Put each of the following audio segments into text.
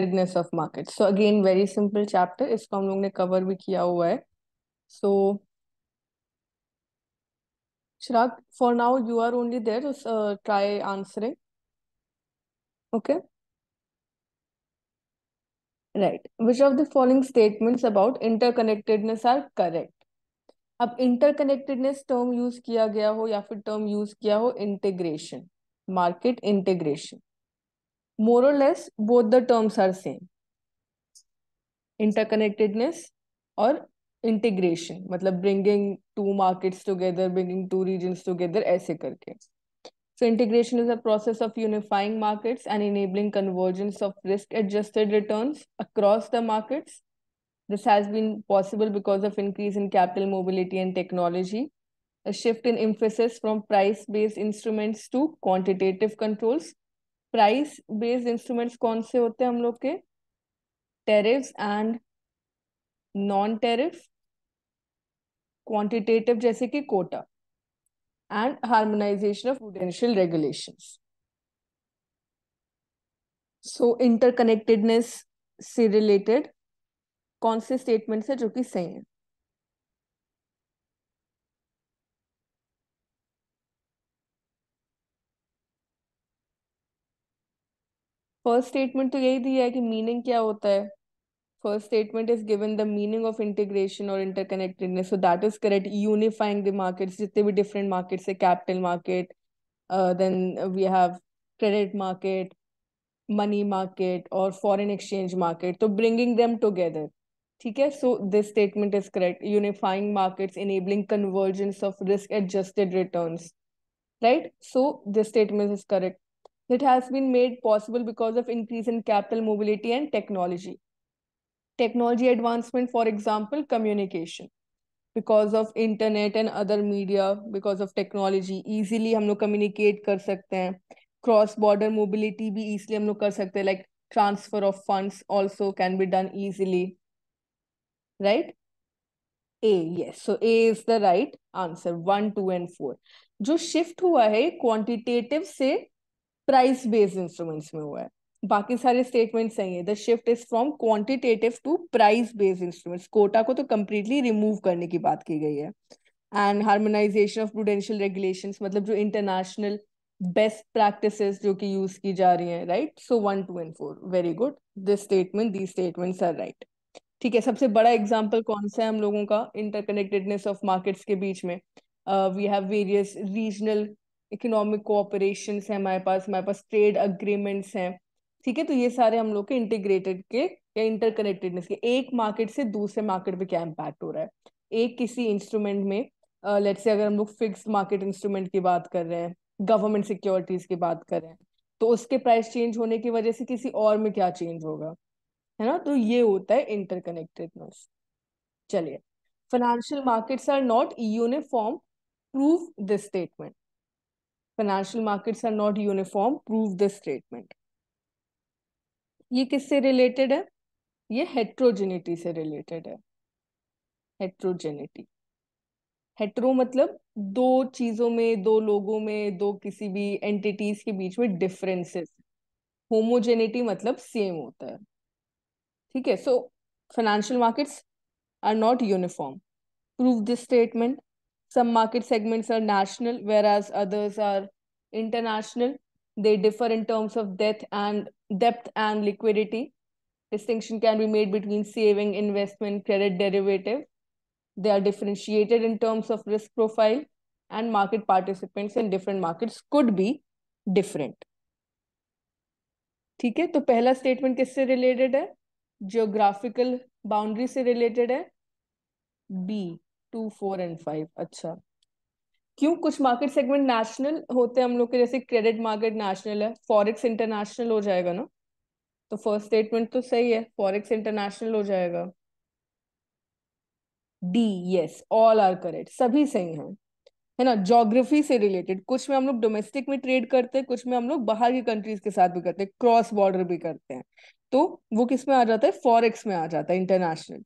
Awareness of market so again very simple chapter इसको हम लोग ने कवर भी किया हुआ है सो Chirag, for now you are only there. Just uh, try answering. Okay. Right. Which of the following statements about interconnectedness are correct? अब interconnectedness term use किया गया हो या फिर term use किया हो integration, market integration. more or less both the terms are same interconnectedness or integration matlab bringing two markets together bringing two regions together aise karke so integration is a process of unifying markets and enabling convergence of risk adjusted returns across the markets this has been possible because of increase in capital mobility and technology a shift in emphasis from price based instruments to quantitative controls price based instruments कौन से होते हैं हम लोग के tariff and non tariff quantitative जैसे कि quota and harmonisation of prudential regulation so interconnectedness से रिलेटेड कौन से स्टेटमेंट्स है जो कि सही है फर्स्ट स्टेटमेंट तो यही दिया है कि मीनिंग क्या होता है first statement is given the meaning of integration और interconnectedness so that is correct unifying the markets जितने भी डिफरेंट मार्केट्स है capital market then we have credit market money market और फॉरन एक्सचेंज मार्केट तो bringing them together ठीक है so this statement is correct unifying market enabling convergence of risk adjusted return right so this statement is correct that has been made possible because of increase in capital mobility and technology. Technology advancement, for example, communication. Because of internet and other media, because of technology, easily हम लोग communicate कर सकते हैं. Cross border mobility भी easily हम लोग कर सकते हैं. Like transfer of funds also can be done easily. Right? A, yes. So A is the right answer. One, two, and four. जो shift हुआ है quantitative से प्राइस बेस्ड इंस्ट्रूमेंट्स में हुआ है बाकी सारे स्टेटमेंट सही है the shift is from quantitative to price based instruments quota को तो कम्प्लीटली रिमूव करने की बात की गई है and harmonisation of prudential regulation मतलब जो इंटरनेशनल बेस्ट प्रैक्टिस जो कि यूज की जा रही है right so one two and four very good this statement the statements are right ठीक है सबसे बड़ा एग्जाम्पल कौन सा है हम लोगों का इंटरकनेक्टेडनेस ऑफ मार्केट्स के बीच में we have various regional economic cooperation है हमारे पास हमारे पास ट्रेड अग्रीमेंट्स हैं ठीक है तो ये सारे हम लोग के इंटीग्रेटेड के या इंटरकनेक्टेडनेस के एक मार्केट से दूसरे मार्केट पे क्या इम्पैक्ट हो रहा है एक किसी इंस्ट्रूमेंट में लेट्स से अगर हम लोग फिक्स मार्केट इंस्ट्रूमेंट की बात कर रहे हैं गवर्नमेंट सिक्योरिटीज की बात कर रहे हैं तो उसके प्राइस चेंज होने की वजह से किसी और में क्या चेंज होगा है ना तो ये होता है इंटरकनेक्टेडनेस चलिए financial markets are not uniform prove this statement financial markets are not uniform prove this statement ये किससे रिलेटेड है ये हेट्रोजेनिटी से रिलेटेड है हेट्रोजेनिटी हेट्रो मतलब दो चीजों में दो लोगों में दो किसी भी एंटिटीज के बीच में डिफरेंसेस होमोजेनिटी मतलब सेम होता है ठीक है so financial markets are not uniform prove this statement Some market segments are national, whereas others are international. They differ in terms of depth and depth and liquidity. Distinction can be made between saving, investment, credit derivative. They are differentiated in terms of risk profile and market participants in different markets could be different. ठीक है तो पहला statement किससे related है geographical boundary से related है B two four and five अच्छा क्यों कुछ मार्केट सेगमेंट नेशनल होते हैं हम लोग के जैसे क्रेडिट मार्केट नेशनल है फॉरेक्स इंटरनेशनल हो जाएगा ना तो फर्स्ट स्टेटमेंट तो सही है फॉरेक्स इंटरनेशनल हो जाएगा D yes all are correct सभी सही हैं है ना जोग्राफी से रिलेटेड कुछ में हम लोग डोमेस्टिक में ट्रेड करते हैं कुछ में हम लोग बाहर की कंट्रीज के साथ भी करते हैं क्रॉस बॉर्डर भी करते हैं तो वो किस में आ जाता है फॉरेक्स में आ जाता है इंटरनेशनल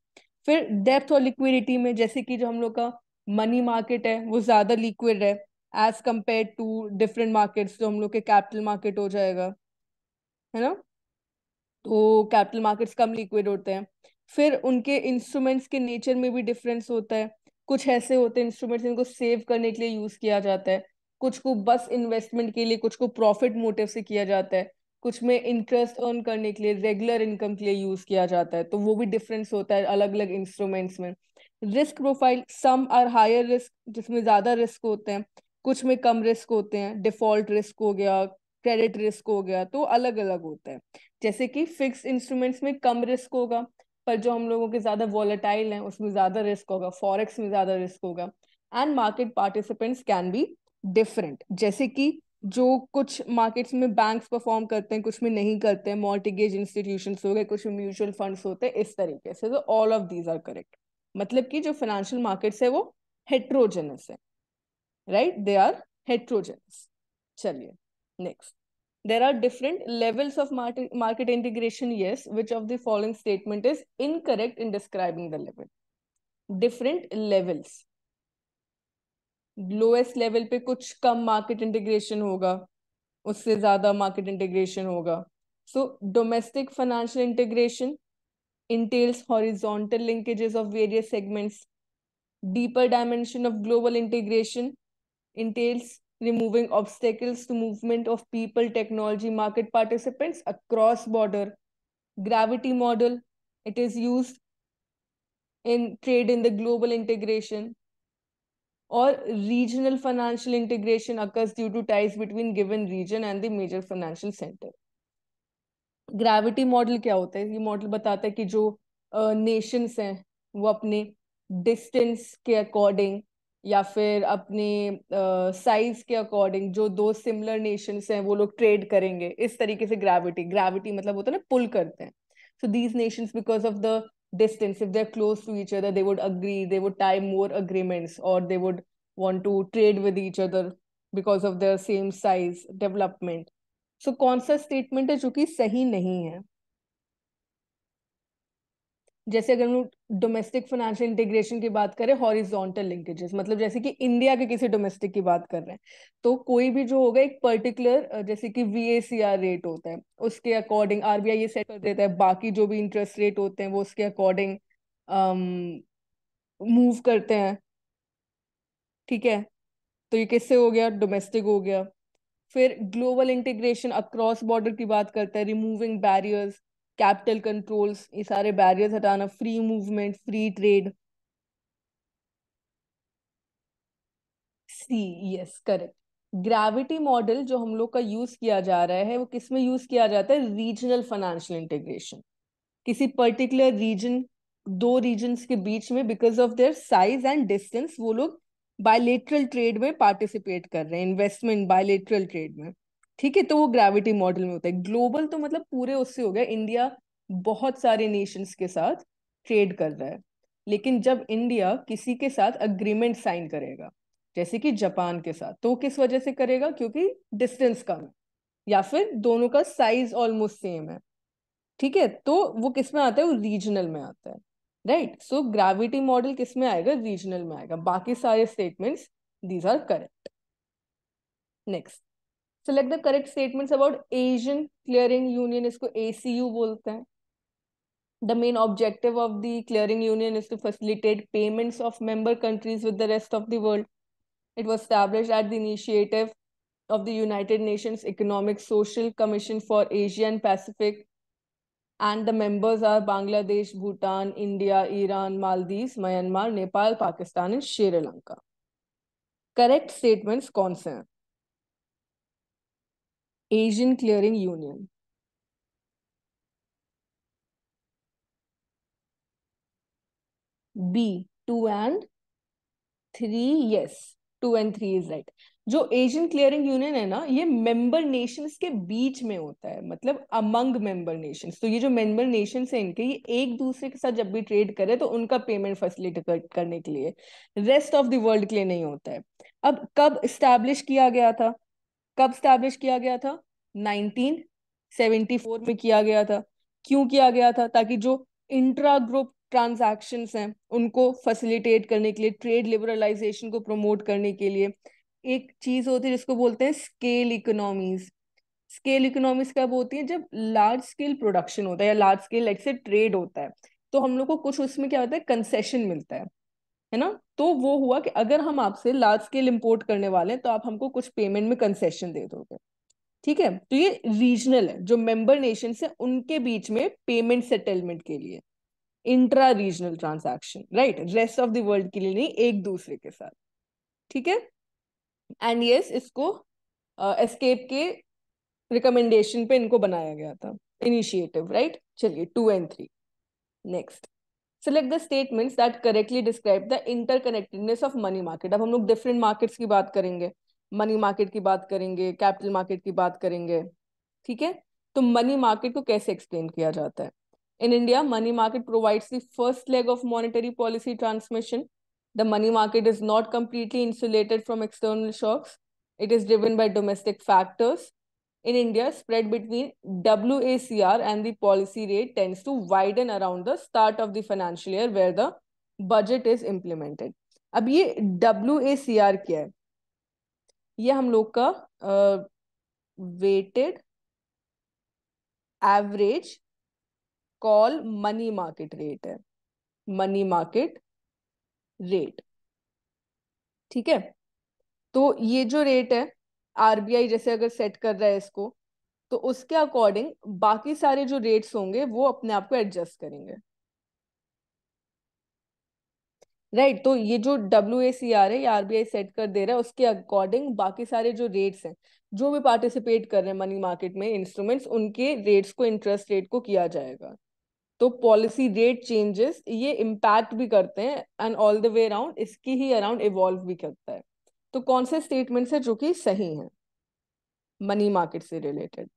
फिर डेप्थ और लिक्विडिटी में जैसे कि जो हम लोग का मनी मार्केट है वो ज्यादा लिक्विड है as compare to different markets जो हम लोग के कैपिटल मार्केट हो जाएगा है ना तो कैपिटल मार्केट्स कम लिक्विड होते हैं फिर उनके इंस्ट्रूमेंट्स के नेचर में भी डिफरेंस होता है कुछ ऐसे होते हैं इंस्ट्रूमेंट्स इनको सेव करने के लिए यूज किया जाता है कुछ को बस इन्वेस्टमेंट के लिए कुछ को प्रॉफिट मोटिव से किया जाता है कुछ में इंटरेस्ट अर्न करने के लिए रेगुलर इनकम के लिए यूज किया जाता है तो वो भी डिफरेंस होता है अलग अलग इंस्ट्रूमेंट्स में risk profile some are higher risk जिसमें ज्यादा रिस्क होते हैं कुछ में कम रिस्क होते हैं डिफॉल्ट रिस्क हो गया क्रेडिट रिस्क हो गया तो अलग अलग होता है जैसे कि फिक्स इंस्ट्रूमेंट्स में कम रिस्क होगा पर जो हम लोगों के ज्यादा वॉलेटाइल हैं उसमें ज्यादा रिस्क होगा फॉरेक्स में ज्यादा रिस्क होगा and market participants can be different जैसे कि जो कुछ मार्केट्स में बैंक्स परफॉर्म करते हैं कुछ में नहीं करते हैं मॉर्टिगेज इंस्टीट्यूशन हो गए कुछ म्यूचुअल फंड्स होते हैं इस तरीके से तो all of these are correct मतलब कि जो फाइनेंशियल मार्केट्स है वो हेट्रोजेनस है राइट दे आर हेट्रोजेनस चलिए next there are different levels of market integration yes which of the following statement is incorrect in describing the level different levels lowest level पे कुछ कम market integration होगा उससे ज्यादा market integration होगा so domestic financial integration entails horizontal linkages of various segments deeper dimension of global integration entails removing obstacles to movement of people technology market participants across border gravity model it is use in trade in the global integration और regional financial integration occurs due to ties between given region and the major financial center gravity model क्या होता है ये model बताता है कि जो Nations uh, हैं वो अपने डिस्टेंस के अकॉर्डिंग या फिर अपने साइज uh, के अकॉर्डिंग जो दो सिमिलर नेशंस हैं वो लोग ट्रेड करेंगे इस तरीके से ग्रेविटी ग्रेविटी मतलब होता है ना पुल करते हैं so these nations because of the distance if they're close to each other they would agree they would tie more agreements or they would want to trade with each other because of their same size development so कौन सा statement है जो कि सही नहीं है जैसे अगर हम डोमेस्टिक फाइनेंशियल इंटीग्रेशन की बात करें हॉरिजॉन्टल लिंकेजेस मतलब जैसे कि इंडिया के किसी डोमेस्टिक की बात कर रहे हैं तो कोई भी जो होगा एक पर्टिकुलर जैसे कि वी रेट होता है उसके अकॉर्डिंग आरबीआई ये सेट कर देता है बाकी जो भी इंटरेस्ट रेट होते हैं वो उसके अकॉर्डिंग मूव करते हैं ठीक है तो ये किससे हो गया डोमेस्टिक हो गया फिर ग्लोबल इंटीग्रेशन अक्रॉस बॉर्डर की बात करते हैं रिमूविंग बैरियर्स कैपिटल कंट्रोल्स ये सारे बैरियर्स हटाना free movement free trade C yes correct gravity model जो हम लोग का यूज किया जा रहा है वो किस में यूज किया जाता है रीजनल फाइनेंशियल इंटीग्रेशन किसी पर्टिकुलर रीजन दो रीजन के बीच में because of their size and distance वो लोग बायोलेट्रल ट्रेड में पार्टिसिपेट कर रहे हैं इन्वेस्टमेंट बायोलेट्रल ट्रेड में ठीक है तो वो ग्रेविटी मॉडल में होता है ग्लोबल तो मतलब पूरे उससे हो गया इंडिया बहुत सारे नेशंस के साथ ट्रेड कर रहा है लेकिन जब इंडिया किसी के साथ अग्रीमेंट साइन करेगा जैसे कि जापान के साथ तो किस वजह से करेगा क्योंकि डिस्टेंस कम है या फिर दोनों का साइज ऑलमोस्ट सेम है ठीक है तो वो किस में आता है वो रीजनल में आता है राइट सो ग्रेविटी मॉडल किस में आएगा रीजनल में आएगा बाकी सारे statements these are correct next select the correct statements about asian clearing union इसको acu बोलते हैं. the main objective of the clearing union is to facilitate payments of member countries with the rest of the world it was established at the initiative of the united nations economic social commission for asia and pacific and the members are bangladesh bhutan india iran maldives myanmar nepal pakistan and sri lanka Correct statements? कौन से हैं Asian Clearing Union. B, two and three, yes, two and three is right जो Asian clearing union है ना ये member nations के बीच में होता है मतलब अमंग मेंबर nations तो ये जो मेंबर nations है इनके ये एक दूसरे के साथ जब भी ट्रेड करे तो उनका पेमेंट कर, करने के लिए रेस्ट ऑफ the world के लिए नहीं होता है अब कब establish किया गया था कब स्टैब्लिश किया गया था 1974 में किया गया था क्यों किया गया था ताकि जो इंट्रा ग्रुप ट्रांजेक्शन हैं उनको फैसिलिटेट करने के लिए ट्रेड लिबरलाइजेशन को प्रमोट करने के लिए एक चीज होती है जिसको बोलते हैं स्केल इकोनॉमीज स्केल इकोनॉमीज कब होती है जब लार्ज स्केल प्रोडक्शन होता है या लार्ज स्केल लाइक से ट्रेड होता है तो हम लोग को कुछ उसमें क्या होता है कंसेशन मिलता है है ना तो वो हुआ कि अगर हम आपसे लार्ज स्केल इम्पोर्ट करने वाले हैं तो आप हमको कुछ पेमेंट में कंसेशन दे दोगे ठीक है तो ये रीजनल है जो मेंबर नेशन है उनके बीच में पेमेंट सेटलमेंट के लिए intra regional transaction right rest of world के लिए नहीं एक दूसरे के साथ ठीक है एंड यस yes, इसको एस्केप uh, के रिकमेंडेशन पे इनको बनाया गया था इनिशिएटिव राइट चलिए two and three next select the statements that correctly describe the interconnectedness of money market अब हम लोग डिफरेंट मार्केट्स की बात करेंगे मनी मार्केट की बात करेंगे कैपिटल मार्केट की बात करेंगे ठीक है तो मनी मार्केट को कैसे एक्सप्लेन किया जाता है in India money market provides the first leg of monetary policy transmission the money market is not completely insulated from external shocks it is driven by domestic factors in India, spread between WACR and the policy rate tends to widen around the start of the financial year where the budget is implemented. ab ye WACR क्या है ये हम लोग का weighted average call money market rate hai money market rate ठीक है तो ये जो रेट है आरबीआई जैसे अगर सेट कर रहा है इसको तो उसके अकॉर्डिंग बाकी सारे जो रेट्स होंगे वो अपने आप को एडजस्ट करेंगे राइट right, तो ये जो डब्ल्यू ए सी आर है या आरबीआई सेट कर दे रहा है उसके अकॉर्डिंग बाकी सारे जो रेट्स हैं जो भी पार्टिसिपेट कर रहे हैं मनी मार्केट में इंस्ट्रूमेंट्स उनके रेट्स को इंटरेस्ट रेट को किया जाएगा तो पॉलिसी रेट चेंजेस ये इम्पैक्ट भी करते हैं and all the way around इसकी ही अराउंड इवॉल्व भी करता है तो कौन से स्टेटमेंट्स है जो कि सही हैं मनी मार्केट से रिलेटेड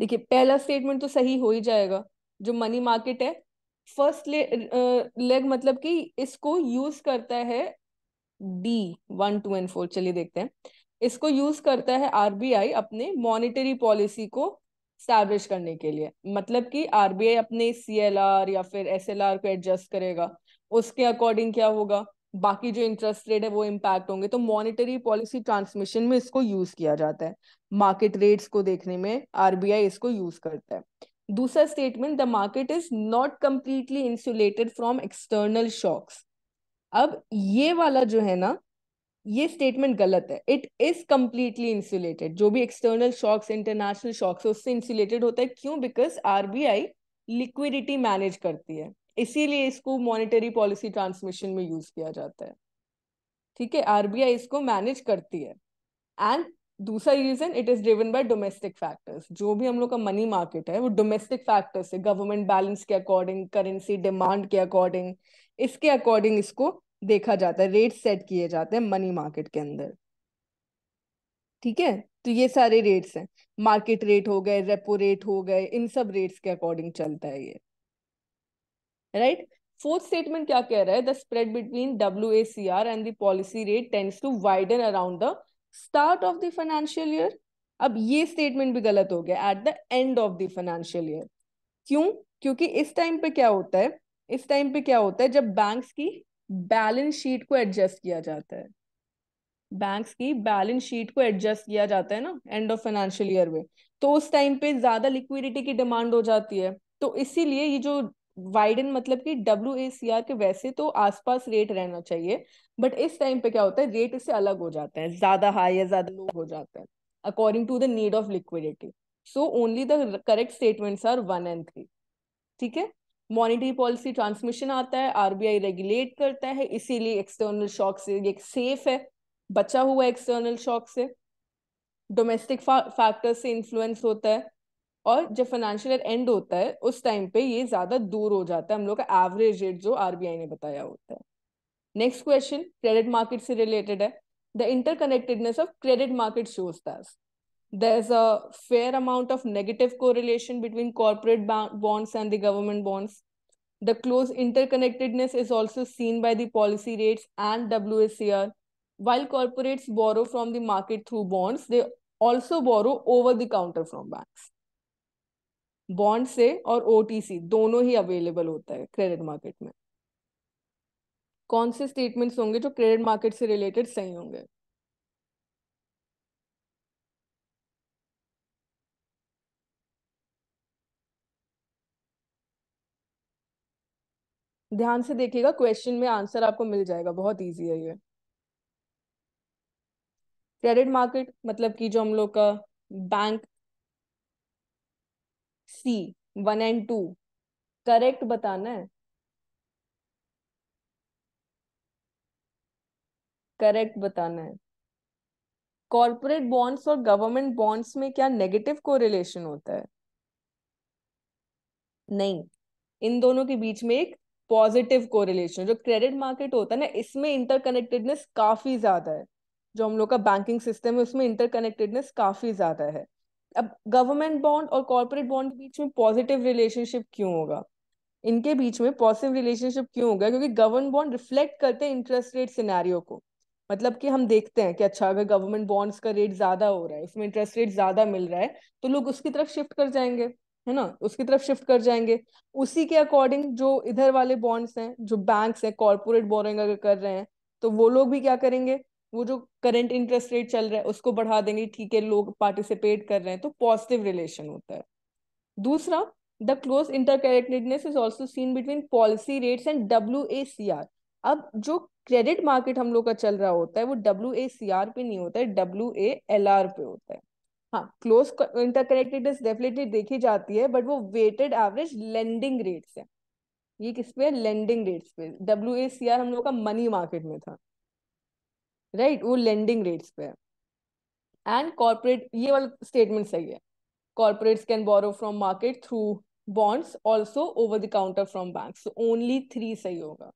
देखिए पहला स्टेटमेंट तो सही हो ही जाएगा जो मनी मार्केट है फर्स्ट ले, लेग मतलब कि इसको यूज करता है D one two and four चलिए देखते हैं इसको यूज करता है आरबीआई अपने मॉनेटरी पॉलिसी को स्टैब्लिश करने के लिए मतलब कि आरबीआई अपने सीएलआर या फिर एसएलआर को एडजस्ट करेगा उसके अकॉर्डिंग क्या होगा बाकी जो इंटरेस्ट रेट है वो इम्पैक्ट होंगे तो मॉनिटरी पॉलिसी ट्रांसमिशन में इसको यूज किया जाता है मार्केट रेट्स को देखने में आरबीआई इसको यूज करता है दूसरा statement the market is not completely insulated from external shocks अब ये वाला जो है ना ये स्टेटमेंट गलत है इट इज कम्प्लीटली इंसुलेटेड जो भी एक्सटर्नल शॉक्स इंटरनेशनल शॉक्स है उससे इंसुलेटेड होता है क्यों बिकॉज आरबीआई लिक्विडिटी मैनेज करती है इसीलिए इसको मॉनिटरी पॉलिसी ट्रांसमिशन में यूज किया जाता है ठीक है आरबीआई इसको मैनेज करती है एंड दूसरा reason it is driven by domestic factors जो भी हम लोग का मनी मार्केट है वो डोमेस्टिक फैक्टर्स है गवर्नमेंट बैलेंस के अकॉर्डिंग करेंसी डिमांड के अकॉर्डिंग इसके अकॉर्डिंग इसको देखा जाता है रेट सेट किए जाते हैं मनी मार्केट के अंदर ठीक है तो ये सारे रेट्स हैं मार्केट रेट हो गए रेपो रेट हो गए इन सब रेट्स के अकॉर्डिंग चलता है ये राइट फोर्थ स्टेटमेंट क्या कह रहा है the spread between W A C R and the policy rate tends to widen around the start of the financial year अब ये स्टेटमेंट भी गलत हो गया at the end of the financial year क्यों क्योंकि इस टाइम पे क्या होता है इस टाइम पे क्या होता है जब बैंक्स की बैलेंस शीट को एडजस्ट किया जाता है बैंक्स की बैलेंस शीट को एडजस्ट किया जाता है ना एंड ऑफ फाइनेंशियल ईयर में तो उस टाइम पे ज्यादा लिक्विडिटी की डिमांड हो जाती है तो इसीलिए ये जो वाइडन मतलब कि डब्ल्यू ए सी आर के वैसे तो आसपास रेट रहना चाहिए बट इस टाइम पे क्या होता है रेट इससे अलग हो जाते हैं ज्यादा हाई या ज्यादा लो हो जाता है according to the need of liquidity so only the correct statements are one and three ठीक है मॉनिटरी पॉलिसी ट्रांसमिशन आता है आरबीआई रेगुलेट करता है इसीलिए एक्सटर्नल शॉक से एक सेफ है बचा हुआ एक्सटर्नल शॉक से डोमेस्टिक फैक्टर से इन्फ्लुएंस होता है और जब फाइनेंशियल एंड होता है उस टाइम पे ये ज्यादा दूर हो जाता है हम लोग का एवरेज रेट जो आरबीआई ने बताया होता है नेक्स्ट क्वेश्चन क्रेडिट मार्केट से रिलेटेड है the interconnectedness of credit market shows that there's a fair amount of negative correlation between corporate bonds and the government bonds. The close interconnectedness is also seen by the policy rates and WSCR. While corporates borrow from the market through bonds, they also borrow over the counter from banks. Bond से और OTC दोनों ही available होता है credit market में कौन से statements होंगे जो क्रेडिट मार्केट से रिलेटेड सही होंगे ध्यान से देखिएगा क्वेश्चन में आंसर आपको मिल जाएगा बहुत ईजी है ये क्रेडिट मार्केट मतलब कि जो हम लोग का bank C one and two correct बताना है करेक्ट बताना है कॉर्पोरेट बॉन्ड्स और गवर्नमेंट बॉन्ड्स में क्या नेगेटिव कोरिलेशन होता है नहीं इन दोनों के बीच में एक पॉजिटिव कोरिलेशन जो क्रेडिट मार्केट होता है ना इसमें इंटरकनेक्टेडनेस काफी ज्यादा है जो हम लोग का बैंकिंग सिस्टम है उसमें इंटरकनेक्टेडनेस काफी ज्यादा है अब गवर्नमेंट बॉन्ड और कॉर्पोरेट बॉन्ड के बीच में पॉजिटिव रिलेशनशिप क्यों होगा इनके बीच में पॉजिटिव रिलेशनशिप क्यों होगा क्योंकि गवर्नमेंट बॉन्ड रिफ्लेक्ट करते हैं इंटरेस्ट रेट सिनेरियो को मतलब कि हम देखते हैं कि अच्छा अगर गवर्नमेंट बॉन्ड्स का रेट ज्यादा हो रहा है उसमें इंटरेस्ट रेट ज्यादा मिल रहा है तो लोग उसकी तरफ शिफ्ट कर जाएंगे है ना उसकी तरफ शिफ्ट कर जाएंगे उसी के अकॉर्डिंग जो इधर वाले बॉन्ड्स हैं जो बैंक्स हैं कॉर्पोरेट बोरिंग अगर कर रहे हैं तो वो लोग भी क्या करेंगे वो जो करंट इंटरेस्ट रेट चल रहा है उसको बढ़ा देंगे ठीक है लोग पार्टिसिपेट कर रहे हैं तो पॉजिटिव रिलेशन होता है दूसरा the close interconnectedness is also seen between policy rates and W A C R अब जो क्रेडिट मार्केट हम लोग का चल रहा होता है वो डब्ल्यू ए सी आर पे नहीं होता है डब्ल्यू ए एल आर पे होता है हाँ क्लोज इंटरकनेक्टेडनेस डेफिनेटली देखी जाती है बट वो वेटेड एवरेज लेंडिंग रेट्स है ये किस पे लेंडिंग रेट्स पे डब्ल्यू ए सी आर हम लोग का मनी मार्केट में था राइट right? वो लेंडिंग रेट्स पे एंड कॉर्पोरेट ये वाला स्टेटमेंट सही है corporates can borrow from market through bonds also over the counter from bank only three सही होगा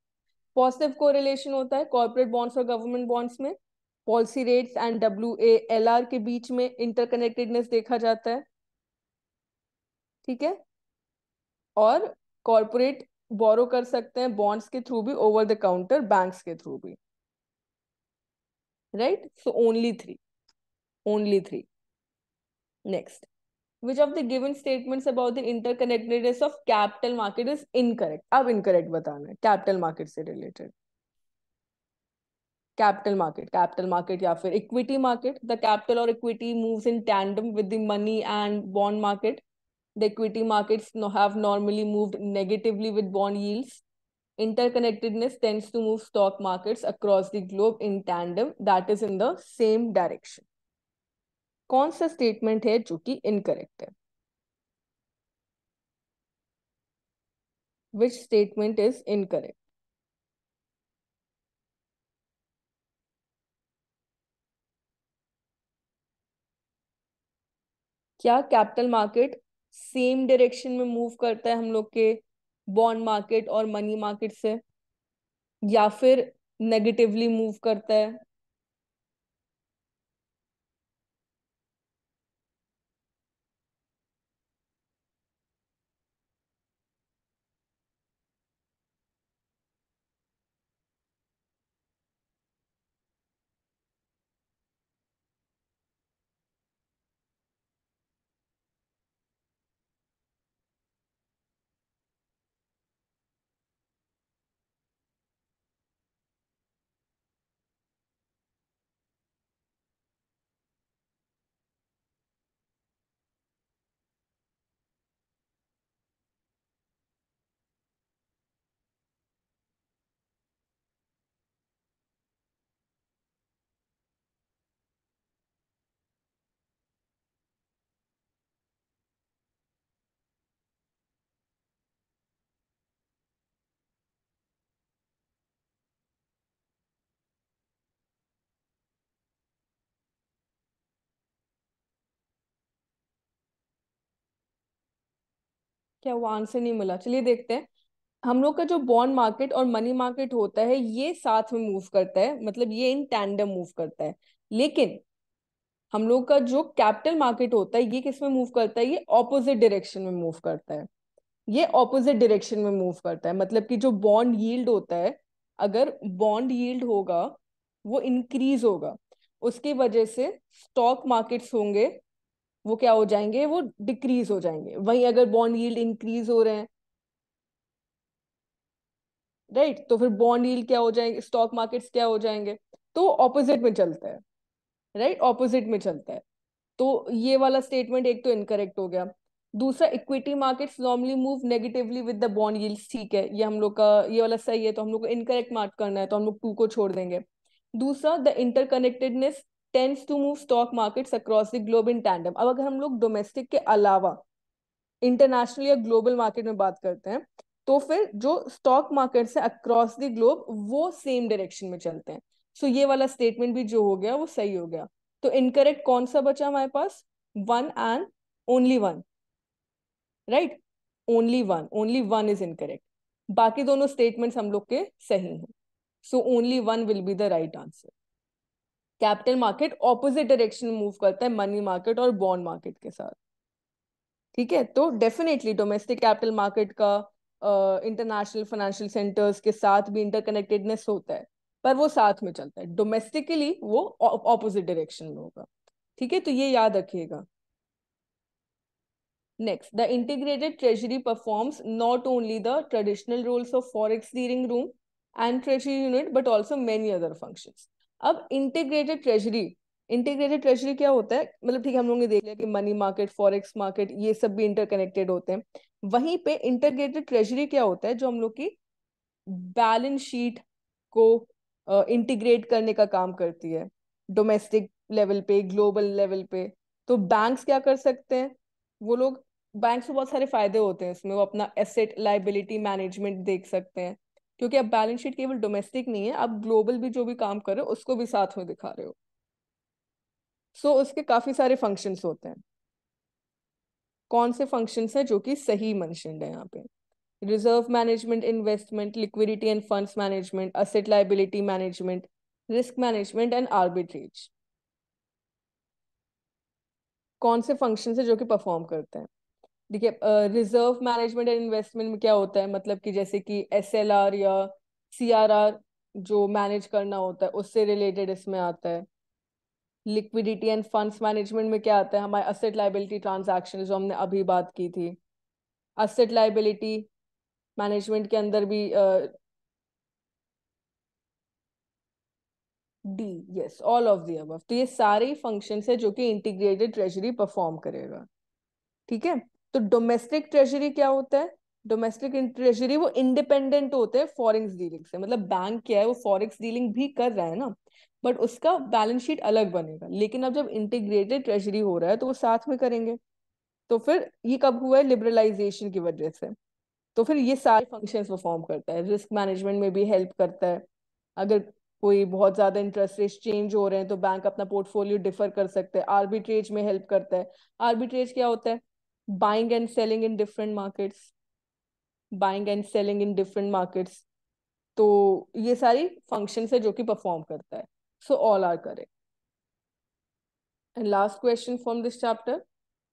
पॉजिटिव को होता है कॉर्पोरेट बॉन्ड्स और गवर्नमेंट बॉन्ड्स में policy rates and W L R के बीच में इंटरकनेक्टेडनेस देखा जाता है ठीक है और कॉरपोरेट बोरो कर सकते हैं बॉन्ड्स के थ्रू भी ओवर द काउंटर बैंक्स के थ्रू भी right so only three only three next which of the given statements about the interconnectedness of capital market is incorrect अब इनकरेक्ट बताना है कैपिटल मार्केट से related capital market capital market yeah for equity market the capital or equity moves in tandem with the money and bond market the equity markets have normally moved negatively with bond yields interconnectedness tends to move stock markets across the globe in tandem that is in the same direction कौन statement statement है जो कि incorrect है which क्या capital market same direction में move करता है हम लोग के बॉन्ड मार्केट और मनी मार्केट से या फिर नेगेटिवली मूव करता है क्या वो आंसर नहीं मिला चलिए देखते हैं हम लोग का जो बॉन्ड मार्केट और मनी मार्केट होता है ये साथ में मूव करता है मतलब ये इन टैंडम मूव करता है लेकिन हम लोग का जो कैपिटल मार्केट होता है ये किस में मूव करता है ये ऑपोजिट डायरेक्शन में मूव करता है ये ऑपोजिट डायरेक्शन में मूव करता है मतलब कि जो बॉन्ड यील्ड होता है अगर बॉन्ड यील्ड होगा वो इंक्रीज होगा उसकी वजह से स्टॉक मार्केट्स होंगे वो क्या हो जाएंगे वो डिक्रीज हो जाएंगे वहीं अगर बॉन्ड यील्ड इंक्रीज हो रहे हैं राइट right? तो फिर बॉन्ड यील्ड क्या हो जाएंगे स्टॉक मार्केट्स क्या हो जाएंगे तो ऑपोजिट में चलता है राइट right? ऑपोजिट में चलता है तो ये वाला स्टेटमेंट एक तो इनकरेक्ट हो गया दूसरा equity markets normally move negatively with the bond yields ठीक है ये हम लोग का ये वाला सही है तो हम लोग को इनकरेक्ट मार्क करना है तो हम लोग टू को छोड़ देंगे दूसरा the interconnectedness tends to move stock markets across the globe in tandem अब अगर हम लोग डोमेस्टिक के अलावा इंटरनेशनल या ग्लोबल मार्केट में बात करते हैं तो फिर जो स्टॉक मार्केट है अक्रॉस द ग्लोब वो सेम डायरेक्शन में चलते हैं सो so ये वाला स्टेटमेंट भी जो हो गया वो सही हो गया तो इनकरेक्ट कौन सा बचा हमारे पास one and only one right only one only one is incorrect बाकी दोनों स्टेटमेंट्स हम लोग के सही हैं so only one will be the right answer capital market opposite direction में मूव करता है मनी मार्केट और बॉन्ड मार्केट के साथ ठीक है तो डेफिनेटली डोमेस्टिक कैपिटल मार्केट का इंटरनेशनल फाइनेंशियल सेंटर्स के साथ भी इंटरकनेक्टेडनेस होता है पर वो साथ में चलता है डोमेस्टिकली वो ऑपोजिट डायरेक्शन में होगा ठीक है तो ये याद रखिएगा next the integrated treasury performs not only the traditional roles of forex dealing room and treasury unit but also many other function अब इंटीग्रेटेड ट्रेजरी इंटीग्रेटेड ट्रेजरी क्या होता है मतलब ठीक है हम लोगों ने देख लिया कि मनी मार्केट फॉरेक्स मार्केट ये सब भी इंटरकनेक्टेड होते हैं वहीं पे इंटीग्रेटेड ट्रेजरी क्या होता है जो हम लोग की बैलेंस शीट को इंटीग्रेट uh, करने का काम करती है डोमेस्टिक लेवल पे ग्लोबल लेवल पे तो बैंक्स क्या कर सकते हैं वो लोग बैंक्स को बहुत सारे फायदे होते हैं इसमें वो अपना एसेट लाइबिलिटी मैनेजमेंट देख सकते हैं क्योंकि अब बैलेंस शीट केवल डोमेस्टिक नहीं है आप ग्लोबल भी जो भी काम कर रहे हो उसको भी साथ में दिखा रहे हो सो so, उसके काफी सारे फंक्शंस होते हैं कौन से फंक्शंस हैं जो कि सही मैं है यहाँ पे reserve management investment liquidity and funds management asset liability management risk management and arbitrage कौन से फंक्शन है जो कि परफॉर्म करते हैं देखिए रिजर्व मैनेजमेंट एंड इन्वेस्टमेंट में क्या होता है मतलब कि जैसे कि एस या सी जो मैनेज करना होता है उससे रिलेटेड इसमें आता है लिक्विडिटी एंड फंड्स मैनेजमेंट में क्या आता है हमारे असेट लाइबिलिटी ट्रांजेक्शन जो हमने अभी बात की थी असेट लाइबिलिटी मैनेजमेंट के अंदर भी D yes all of the अब तो ये सारे फंक्शन है जो कि इंटीग्रेटेड ट्रेजरी परफॉर्म करेगा ठीक है तो डोमेस्टिक ट्रेजरी क्या होता है डोमेस्टिक ट्रेजरी वो इंडिपेंडेंट होते हैं फॉरेक्स डीलिंग से मतलब बैंक क्या है वो फॉरेक्स डीलिंग भी कर रहा है ना बट उसका बैलेंस शीट अलग बनेगा लेकिन अब जब इंटीग्रेटेड ट्रेजरी हो रहा है तो वो साथ में करेंगे तो फिर ये कब हुआ है लिबरलाइजेशन की वजह से तो फिर ये सारे फंक्शंस परफॉर्म करता है रिस्क मैनेजमेंट में भी हेल्प करता है अगर कोई बहुत ज्यादा इंटरेस्ट रेट चेंज हो रहे हैं तो बैंक अपना पोर्टफोलियो डिफर कर सकते हैं आर्बिट्रेज में हेल्प करता है आर्बिट्रेज क्या होता है buying and selling in different markets buying and selling in different markets तो ये सारी फंक्शन है जो कि परफॉर्म करता है so all are correct and last question from this chapter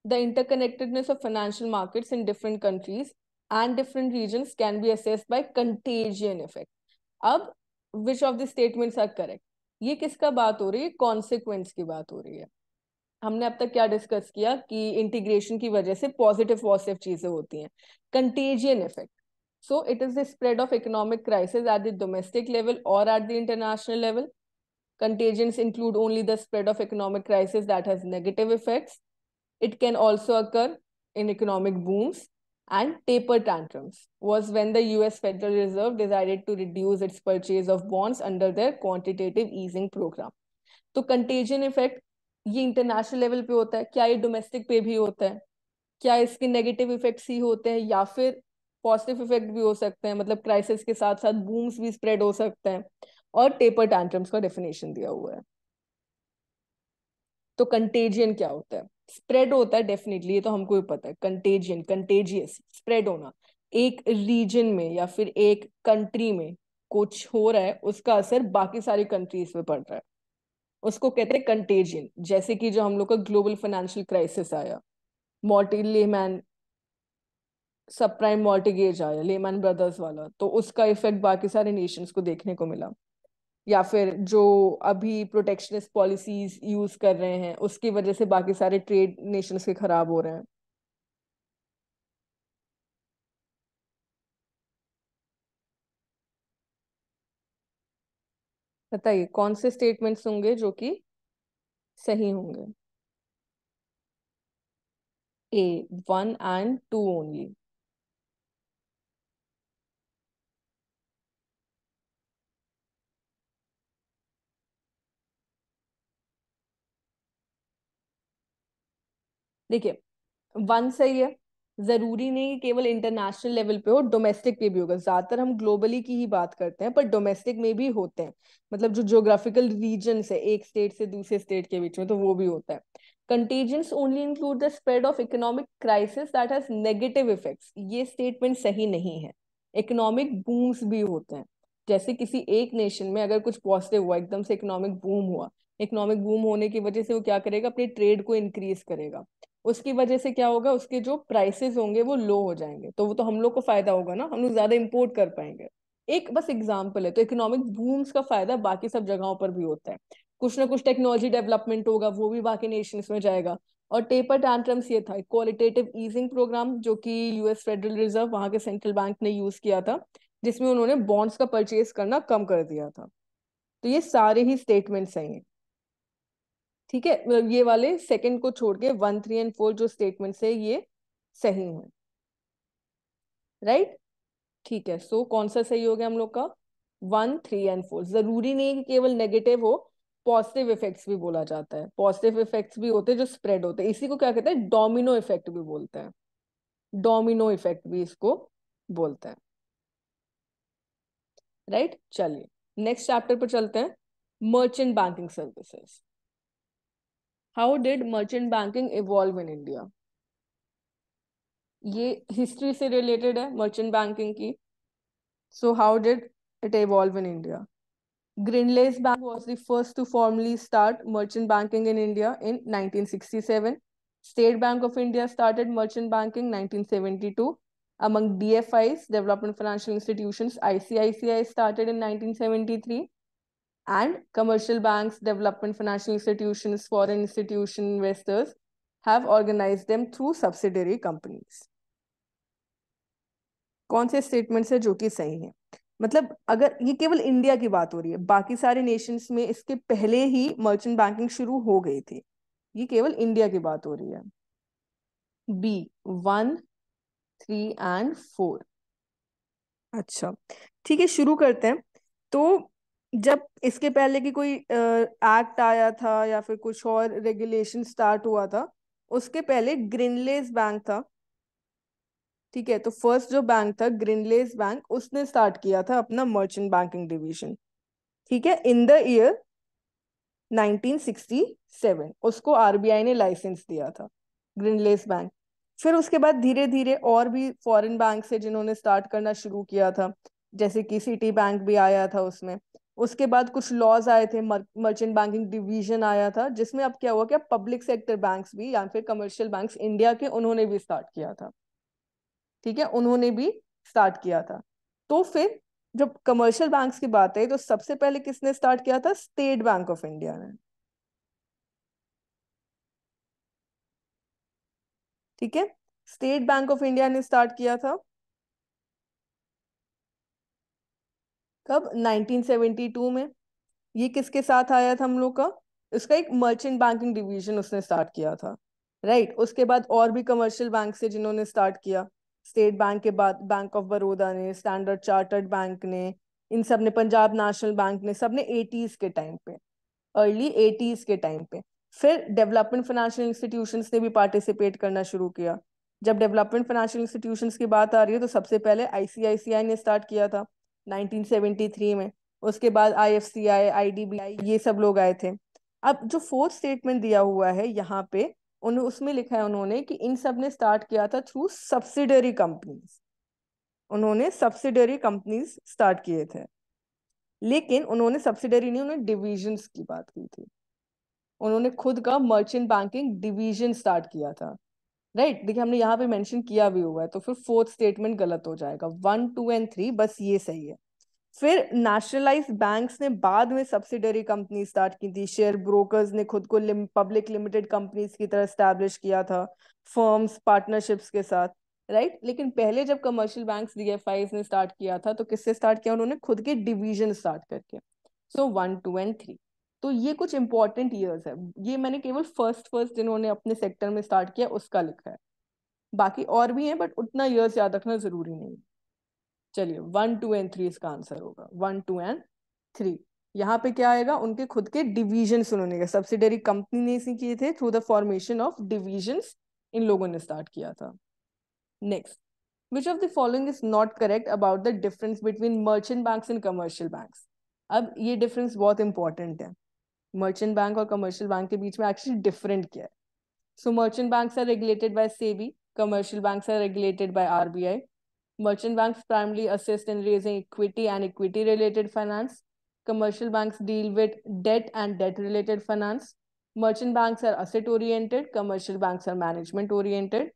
the inter connectedness of financial markets in different countries and different region can be assess by contagion effect अब which of the statements are correct ये किसका बात हो रही है consequence की बात हो रही है हमने अब तक क्या डिस्कस किया कि इंटीग्रेशन की वजह से पॉजिटिव पॉजिटिव चीजें होती हैं contagion effect so it is the spread of economic crisis at the domestic level और at the international level contagions include only the spread of economic crisis that has negative effects it can also occur in economic booms and taper tantrums was when the U Federal Reserve decided to reduce its purchase of bonds under their quantitative easing programme तो contagion effect ये international level पे होता है क्या ये domestic पे भी होता है क्या इसके नेगेटिव इफेक्ट्स ही होते हैं या फिर पॉजिटिव इफेक्ट भी हो सकते हैं मतलब क्राइसिस के साथ साथ बूम्स भी स्प्रेड हो सकते हैं और टेपर टैंट्रम्स का डेफिनेशन दिया हुआ है तो कंटेजियन क्या होता है स्प्रेड होता है डेफिनेटली ये तो हमको भी पता है कंटेजियन कंटेजियस स्प्रेड होना एक रीजन में या फिर एक कंट्री में कुछ हो रहा है उसका असर बाकी सारी कंट्रीज पे पड़ रहा है उसको कहते हैं कंटेजियन जैसे कि जो हम लोग का ग्लोबल फाइनेंशियल क्राइसिस आया मोर्टी लेमैन सब प्राइम मोर्टिगेज आया लेमैन ब्रदर्स वाला तो उसका इफेक्ट बाकी सारे नेशंस को देखने को मिला या फिर जो अभी प्रोटेक्शनिस्ट पॉलिसीज यूज कर रहे हैं उसकी वजह से बाकी सारे ट्रेड नेशंस के खराब हो रहे हैं बताइए कौन से स्टेटमेंट्स होंगे जो कि सही होंगे A one and two only देखिए वन सही है जरूरी नहीं केवल इंटरनेशनल लेवल पे हो डोमेस्टिक पे भी होगा ज्यादातर हम ग्लोबली की ही बात करते हैं पर डोमेस्टिक में भी होते हैं मतलब जो जोग्राफिकल रीजन है एक स्टेट से दूसरे स्टेट के बीच में तो वो भी होता है contagions only include the spread of economic crisis that has negative effects ये स्टेटमेंट सही नहीं है इकोनॉमिक बूम्स भी होते हैं जैसे किसी एक नेशन में अगर कुछ पॉजिटिव हुआ एकदम से इकोनॉमिक बूम हुआ इकोनॉमिक बूम होने की वजह से वो क्या करेगा अपने ट्रेड को इंक्रीज करेगा उसकी वजह से क्या होगा उसके जो प्राइसेस होंगे वो लो हो जाएंगे तो वो तो हम लोग को फायदा होगा ना हम लोग ज्यादा इम्पोर्ट कर पाएंगे एक बस एग्जाम्पल है तो इकोनॉमिक बूम्स का फायदा बाकी सब जगहों पर भी होता है कुछ ना कुछ टेक्नोलॉजी डेवलपमेंट होगा वो भी बाकी नेशन में जाएगा और टेपर टैंट्रम्स ये था क्वालिटेटिव ईजिंग प्रोग्राम जो कि यूएस फेडरल रिजर्व वहां के सेंट्रल बैंक ने यूज किया था जिसमें उन्होंने बॉन्ड्स का परचेज करना कम कर दिया था तो ये सारे ही स्टेटमेंट्स हैं ठीक है मतलब ये वाले सेकंड को छोड़ के वन थ्री एंड फोर जो स्टेटमेंट है ये सही है राइट right? ठीक है सो so, कौन सा सही हो गया हम लोग का वन थ्री एंड फोर जरूरी नहीं कि केवल नेगेटिव हो पॉजिटिव इफेक्ट्स भी बोला जाता है पॉजिटिव इफेक्ट्स भी होते हैं जो स्प्रेड होते हैं इसी को क्या कहते हैं डोमिनो इफेक्ट भी बोलते हैं डोमिनो इफेक्ट भी इसको बोलते हैं राइट right? चलिए नेक्स्ट चैप्टर पर चलते हैं merchant banking services how did merchant banking evolve in India? ये हिस्ट्री से रिलेटेड है मर्चेंट बैंकिंग की so how did it evolve in India? Grindlays Bank was the first to formally start merchant banking in India in 1967. State Bank of India started merchant banking 1972. Among DFIs, Development Financial Institutions, ICICI started in 1973. and commercial banks, development financial institutions, foreign institution investors have organized them through subsidiary companies. कौन से statement है जो कि सही है मतलब अगर ये केवल इंडिया की बात हो रही है बाकी सारे नेशंस में इसके पहले ही मर्चेंट बैंकिंग शुरू हो गई थी ये केवल इंडिया की बात हो रही है B one three and four अच्छा ठीक है शुरू करते हैं तो जब इसके पहले की कोई एक्ट आया था या फिर कुछ और रेगुलेशन स्टार्ट हुआ था उसके पहले ग्रीनलेज बैंक था ठीक है तो फर्स्ट जो बैंक था ग्रीनलेज बैंक उसने स्टार्ट किया था अपना मर्चेंट बैंकिंग डिवीजन ठीक है इन द ईयर 1967 उसको आरबीआई ने लाइसेंस दिया था ग्रीनलेस बैंक फिर उसके बाद धीरे धीरे और भी फॉरेन बैंक से जिन्होंने स्टार्ट करना शुरू किया था जैसे कि सिटी बैंक भी आया था उसमें उसके बाद कुछ लॉज आए थे मर्चेंट बैंकिंग डिवीजन आया था जिसमें अब क्या हुआ कि पब्लिक सेक्टर बैंक्स भी या फिर कमर्शियल बैंक्स इंडिया के उन्होंने भी स्टार्ट किया था ठीक है उन्होंने भी स्टार्ट किया था तो फिर जब कमर्शियल बैंक्स की बात है तो सबसे पहले किसने स्टार्ट किया था स्टेट बैंक ऑफ इंडिया ने ठीक है स्टेट बैंक ऑफ इंडिया ने स्टार्ट किया था कब 1972 में ये किसके साथ आया था हम लोग का इसका एक मर्चेंट बैंकिंग डिवीजन उसने स्टार्ट किया था राइट right? उसके बाद और भी कमर्शियल बैंक से जिन्होंने स्टार्ट किया स्टेट बैंक के बाद बैंक ऑफ बड़ौदा ने स्टैंडर्ड चार्टर्ड बैंक ने इन सब ने पंजाब नेशनल बैंक ने सब ने एटीज के टाइम पे अर्ली एटीज के टाइम पे फिर डेवलपमेंट फाइनेंशियल इंस्टीट्यूशन ने भी पार्टिसिपेट करना शुरू किया जब डेवलपमेंट फाइनेंशियल इंस्टीट्यूशन की बात आ रही है तो सबसे पहले आईसीआईसीआई ने स्टार्ट किया था 1973 में उसके बाद I I I F C D B I ये सब लोग आए थे अब जो फोर्थ स्टेटमेंट दिया हुआ है यहाँ पे उन्हें उसमें लिखा है उन्होंने कि इन सब ने स्टार्ट किया था थ्रू सब्सिडरी कंपनीज उन्होंने सब्सिडरी कंपनीज स्टार्ट किए थे लेकिन उन्होंने सब्सिडरी नहीं उन्होंने डिविजन्स की बात की थी उन्होंने खुद का मर्चेंट बैंकिंग डिवीजन स्टार्ट किया था राइट right? देखिए हमने यहाँ पे मेंशन किया भी हुआ है तो फिर फोर्थ स्टेटमेंट गलत हो जाएगा वन टू एंड थ्री बस ये सही है फिर नेशनलाइज बैंक्स ने बाद में सब्सिडरी कंपनी स्टार्ट की थी शेयर ब्रोकर्स ने खुद को पब्लिक लिमिटेड कंपनीज की तरह स्टैब्लिश किया था फर्म्स पार्टनरशिप्स के साथ राइट right? लेकिन पहले जब कमर्शियल बैंक डी ने स्टार्ट किया था तो किससे स्टार्ट किया उन्होंने खुद के डिवीजन स्टार्ट करके so one two and three तो ये कुछ इंपॉर्टेंट ईयर्स है ये मैंने केवल फर्स्ट फर्स्ट जिन्होंने अपने सेक्टर में स्टार्ट किया उसका लिखा है बाकी और भी हैं बट उतना ईयर्स याद रखना जरूरी नहीं चलिए वन टू एंड थ्री इसका आंसर होगा वन टू एंड थ्री यहाँ पे क्या आएगा उनके खुद के डिवीजन उन्होंने सब्सिडरी कंपनी ने इसी किए थे through the formation of division इन लोगों ने स्टार्ट किया था next which of the following is not correct about the difference between merchant banks and commercial banks अब ये difference बहुत important है मर्चेंट बैंक और कमर्शियल बैंक के बीच में एक्चुअली डिफरेंट क्या है so merchant banks are regulated by SEBI commercial banks are regulated by RBI merchant banks primary assist in raising equity and equity related finance commercial banks deal with debt and debt related finance merchant banks are asset oriented commercial banks are management oriented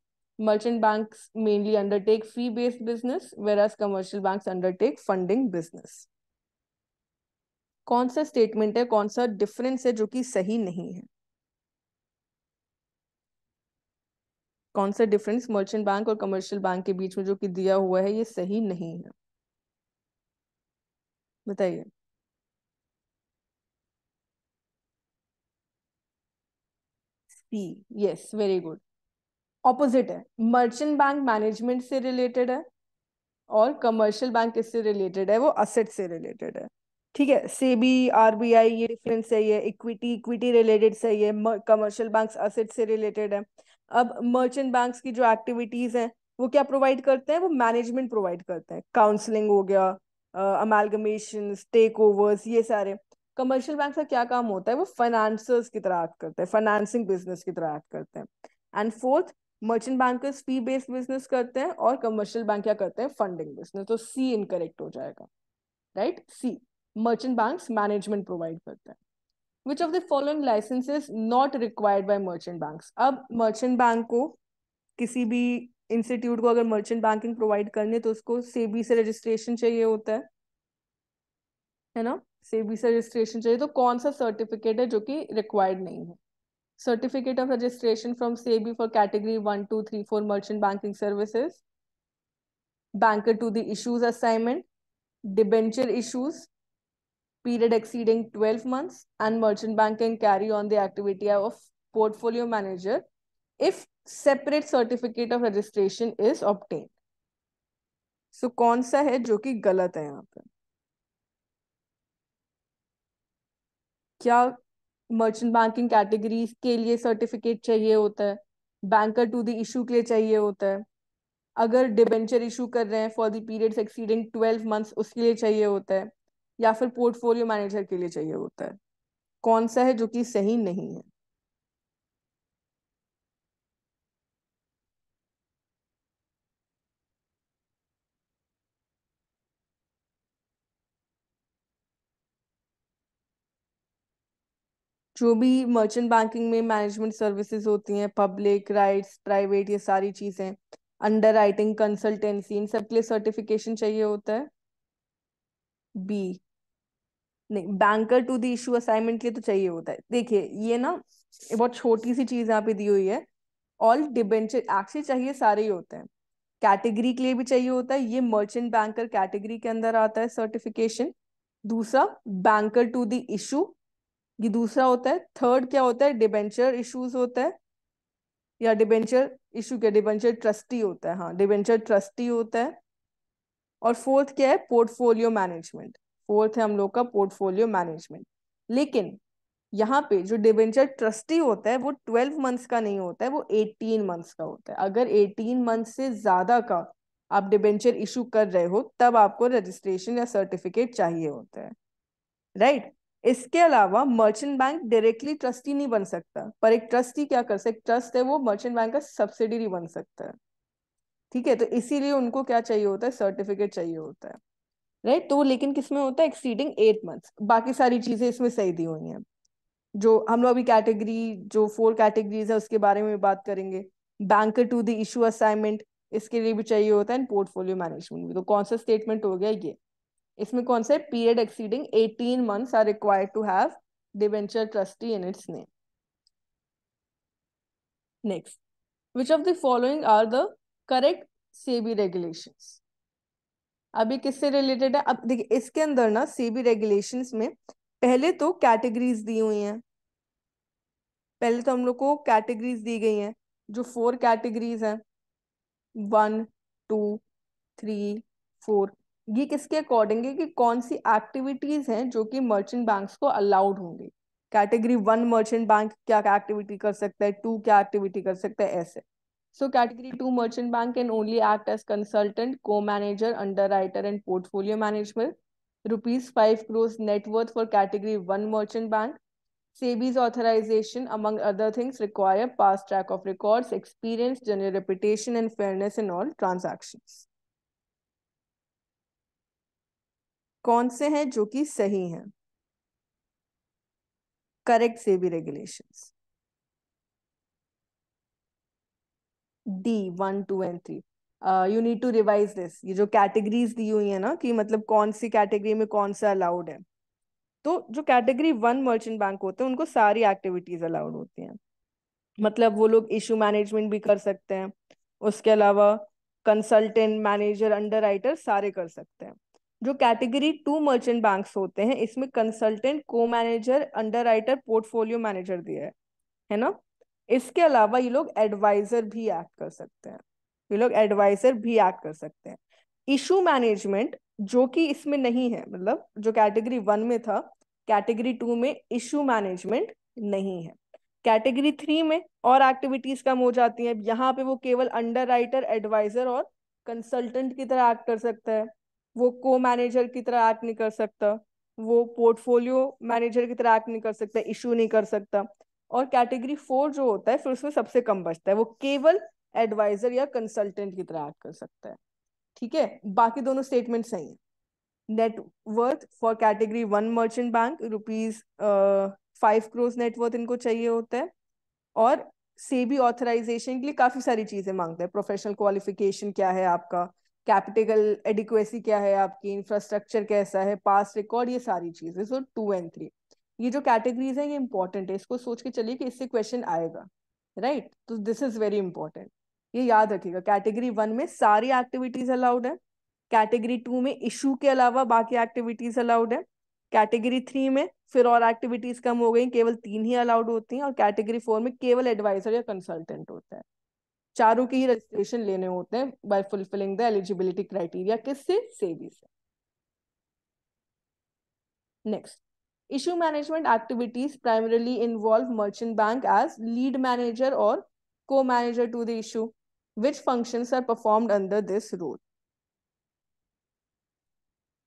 merchant banks mainly undertake fee based business whereas commercial banks undertake funding business कौन सा statement है कौन सा difference है जो कि सही नहीं है कौन सा डिफरेंस मर्चेंट बैंक और कमर्शियल बैंक के बीच में जो कि दिया हुआ है ये सही नहीं है बताइए C yes very good opposite है मर्चेंट बैंक मैनेजमेंट से रिलेटेड है और कमर्शियल बैंक किससे रिलेटेड है वो असेट से रिलेटेड है ठीक है सेबी आरबीआई ये डिफरेंस है इक्विटी इक्विटी रिलेटेड सही है कमर्शियल बैंक असेट से रिलेटेड है अब मर्चेंट बैंक्स की जो एक्टिविटीज हैं वो क्या प्रोवाइड करते हैं वो मैनेजमेंट प्रोवाइड करते हैं काउंसलिंग हो गया अमेलगमेशन टेक ओवर्स ये सारे कमर्शियल बैंक का क्या काम होता है वो फाइनेंसर्स की तरह एक्ट करते हैं फाइनेंसिंग बिजनेस की तरह एक्ट करते हैं and fourth merchant bankers fee based business करते हैं और कमर्शियल बैंक क्या करते हैं फंडिंग बिजनेस तो सी इनकरेक्ट हो जाएगा right right? C merchant bank management provide करता है which of the following licenses not required by merchant bank अब मर्चेंट बैंक को किसी भी इंस्टीट्यूट को अगर मर्चेंट बैंकिंग प्रोवाइड करने तो उसको सेबी से रजिस्ट्रेशन चाहिए होता है है ना सेबी से रजिस्ट्रेशन चाहिए तो कौन सा सर्टिफिकेट है जो कि रिक्वायर्ड नहीं है certificate of registration from SEBI for category one two three four merchant banking services banker to the issues assignment debenture issues period exceeding 12 months, and merchant bank can carry on the activity of portfolio manager if separate certificate of registration is obtained. so, kaun sa hai jo ki galat hai yahan pe kya merchant banking categories ke liye certificate chahiye hota hai banker to the issue ke liye chahiye hota hai अगर debenture issue कर रहे हैं for the periods exceeding twelve months उसके लिए चाहिए होता है या फिर पोर्टफोलियो मैनेजर के लिए चाहिए होता है कौन सा है जो कि सही नहीं है जो भी मर्चेंट बैंकिंग में मैनेजमेंट सर्विसेज होती हैं पब्लिक राइट्स प्राइवेट ये सारी चीज़ें अंडर राइटिंग कंसल्टेंसी इन सब के लिए सर्टिफिकेशन चाहिए होता है बी नहीं banker to the issue assignment के लिए तो चाहिए होता है देखिए ये ना ये बहुत छोटी सी चीज यहाँ पे दी हुई है ऑल डिबेंचर एक्चुअली चाहिए सारे ही होते हैं कैटेगरी के लिए भी चाहिए होता है ये मर्चेंट बैंकर कैटेगरी के अंदर आता है सर्टिफिकेशन दूसरा बैंकर टू द इशू ये दूसरा होता है थर्ड क्या होता है डिबेंचर इशूज होता है या डिबेंचर इशू क्या डिबेंचर ट्रस्टी होता है हाँ डिबेंचर ट्रस्टी होता है और फोर्थ क्या है पोर्टफोलियो मैनेजमेंट फोर्थ है हम लोग का पोर्टफोलियो मैनेजमेंट लेकिन यहाँ पे जो डिवेंचर ट्रस्टी होता है वो ट्वेल्व मंथ्स का नहीं होता है वो एटीन मंथ्स का होता है अगर एटीन मंथ से ज्यादा का आप डिबेंचर इशू कर रहे हो तब आपको रजिस्ट्रेशन या सर्टिफिकेट चाहिए होता है राइट right? इसके अलावा मर्चेंट बैंक डायरेक्टली ट्रस्टी नहीं बन सकता पर एक ट्रस्टी क्या कर सकता ट्रस्ट है वो मर्चेंट बैंक का सब्सिडरी बन सकता है ठीक है तो इसीलिए उनको क्या चाहिए होता है सर्टिफिकेट चाहिए होता है राइट तो लेकिन किसमें होता है एक्सीडिंग एट मंथ्स बाकी सारी चीजें इसमें सही दी हुई हैं जो हम लोग अभी कैटेगरी जो फोर कैटेगरीज है उसके बारे में बात करेंगे bank to the issue assignment इसके लिए भी चाहिए होता है एंड पोर्टफोलियो मैनेजमेंट भी तो कौन सा स्टेटमेंट हो गया ये इसमें कौन सा period exceeding eighteen months are required to have debenture trustee in its name next which of the following are the correct SEBI regulation अभी किससे रिलेटेड है अब देखिए इसके अंदर ना सेबी रेगुलेशन में पहले तो कैटेगरीज दी हुई हैं पहले तो हम लोग को कैटेगरीज दी गई हैं जो फोर कैटेगरीज हैं वन टू थ्री फोर ये किसके अकॉर्डिंग है कि कौन सी एक्टिविटीज हैं जो कि मर्चेंट बैंक्स को अलाउड होंगी कैटेगरी वन मर्चेंट बैंक क्या एक्टिविटी कर सकता है टू क्या एक्टिविटी कर सकता है ऐसे So category 2 merchant bank can only act as consultant, co-manager, underwriter and portfolio management. Rupees 5 crores net worth for category 1 merchant bank. SEBI's authorization among other things require past track of records, experience, general reputation and fairness in all transactions. कौन से हैं जो कि सही हैं correct SEBI regulations D one two and three you need to revise this ये जो categories दी हुई है ना कि मतलब कौन सी कैटेगरी में कौन सा अलाउड है तो जो कैटेगरी वन मर्चेंट बैंक होते हैं उनको सारी एक्टिविटीज अलाउड होती हैं मतलब वो लोग इशू मैनेजमेंट भी कर सकते हैं उसके अलावा कंसल्टेंट मैनेजर अंडर सारे कर सकते हैं जो कैटेगरी टू मर्चेंट बैंक होते हैं इसमें कंसल्टेंट को मैनेजर अंडर पोर्टफोलियो मैनेजर दिया है है ना इसके अलावा ये लोग एडवाइजर भी एक्ट कर सकते हैं ये लोग एडवाइजर भी एक्ट कर सकते हैं इशू मैनेजमेंट जो कि इसमें नहीं है मतलब जो कैटेगरी वन में था कैटेगरी टू में इशू मैनेजमेंट नहीं है कैटेगरी थ्री में और एक्टिविटीज कम हो जाती हैं यहाँ पे वो केवल अंडर राइटर एडवाइजर और कंसल्टेंट की तरह एक्ट कर सकता है वो को मैनेजर की तरह एक्ट नहीं कर सकता वो पोर्टफोलियो मैनेजर की तरह एक्ट नहीं कर सकता इशू नहीं कर सकता और कैटेगरी फोर जो होता है फिर उसमें सबसे कम बचता है वो केवल एडवाइजर या कंसल्टेंट की तरह एक्ट कर सकता है ठीक है बाकी दोनों स्टेटमेंट सही है net worth for category one merchant bank rupees five crores net worth इनको चाहिए होता है और सेबी ऑथराइजेशन के लिए काफी सारी चीजें मांगते हैं प्रोफेशनल क्वालिफिकेशन क्या है आपका कैपिटल एडिक्वेसी क्या है आपकी इंफ्रास्ट्रक्चर कैसा है पास रिकॉर्ड ये सारी चीजें सो टू एंड थ्री ये जो कैटेगरीज है ये इंपॉर्टेंट है इसको सोच के चलिए कि इससे क्वेश्चन आएगा राइट right? तो दिस इज वेरी इंपॉर्टेंट ये याद रखिएगा कैटेगरी वन में सारी एक्टिविटीज अलाउड है कैटेगरी टू में इशू के अलावा बाकी एक्टिविटीज अलाउड है कैटेगरी थ्री में फिर और एक्टिविटीज कम हो गई केवल तीन ही अलाउड होती हैं और कैटेगरी फोर में केवल एडवाइजर या कंसल्टेंट होता है चारों के ही रजिस्ट्रेशन लेने होते हैं by fulfilling the eligibility criteria किससे सेबी से next issue management activities primarily involve merchant bank as lead manager or co-manager to the issue which functions are performed under this role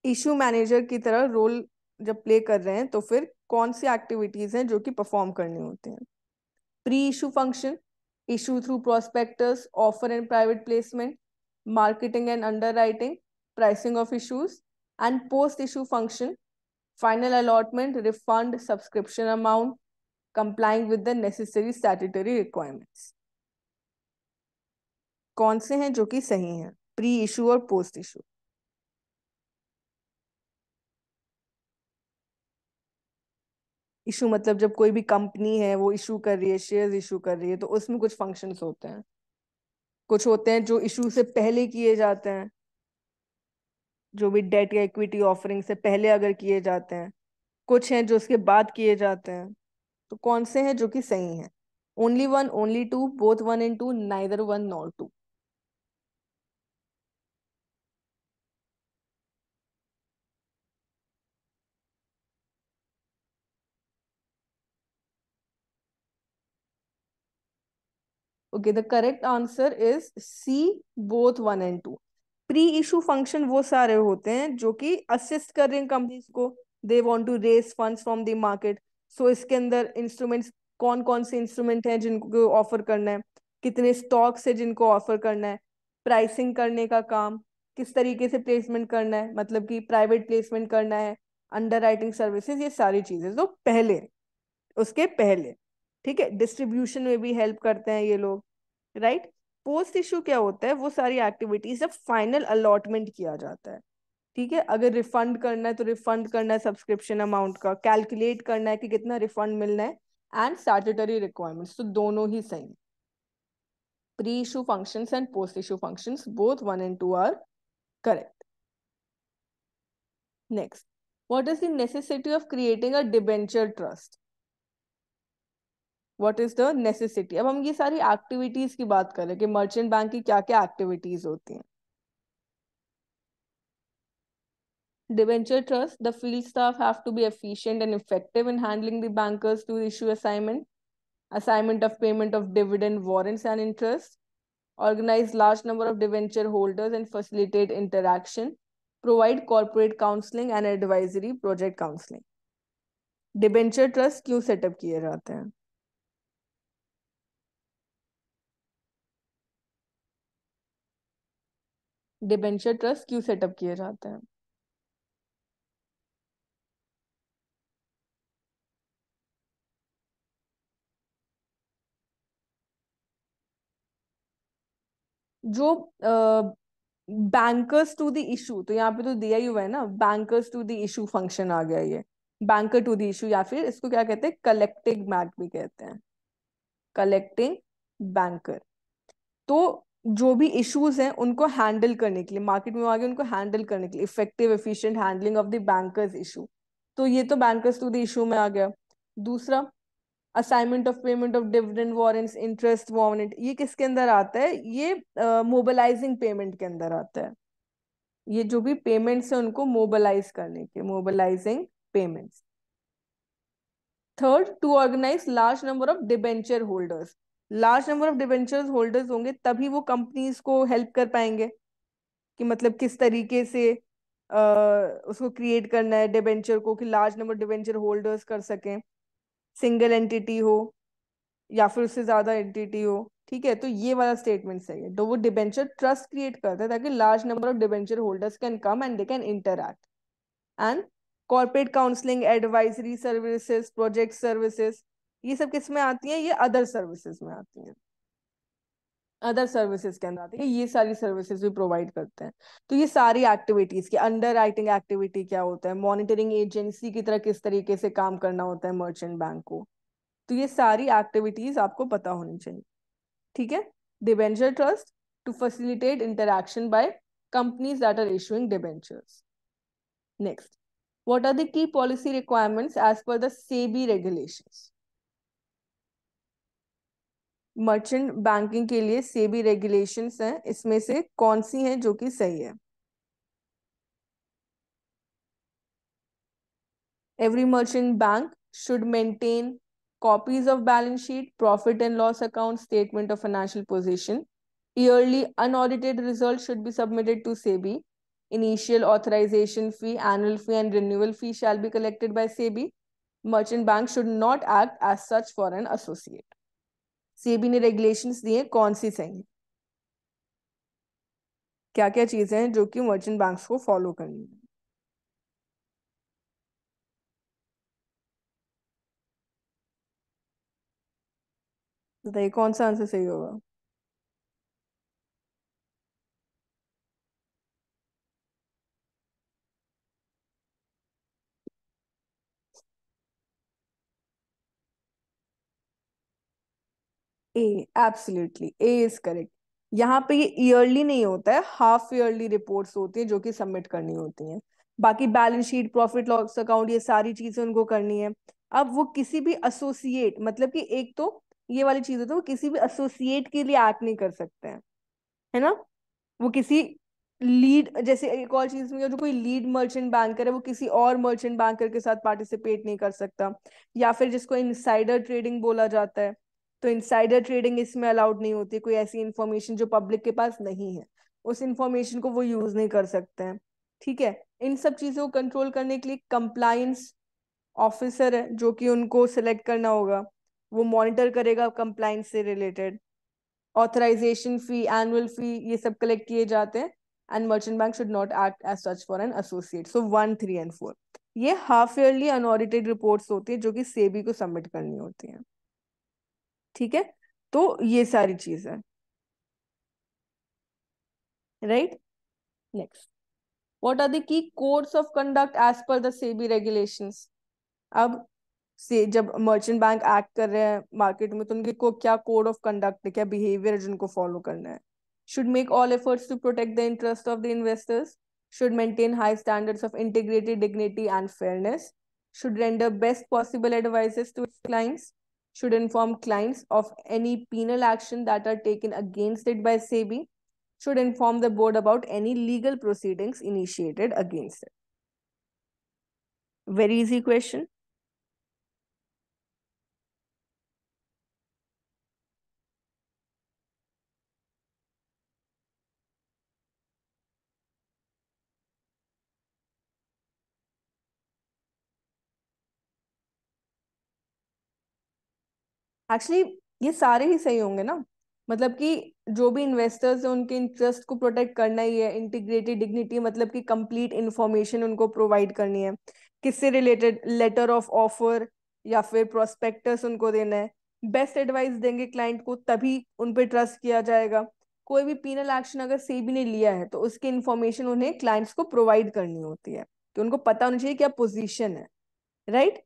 issue manager ki tarah role jab play kar rahe hain to fir kaun activities hain jo ki perform karni hoti hain pre issue function issue through prospectus offer and private placement marketing and underwriting pricing of issues and post issue function final allotment refund subscription amount complying with the necessary statutory requirements कौन से हैं जो कि सही हैं pre issue और post issue issue मतलब जब कोई भी कंपनी है वो इशू कर रही है शेयर्स इशू कर रही है तो उसमें कुछ फंक्शंस होते हैं कुछ होते हैं जो इशू से पहले किए जाते हैं जो भी डेट या इक्विटी ऑफरिंग से पहले अगर किए जाते हैं कुछ हैं जो उसके बाद किए जाते हैं तो कौन से हैं जो कि सही हैं only one only two both one and two neither one nor two okay the correct answer is C both one and two pre issue function वो सारे होते हैं जो कि असिस्ट कर रहे हैं कंपनीज को they want to raise funds from the market so इसके अंदर इंस्ट्रूमेंट्स कौन कौन से इंस्ट्रूमेंट हैं जिनको ऑफर करना है कितने स्टॉक्स है जिनको ऑफर करना है प्राइसिंग करने का काम किस तरीके से प्लेसमेंट करना है मतलब कि प्राइवेट प्लेसमेंट करना है अंडर राइटिंग सर्विसेज ये सारी चीजें तो पहले उसके पहले ठीक है डिस्ट्रीब्यूशन में भी हेल्प करते हैं ये लोग राइट पोस्ट इश्यू क्या होता है वो सारी एक्टिविटीज जब फाइनल अलॉटमेंट किया जाता है ठीक है अगर रिफंड करना है तो रिफंड करना है सब्सक्रिप्शन अमाउंट का कैलकुलेट करना है कि कितना रिफंड मिलना है एंड स्टैट्यूटरी रिक्वायरमेंट्स तो दोनों ही सही pre issue function and post issue function both one and two are correct next what is the necessity of creating a debenture trust what is the necessity अब हम ये सारी एक्टिविटीज की बात करें कि मर्चेंट बैंक की क्या क्या एक्टिविटीज होती हैं debenture trust the field staff have to be efficient and effective in handling the bankers to issue assignment assignment of payment of dividend warrants and interest organise large number of debenture holders and facilitate interaction provide corporate counselling and advisory project counselling debenture trust क्यों setup किए जाते हैं debenture trust क्यों setup किए जाते हैं जो bankers to the issue तो यहाँ पे तो दिया ही हुआ है ना bankers to the issue function आ गया ये बैंकर टू द इशू या फिर इसको क्या कहते हैं कलेक्टिंग बैंक भी कहते हैं कलेक्टिंग बैंकर तो जो भी इश्यूज हैं उनको हैंडल करने के लिए मार्केट में आगे उनको हैंडल करने के लिए effective efficient handling of the bankers issue तो ये तो बैंकर्स टू द इशू में आ गया दूसरा assignment of payment of dividend warrants interest warrant ये किसके अंदर आता है ये मोबिलाइजिंग uh, पेमेंट के अंदर आता है ये जो भी पेमेंट्स है उनको मोबिलाइज करने के mobilising payments third to organise large number of debenture holders large number of debenture holders होंगे तभी वो कंपनीज को हेल्प कर पाएंगे कि मतलब किस तरीके से आ, उसको क्रिएट करना है डिवेंचर को कि लार्ज नंबर डिवेंचर होल्डर्स कर सकें सिंगल एंटिटी हो या फिर उससे ज्यादा एंटिटी हो ठीक है तो ये वाला स्टेटमेंट सही है तो वो डिबेंचर ट्रस्ट क्रिएट करता है ताकि large number of debenture holders can come and they can interact and corporate counselling advisory services project services ये सब किस में आती है ये अदर सर्विसेज में आती है अदर सर्विसेज के अंदर आती है ये सारी सर्विसेज भी प्रोवाइड करते हैं तो ये सारी एक्टिविटीज की अंडर राइटिंग एक्टिविटी क्या होता है मॉनिटरिंग एजेंसी की तरह किस तरीके से काम करना होता है मर्चेंट बैंक को तो ये सारी एक्टिविटीज आपको पता होनी चाहिए ठीक है debenture trust to facilitate interaction by companies that are issuing debentures next what are the key policy requirements as per the SEBI regulations? Merchant banking के लिए सेबी रेगुलेशन है इसमें से कौन सी है जो कि सही है every merchant bank should maintain copies of balance sheet profit and loss account statement of financial position yearly unaudited result should be submitted to SEBI initial authorisation fee annual fee and renewal fee shall be collected by SEBI merchant bank should not act as such for an associate SEBI ने regulation दिए कौन सी सही क्या क्या चीजें हैं जो कि मर्चेंट बैंक्स को फॉलो करनी है बताइए कौन सा आंसर सही होगा A absolutely A is correct यहाँ पे ये ईयरली नहीं होता है हाफ ईयरली रिपोर्ट्स होती है जो कि सबमिट करनी होती है बाकी balance sheet profit loss account ये सारी चीजें उनको करनी है अब वो किसी भी एसोसिएट मतलब कि एक तो ये वाली चीज होती है वो किसी भी एसोसिएट के लिए एक्ट नहीं कर सकते हैं है ना वो किसी लीड जैसे एक और चीज में जो कोई लीड मर्चेंट बैंकर है वो किसी और मर्चेंट बैंकर के साथ पार्टिसिपेट नहीं कर सकता या फिर जिसको इनसाइडर ट्रेडिंग बोला जाता है तो इनसाइडर ट्रेडिंग इसमें अलाउड नहीं होती कोई ऐसी इन्फॉर्मेशन जो पब्लिक के पास नहीं है उस इन्फॉर्मेशन को वो यूज नहीं कर सकते हैं ठीक है इन सब चीजों को कंट्रोल करने के लिए कंप्लायंस ऑफिसर है जो कि उनको सिलेक्ट करना होगा वो मॉनिटर करेगा कंप्लायंस से related authorisation fee annual fee ये सब कलेक्ट किए जाते हैं and merchant bank should not act as such for an associate so one three and four ये हाफ ईयरली अनऑडिटेड रिपोर्ट्स होती है जो कि सेबी को सबमिट करनी होती है ठीक है तो ये सारी चीज है right next what are the course of conduct as per SEBI regulation अब से जब मर्चेंट बैंक एक्ट कर रहे हैं मार्केट में तो उनके को क्या कोड ऑफ कंडक्ट है क्या बिहेवियर है जिनको फॉलो करना है should make all efforts to protect the interest of the investors should maintain high standards of integrated dignity and fairness should render best possible advices to clients should inform clients of any penal action that are taken against it by SEBI, should inform the board about any legal proceedings initiated against it. Very easy question. Actually ये सारे ही सही होंगे ना मतलब कि जो भी investors हैं उनके इंटरेस्ट को प्रोटेक्ट करना ही है इंटीग्रेटेड डिग्निटी मतलब कि कंप्लीट इन्फॉर्मेशन उनको प्रोवाइड करनी है किससे रिलेटेड लेटर ऑफ ऑफर या फिर प्रोस्पेक्टस उनको देना है बेस्ट एडवाइस देंगे क्लाइंट को तभी उन पर ट्रस्ट किया जाएगा कोई भी पीनल एक्शन अगर सेबी ने लिया है तो उसकी इन्फॉर्मेशन उन्हें क्लाइंट्स को प्रोवाइड करनी होती है कि उनको पता होना चाहिए क्या पोजीशन है राइट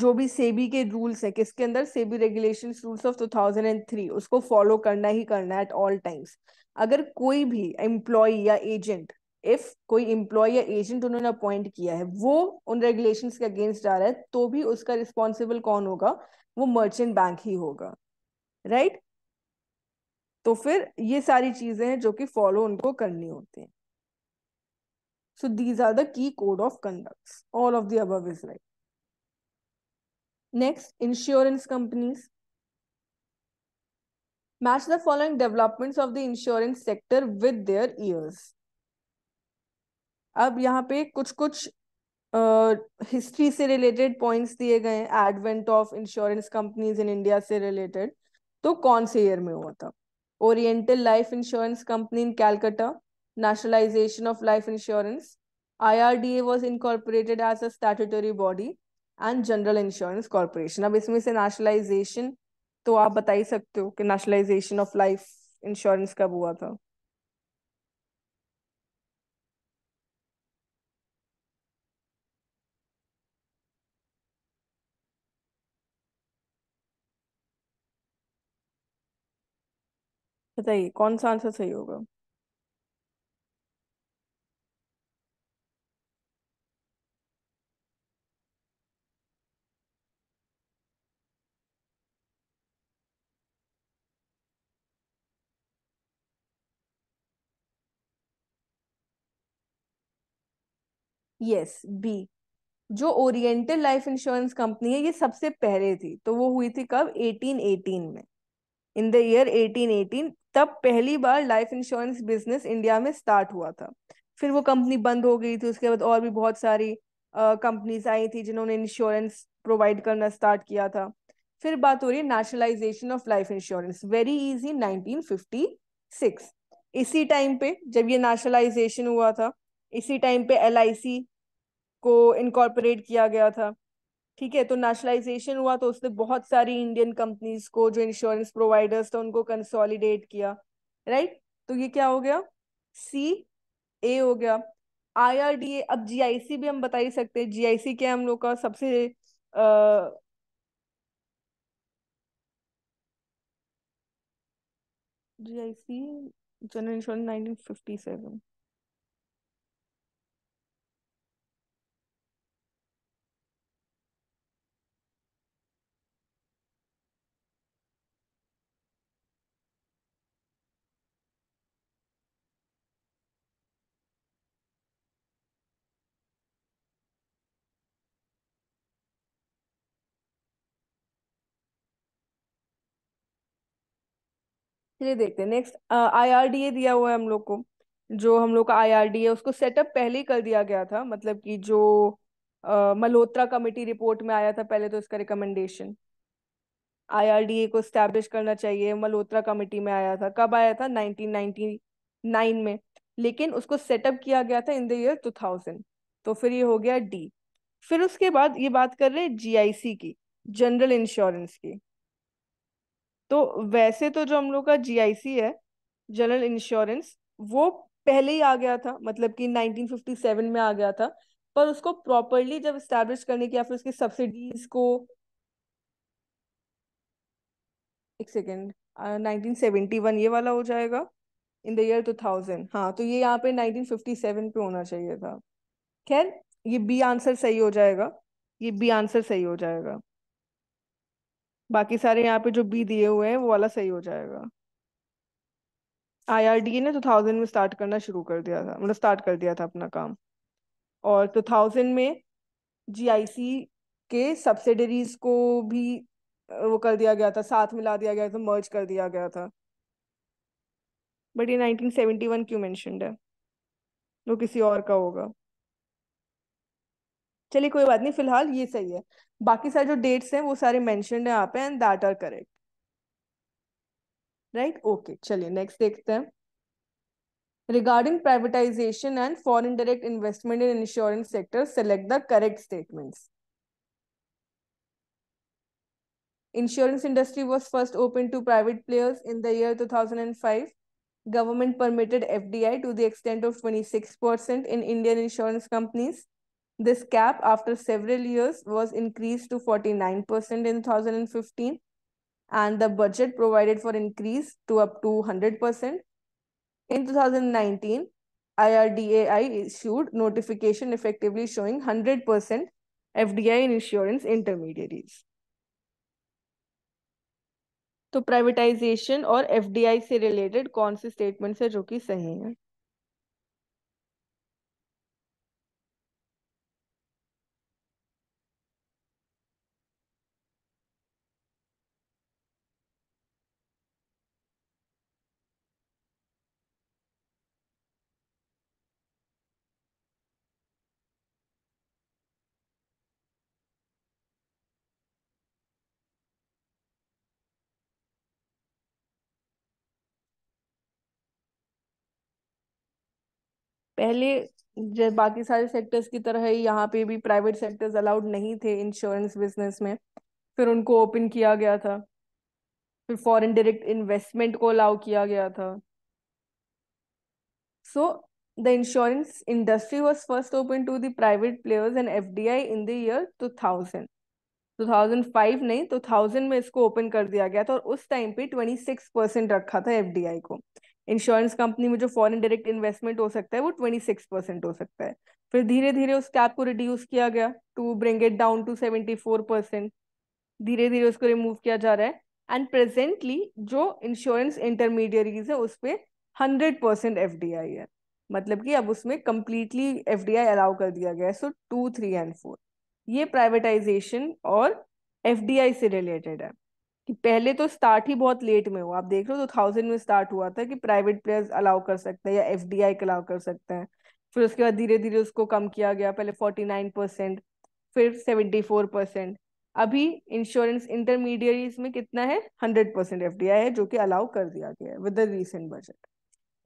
जो भी सेबी के रूल्स है किसके अंदर सेबी रेगुलेशन रूल्स ऑफ 2003 उसको फॉलो करना ही करना एट ऑल टाइम्स अगर कोई भी एम्प्लॉय या एजेंट इफ कोई एम्प्लॉय या एजेंट उन्होंने अपॉइंट किया है वो उन रेगुलेशन के अगेंस्ट जा रहा है तो भी उसका रिस्पॉन्सिबल कौन होगा वो मर्चेंट बैंक ही होगा राइट right? तो फिर ये सारी चीजें हैं जो कि फॉलो उनको करनी होती है so these are the key code of conduct all of the above is right Next, insurance companies. Match the following developments of the insurance sector with their years. अब यहाँ पे कुछ कुछ हिस्ट्री uh, से रिलेटेड पॉइंट्स दिए गए हैं advent of insurance companies in India से रिलेटेड तो कौन से ईयर में हुआ था oriental life insurance company in Calcutta nationalization of life insurance. IRDA was incorporated as a statutory body. And general insurance corporation अब इसमें से नेशनलाइजेशन तो आप बता ही सकते हो कि नेशनलाइजेशन ऑफ लाइफ इंश्योरेंस कब हुआ था बताइए कौन सा आंसर सही होगा यस बी जो ओरिएंटल लाइफ इंश्योरेंस कंपनी है ये सबसे पहले थी तो वो हुई थी कब 1818 में इन द ईयर 1818 तब पहली बार लाइफ इंश्योरेंस बिजनेस इंडिया में स्टार्ट हुआ था फिर वो कंपनी बंद हो गई थी उसके बाद और भी बहुत सारी कंपनीज आई थी जिन्होंने इंश्योरेंस प्रोवाइड करना स्टार्ट किया था फिर बात हो रही है nationalisation of life insurance very easy 1956 इसी टाइम पे जब ये नेशनलाइजेशन हुआ था इसी टाइम पे एल को इनकॉर्पोरेट किया गया था ठीक है तो नेशनलाइजेशन हुआ तो उसने बहुत सारी इंडियन कंपनीज को जो इंश्योरेंस प्रोवाइडर्स थे उनको कंसोलिडेट किया राइट तो ये क्या हो गया सी ए हो गया आई आर डी ए अब जी आई सी भी हम बता ही सकते हैं सी क्या हम लोग का सबसे आ, C general insurance nineteen fifty seven चलिए देखते हैं नेक्स्ट आईआरडीए दिया हुआ है हम लोग को जो हम लोग का आईआरडीए उसको सेटअप पहले ही कर दिया गया था मतलब कि जो मल्होत्रा कमेटी रिपोर्ट में आया था पहले तो इसका रिकमेंडेशन आईआरडीए को स्टैब्लिश करना चाहिए मल्होत्रा कमेटी में आया था कब आया था 1999 में लेकिन उसको सेटअप किया गया था इन द ईयर 2000 तो फिर ये हो गया डी फिर उसके बाद ये बात कर रहे हैं जीआईसी की जनरल इंश्योरेंस की तो वैसे तो जो हम लोग का जीआईसी है जनरल इंश्योरेंस वो पहले ही आ गया था मतलब कि 1957 में आ गया था पर उसको प्रॉपरली जब स्टैब्लिश करने की या फिर उसकी सब्सिडीज को एक सेकेंड नाइनटीन सेवेंटी वन ये वाला हो जाएगा in the year two thousand हाँ तो ये यहाँ पे नाइनटीन फिफ्टी सेवन पे होना चाहिए था खैर ये बी आंसर सही हो जाएगा ये बी आंसर सही हो जाएगा बाकी सारे यहाँ पे जो बी दिए हुए हैं वो वाला सही हो जाएगा आईआरडीए ने 2000 में स्टार्ट करना शुरू कर दिया था मतलब स्टार्ट कर दिया था अपना काम और 2000 में जीआईसी के सब्सिडरीज को भी वो कर दिया गया था साथ मिला दिया गया था मर्ज कर दिया गया था बट ये 1971 क्यों मेंशनड है वो किसी और का होगा चलिए कोई बात नहीं फिलहाल ये सही है बाकी सारे जो डेट्स हैं वो सारे मैंशन है यहाँ and that are correct right okay चलिए नेक्स्ट देखते हैं regarding privatisation and foreign direct investment in insurance sector select the correct statement insurance industry was first open to private players in the year two thousand and five government permitted F D I to the extent of twenty six percent in Indian insurance companies This cap, after several years, was increased to 49% in 2015, and the budget provided for increase to up to 100%. In 2019, IRDAI issued notification effectively showing 100% FDI in insurance intermediaries. तो privatisation और FDI से related कौन से statements है जो कि सही है पहले जब बाकी सारे सेक्टर्स की तरह ही यहाँ पे भी प्राइवेट सेक्टर्स अलाउड नहीं थे इंश्योरेंस बिजनेस में फिर उनको ओपन किया गया था फिर फॉरेन डायरेक्ट इन्वेस्टमेंट को अलाउ किया गया था so the insurance industry was first open to the private players and F D I in the year two thousand two thousand five नहीं टू थाउजेंड में इसको ओपन कर दिया गया था और उस टाइम पे ट्वेंटी सिक्स परसेंट रखा था एफ डी आई को इंश्योरेंस कंपनी में जो फॉरेन डायरेक्ट इन्वेस्टमेंट हो सकता है वो ट्वेंटी सिक्स परसेंट हो सकता है फिर धीरे धीरे उस कैप को रिड्यूस किया गया to bring it down to seventy four percent धीरे धीरे उसको रिमूव किया जा रहा है एंड प्रेजेंटली जो इंश्योरेंस इंटरमीडियरीज है उस पर hundred percent F D I है मतलब कि अब उसमें completely F D I allow कर दिया गया है so two three and four ये प्राइवेटाइजेशन और एफ डी आई से रिलेटेड है कि पहले तो स्टार्ट ही बहुत लेट में हुआ आप देख रहे हो तो थाउजेंड में स्टार्ट हुआ था कि प्राइवेट प्लेयर्स अलाउ कर सकते हैं या एफ डी आई अलाउ कर सकते हैं फिर उसके बाद धीरे धीरे उसको कम किया गया पहले फोर्टी नाइन परसेंट फिर सेवेंटी फोर परसेंट अभी इंश्योरेंस इंटरमीडियरीज में कितना है hundred percent F D I है जो कि अलाउ कर दिया गया है with the recent budget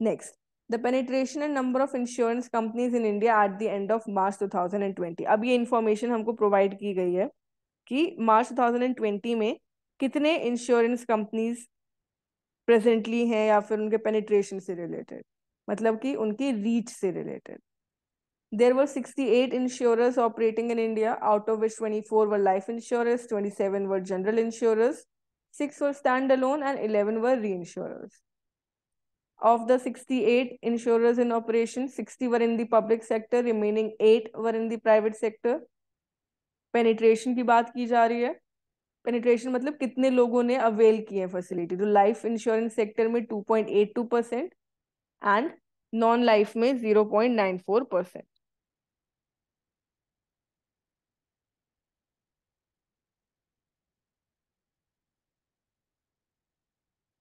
next the penetration and number of insurance companies in India at the end of March twenty अब ये इन्फॉर्मेशन हमको प्रोवाइड की गई है कि March two thousand and twenty में कितने इंश्योरेंस कंपनीज प्रेजेंटली हैं या फिर उनके पेनिट्रेशन से रिलेटेड मतलब कि उनकी रीच से related there were sixty eight insurers operating in India out of which twenty four were life insurance twenty seven were general insurance six were stand alone and eleven were reinsurers Of the 68 insurers in operation, 60 were in the public sector remaining eight were in the private sector penetration की बात की जा रही है penetration मतलब कितने लोगों ने अवेल किए हैं फैसिलिटी तो लाइफ इंश्योरेंस सेक्टर में 2.82 परसेंट एंड नॉन लाइफ में 0.94 परसेंट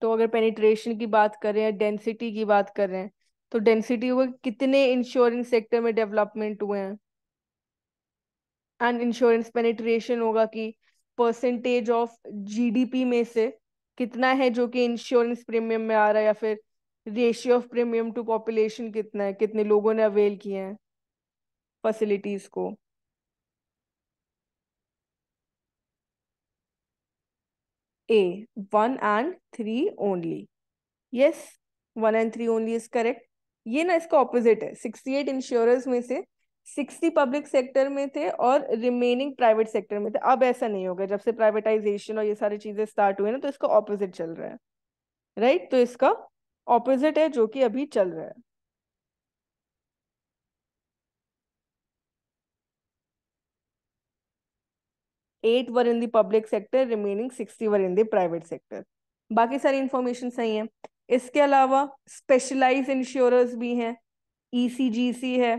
तो अगर पेनिट्रेशन की बात कर रहे हैं डेंसिटी की बात कर रहे हैं तो डेंसिटी हुआ कितने इंश्योरेंस सेक्टर में डेवलपमेंट हुए हैं एंड इंश्योरेंस पेनिट्रेशन होगा कि परसेंटेज ऑफ जीडीपी में से कितना है जो कि इंश्योरेंस प्रीमियम में आ रहा है या फिर ratio of premium to population कितना है कितने लोगों ने अवेल किए हैं फैसिलिटीज को A one and three only yes one and three only is correct ये ना इसका ऑपोजिट है सिक्सटी एट इंश्योरेंस में से सिक्सटी पब्लिक सेक्टर में थे और रिमेनिंग प्राइवेट सेक्टर में थे अब ऐसा नहीं होगा जब से प्राइवेटाइजेशन और ये सारी चीजें स्टार्ट हुई ना तो इसका ऑपोजिट चल रहा है राइट right? तो इसका ऑपोजिट है जो कि अभी चल रहा है eight were in public sector remaining sixty were in private sector बाकी सारी इंफॉर्मेशन सही है इसके अलावा स्पेशलाइज इंश्योरर्स भी हैं ईसीजीसी e है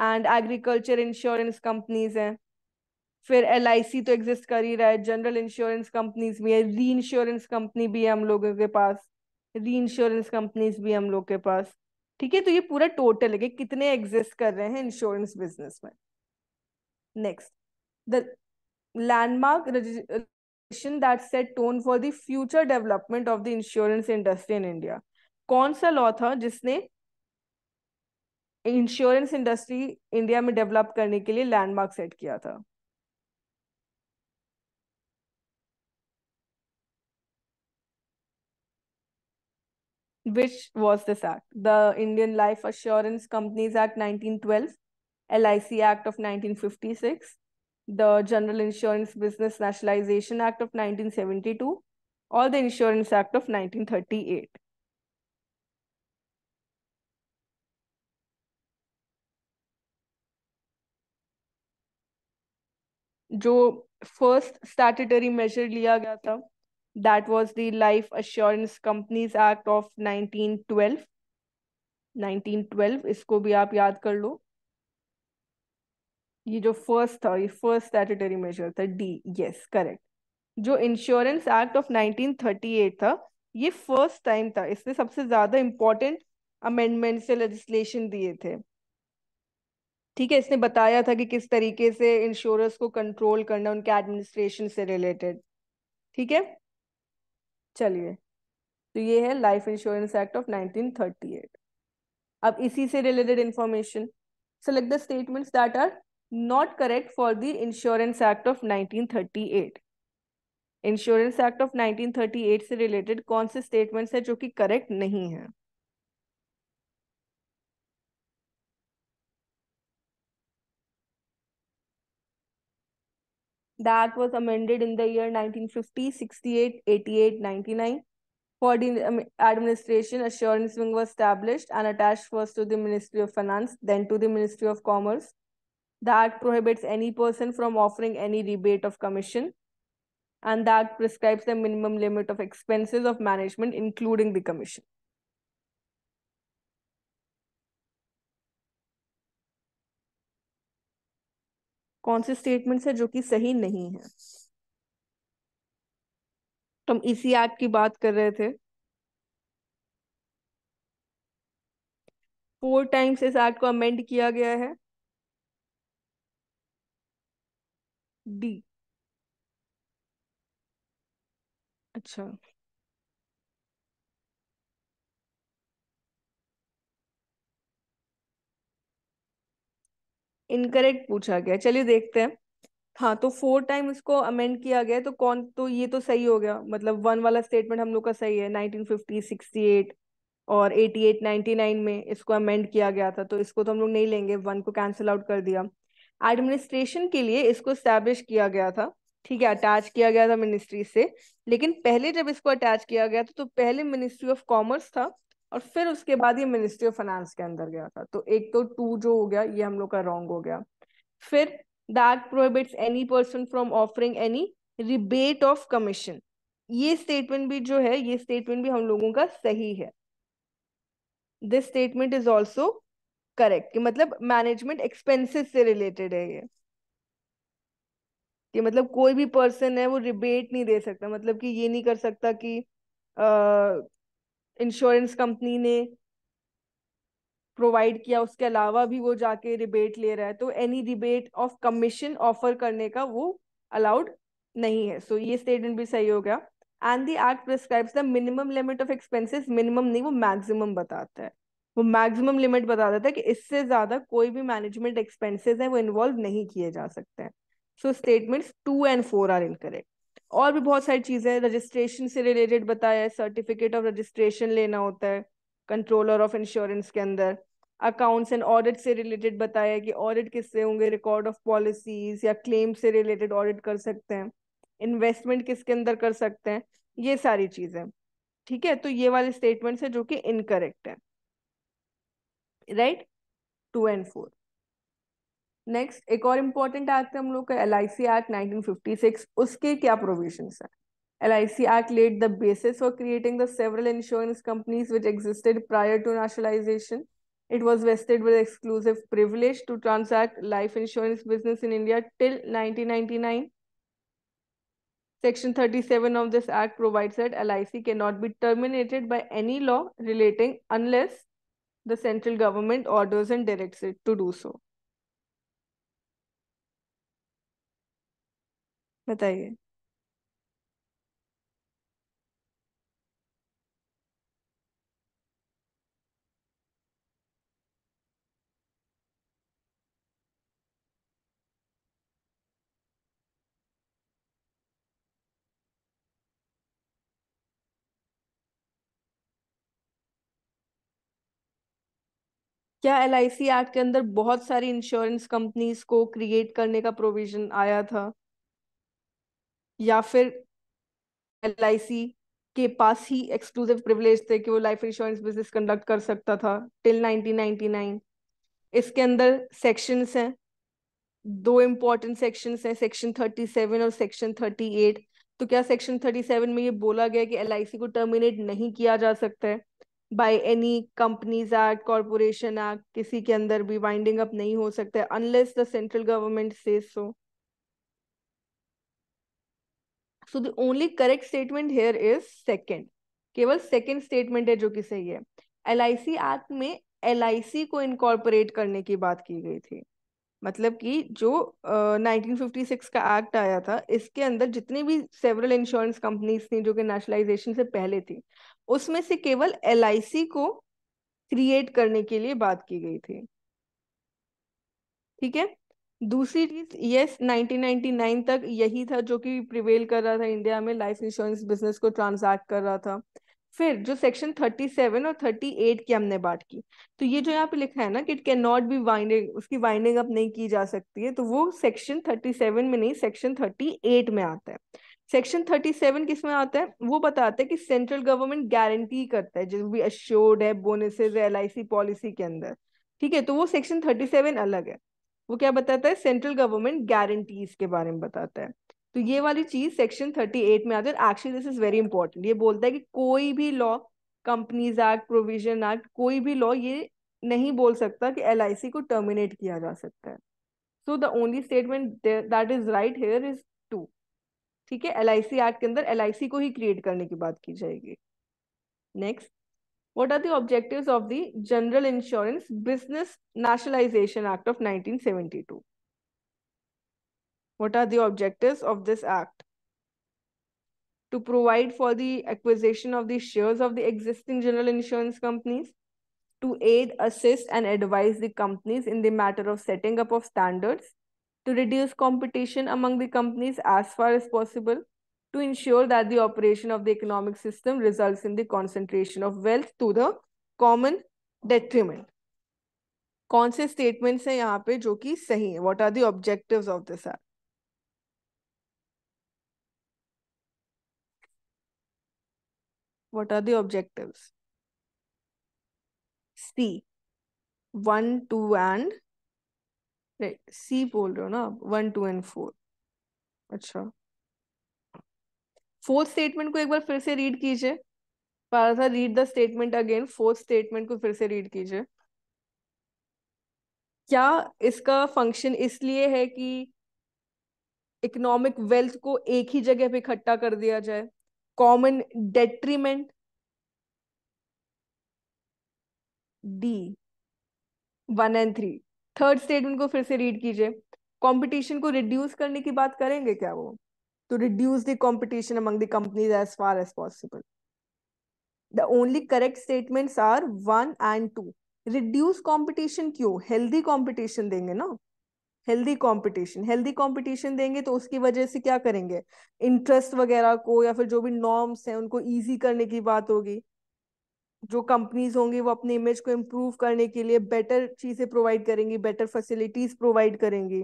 एंड एग्रीकल्चर इंश्योरेंस कंपनीज हैं फिर एल तो एग्जिस्ट कर ही रहा है जनरल इंश्योरेंस कंपनीज भी है री इंश्योरेंस कंपनी भी है हम लोगों के पास री इंश्योरेंस कंपनीज भी हम लोग के पास ठीक है तो ये पूरा टोटल है कि कितने एग्जिस्ट कर रहे हैं इंश्योरेंस बिजनेस में next the landmark registration that set tone for the future development of the insurance industry in India कौन सा लॉ था जिसने इंश्योरेंस इंडस्ट्री इंडिया में डेवलप करने के लिए लैंडमार्क सेट किया था which was this act? The Indian Life Assurance Companies Act 1912, LIC Act of 1956, the General Insurance Business Nationalization Act of 1972, or the Insurance Act of 1938. जो first statutory major लिया गया था that was the life assurance companies act of nineteen 1912 इसको भी आप याद कर लो ये जो फर्स्ट था ये फर्स्ट स्टैटरी मेजर था डी यस करेक्ट जो इंश्योरेंस एक्ट ऑफ 1938 था ये फर्स्ट टाइम था इसने सबसे ज्यादा इम्पोर्टेंट अमेंडमेंट से लेजिस्लेशन दिए थे ठीक है इसने बताया था कि किस तरीके से इंश्योरेंस को कंट्रोल करना उनके एडमिनिस्ट्रेशन से रिलेटेड ठीक है चलिए तो ये है लाइफ इंश्योरेंस एक्ट ऑफ 1938 अब इसी से related information select the statements that are not correct for the insurance act of 1938 insurance act of 1938 से रिलेटेड कौन से स्टेटमेंट्स है जो कि करेक्ट नहीं है that was amended in the year 1950, 68, 88, 99. For the administration, Assurance Wing was established and attached first to the Ministry of Finance, then to the Ministry of Commerce. The act prohibits any person from offering any rebate of commission and that prescribes the minimum limit of expenses of management, including the commission. कौन से statements है जो कि सही नहीं है तुम तो इसी एक्ट की बात कर रहे थे फोर टाइम्स इस एक्ट को अमेंड किया गया है डी अच्छा इनकरेक्ट पूछा गया चलिए देखते हैं हाँ तो फोर टाइम इसको अमेंड किया गया तो कौन तो ये तो सही हो गया मतलब वन वाला स्टेटमेंट हम लोग का सही है 1950 68 और 88 99 में इसको अमेंड किया गया था तो इसको तो हम लोग नहीं लेंगे वन को कैंसिल आउट कर दिया एडमिनिस्ट्रेशन के लिए इसको स्टैब्लिश किया गया था ठीक है अटैच किया गया था मिनिस्ट्री से लेकिन पहले जब इसको अटैच किया गया था तो पहले मिनिस्ट्री ऑफ कॉमर्स था और फिर उसके बाद ये मिनिस्ट्री ऑफ फाइनेंस के अंदर गया था तो एक तो टू जो हो गया ये हम लोग का रॉन्ग हो गया फिर the act prohibits any person from offering any rebate of commission ये स्टेटमेंट भी जो है ये स्टेटमेंट भी हम लोगों का सही है this statement is also correct कि मतलब मैनेजमेंट एक्सपेंसेस से रिलेटेड है ये कि मतलब कोई भी पर्सन है वो रिबेट नहीं दे सकता मतलब कि ये नहीं कर सकता कि इंश्योरेंस कंपनी ने प्रोवाइड किया उसके अलावा भी वो जाके रिबेट ले रहा है तो any rebate of commission offer करने का वो अलाउड नहीं है सो so, ये स्टेटमेंट भी सही हो गया and the act prescribes the minimum limit of expenses minimum नहीं वो मैक्सिमम बताता है वो मैक्सिमम लिमिट बता देता है कि इससे ज्यादा कोई भी मैनेजमेंट एक्सपेंसेस है वो इन्वॉल्व नहीं किए जा सकते हैं so statements two and four are incorrect और भी बहुत सारी चीजें रजिस्ट्रेशन से रिलेटेड बताया है सर्टिफिकेट ऑफ रजिस्ट्रेशन लेना होता है कंट्रोलर ऑफ इंश्योरेंस के अंदर अकाउंट्स एंड ऑडिट से रिलेटेड बताया कि ऑडिट किससे होंगे रिकॉर्ड ऑफ पॉलिसीज या क्लेम से रिलेटेड ऑडिट कर सकते हैं इन्वेस्टमेंट किसके अंदर कर सकते हैं ये सारी चीजें ठीक है तो ये वाले स्टेटमेंट्स है जो कि इनकरेक्ट है right two and four Next, a और important act है हम लोग का L I Act act nineteen fifty six उसके The प्रोविजन है L I C act laid the basis for creating the several insurance companies which It was vested with exclusive privilege to transact life insurance business in India till 1999. Section 37 of this act provides that LIC cannot be terminated by any law relating unless the central government orders and directs it to do so. बताइए क्या L I C act के अंदर बहुत सारी insurance companies को create करने का provision आया था या फिर एल के पास ही एक्सक्लूसिव प्रिविलेज थे कि वो लाइफ इंश्योरेंस बिजनेस कंडक्ट कर सकता था टिल 1999 इसके अंदर सेक्शंस हैं दो इम्पोर्टेंट सेक्शंस हैं सेक्शन 37 और सेक्शन 38 तो क्या सेक्शन 37 में ये बोला गया कि एल को टर्मिनेट नहीं किया जा सकता है by any companies act corporation act किसी के अंदर भी वाइंडिंग अप नहीं हो सकता है अनलेस द सेंट्रल गवर्नमेंट से so so. So the only correct statement here is second केवल सेकेंड स्टेटमेंट है जो कि सही है एल आई सी एक्ट में एल आई सी को इनकॉर्पोरेट करने की बात की गई थी मतलब कि जो uh, 1956 का एक्ट आया था इसके अंदर जितनी भी सेवरल इंश्योरेंस कंपनीज थी जो कि नेशनलाइजेशन से पहले थी उसमें से केवल एल को क्रिएट करने के लिए बात की गई थी ठीक है दूसरी चीज यस 1999 तक यही था जो कि प्रिवेल कर रहा था इंडिया में लाइफ इंश्योरेंस बिजनेस को ट्रांजैक्ट कर रहा था फिर जो सेक्शन 37 और 38 की हमने बात की तो ये जो यहाँ पे लिखा है ना कि it can not be winding उसकी वाइंडिंग अप नहीं की जा सकती है तो वो सेक्शन 37 में नहीं सेक्शन 38 में आता है सेक्शन 37 किस में आता है वो बताता है कि सेंट्रल गवर्नमेंट गारंटी करता है जो भी अश्योर्ड है बोनसेज एल पॉलिसी के अंदर ठीक है तो वो सेक्शन 37 अलग है वो क्या बताता है सेंट्रल गवर्नमेंट गारंटीज के बारे में बताता है तो ये वाली चीज सेक्शन थर्टी एट में आती है actually this is very important ये बोलता है कि कोई भी law companies act provision act कोई भी लॉ ये नहीं बोल सकता कि एल को टर्मिनेट किया जा सकता है so the only statement that is right here is two ठीक है एल एक्ट के अंदर एल को ही क्रिएट करने की बात की जाएगी next what are the objectives of the General Insurance Business Nationalization Act of 1972? What are the objectives of this act? To provide for the acquisition of the shares of the existing general insurance companies, to aid, assist, and advise the companies in the matter of setting up of standards, to reduce competition among the companies as far as possible, to ensure that the operation of the economic system results in the concentration of wealth to the common detriment. कौन से statements हैं यहाँ पे जो कि सही What are the objectives of this act? What are the objectives? C. One, two, and right. C बोल रहे हो ना? One, two, and four. अच्छा. फोर्थ स्टेटमेंट को एक बार फिर से रीड कीजिए पढ़ा read the statement again fourth statement को फिर से रीड कीजिए क्या इसका फंक्शन इसलिए है कि इकोनॉमिक वेल्थ को एक ही जगह पे इकट्ठा कर दिया जाए common detriment D one and three third statement को फिर से रीड कीजिए कंपटीशन को रिड्यूस करने की बात करेंगे क्या वो to reduce the competition among the companies as far as possible. The only correct statements are one and two. Reduce competition क्यों हेल्दी कॉम्पिटिशन देंगे ना हेल्दी कंपटीशन हेल्दी कंपटीशन देंगे तो उसकी वजह से क्या करेंगे इंटरेस्ट वगैरह को या फिर जो भी नॉर्म्स हैं उनको इजी करने की बात होगी जो कंपनीज होंगी वो अपने इमेज को इम्प्रूव करने के लिए बेटर चीज़ें प्रोवाइड करेंगी बेटर फैसिलिटीज प्रोवाइड करेंगी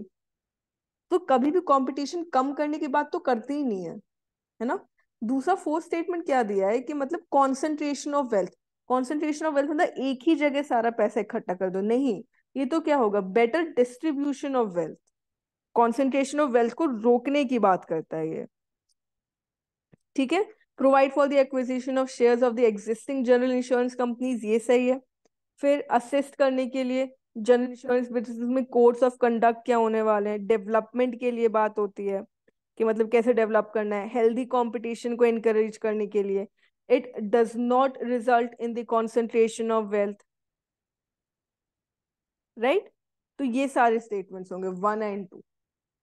तो कभी भी कंपटीशन कम करने की बात तो करती ही नहीं है है ना दूसरा फोर्थ स्टेटमेंट क्या दिया है कि मतलब concentration of wealth concentration of wealth मतलब एक ही जगह सारा पैसा इकट्ठा कर दो नहीं ये तो क्या होगा better distribution of wealth concentration of wealth को रोकने की बात करता है ये ठीक है provide for the acquisition of shares of the existing general insurance companies ये सही है फिर असिस्ट करने के लिए जनरल इंश्योरेंस बिजनेस में कोर्स ऑफ कंडक्ट क्या होने वाले हैं डेवलपमेंट के लिए बात होती है कि मतलब कैसे डेवलप करना है हेल्दी कंपटीशन को इनकरेज करने के लिए it does not result in the of wealth right तो ये सारे स्टेटमेंट्स होंगे वन एंड टू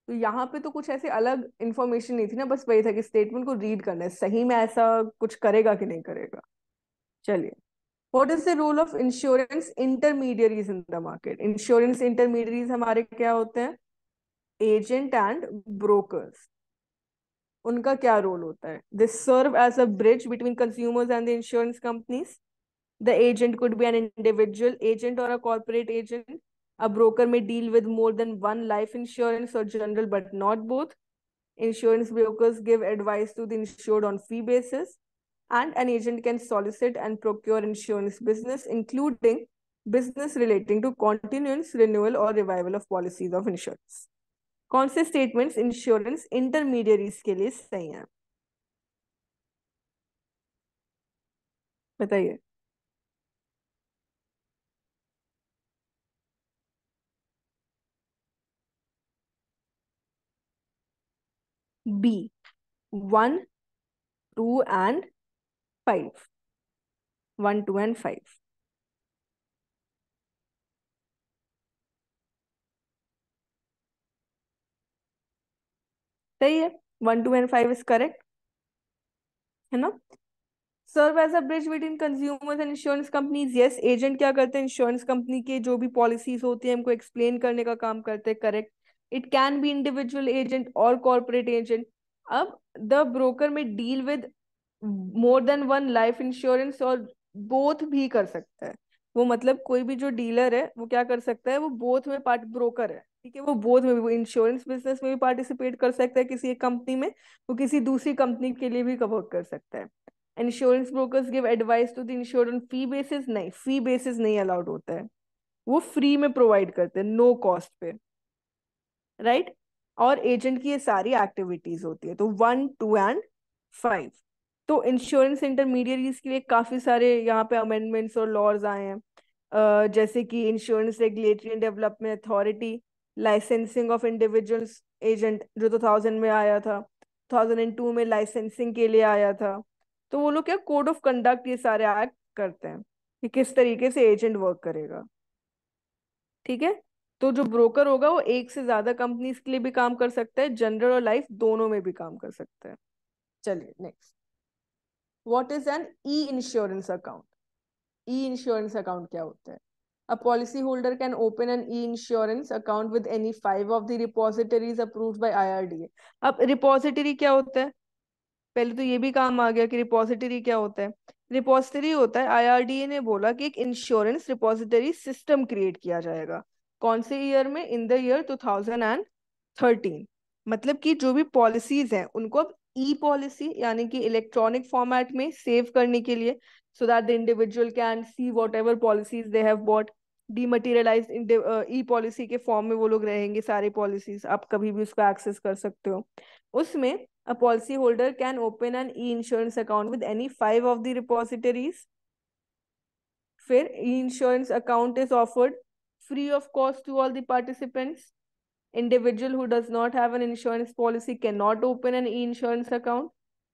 तो यहाँ पे तो कुछ ऐसे अलग इन्फॉर्मेशन नहीं थी ना बस वही था कि स्टेटमेंट को रीड करना है सही में ऐसा कुछ करेगा कि नहीं करेगा चलिए what is the role of insurance intermediaries in the market insurance intermediaries are क्या होते हैं agent and brokers उनका क्या रोल होता है they serve as a bridge between consumers the the insurance companies the agent could be an individual agent और a corporate A broker may deal with more than one life insurance or general, but not both. Insurance brokers give advice to the insured on fee basis and an agent can solicit and procure insurance business, including business relating to continuance, renewal, or revival of policies of insurance. कौन statements insurance intermediaries? Intermediaries के लिए सही हैं बताइए B one two five. One, two, and five. सही है one two and five is correct है ना serve as a bridge between consumers and insurance companies yes agent क्या करते हैं इंश्योरेंस कंपनी के जो भी पॉलिसीज होती है हमको एक्सप्लेन करने का काम करते हैं correct it can be individual agent और कॉर्पोरेट एजेंट अब द ब्रोकर में deal with more than one life insurance और बोथ भी कर सकता है वो मतलब कोई भी जो डीलर है वो क्या कर सकता है वो बोथ में पार्ट ब्रोकर है ठीक है वो बोथ में वो इंश्योरेंस बिजनेस में भी पार्टिसिपेट कर सकता है किसी एक कंपनी में वो किसी दूसरी कंपनी के लिए भी कवर कर सकता है insurance brokers give advice to the insure fee basis नहीं फी बेसिस नहीं अलाउड होता है वो फ्री में प्रोवाइड करते हैं नो कॉस्ट पे राइट right? और एजेंट की ये सारी एक्टिविटीज होती है तो वन टू एंड फाइव तो इंश्योरेंस इंटरमीडियरीज के लिए काफ़ी सारे यहाँ पे अमेंडमेंट्स और लॉज आए हैं जैसे कि insurance regulatory and development authority licensing of individuals agent जो टू तो थाउजेंड में आया था थाउजेंड एंड टू में लाइसेंसिंग के लिए आया था तो वो लोग क्या कोड ऑफ कंडक्ट ये सारे एक्ट करते हैं कि किस तरीके से एजेंट वर्क करेगा ठीक है तो जो ब्रोकर होगा वो एक से ज्यादा कंपनीज के लिए भी काम कर सकता है जनरल और लाइफ दोनों में भी काम कर सकता है चलिए next what is an E insurance account E insurance account क्या होता है A policy holder can open an e-insurance account with any five of the repositories approved by IRDA. अब रिपोजिटरी क्या होता है पहले तो ये भी काम आ गया कि रिपोजिटरी क्या होता है रिपोजिटरी होता है आईआरडीए ने बोला कि एक इंश्योरेंस रिपोजिटरी सिस्टम क्रिएट किया जाएगा कौन से ईयर में इन द ईयर 2013 मतलब कि जो भी पॉलिसीज हैं उनको अब ई पॉलिसी यानी कि इलेक्ट्रॉनिक फॉर्मेट में सेव करने के लिए so that the individual can see whatever policies they have bought dematerialise E policy के फॉर्म में वो लोग रहेंगे सारे पॉलिसीज आप कभी भी उसको एक्सेस कर सकते हो उसमें a policy holder can open an E insurance account with any five of the repositories फिर E insurance account is offered free of cost to all the participants individual who does not have an insurance policy cannot open an e-insurance account.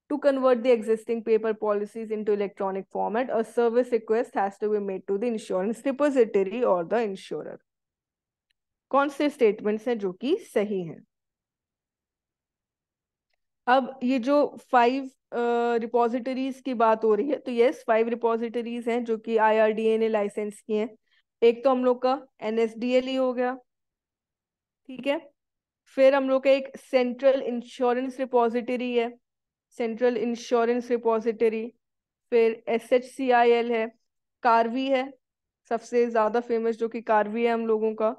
To convert the existing paper policies into electronic format, a service request has to be made to the insurance repository or the insurer. कौन से statements हैं जो कि सही हैं अब ये जो फाइव रिपोजिटरीज uh, की बात हो रही है तो यस फाइव रिपोजिटरीज हैं जो कि आईआरडीए ने लाइसेंस किए हैं एक तो हम लोग का एनएसडीएल ही हो गया ठीक है फिर हम लोग का एक सेंट्रल इंश्योरेंस रिपोजिटरी है सेंट्रल इंश्योरेंस रिपोजिटरी फिर S H C I L है कारवी है सबसे ज्यादा फेमस जो कि कारवी है हम लोगों का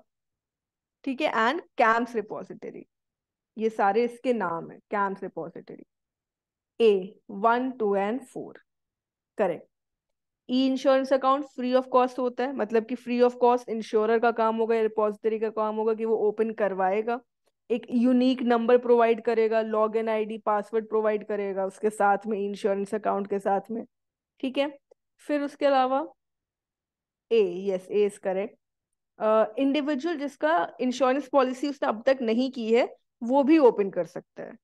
ठीक है एंड कैम्प्स रिपोजिटरी ये सारे इसके नाम है CAMS repository A one two and four correct E insurance account free of cost होता है मतलब कि फ्री ऑफ कॉस्ट इंश्योरर का काम होगा रिपोजिटरी का काम होगा कि वो ओपन करवाएगा एक यूनिक नंबर प्रोवाइड करेगा log in I password provide करेगा उसके साथ में इंश्योरेंस अकाउंट के साथ में ठीक है फिर उसके अलावा A yes A is correct individual जिसका इंश्योरेंस पॉलिसी उसने अब तक नहीं की है वो भी ओपन कर सकता है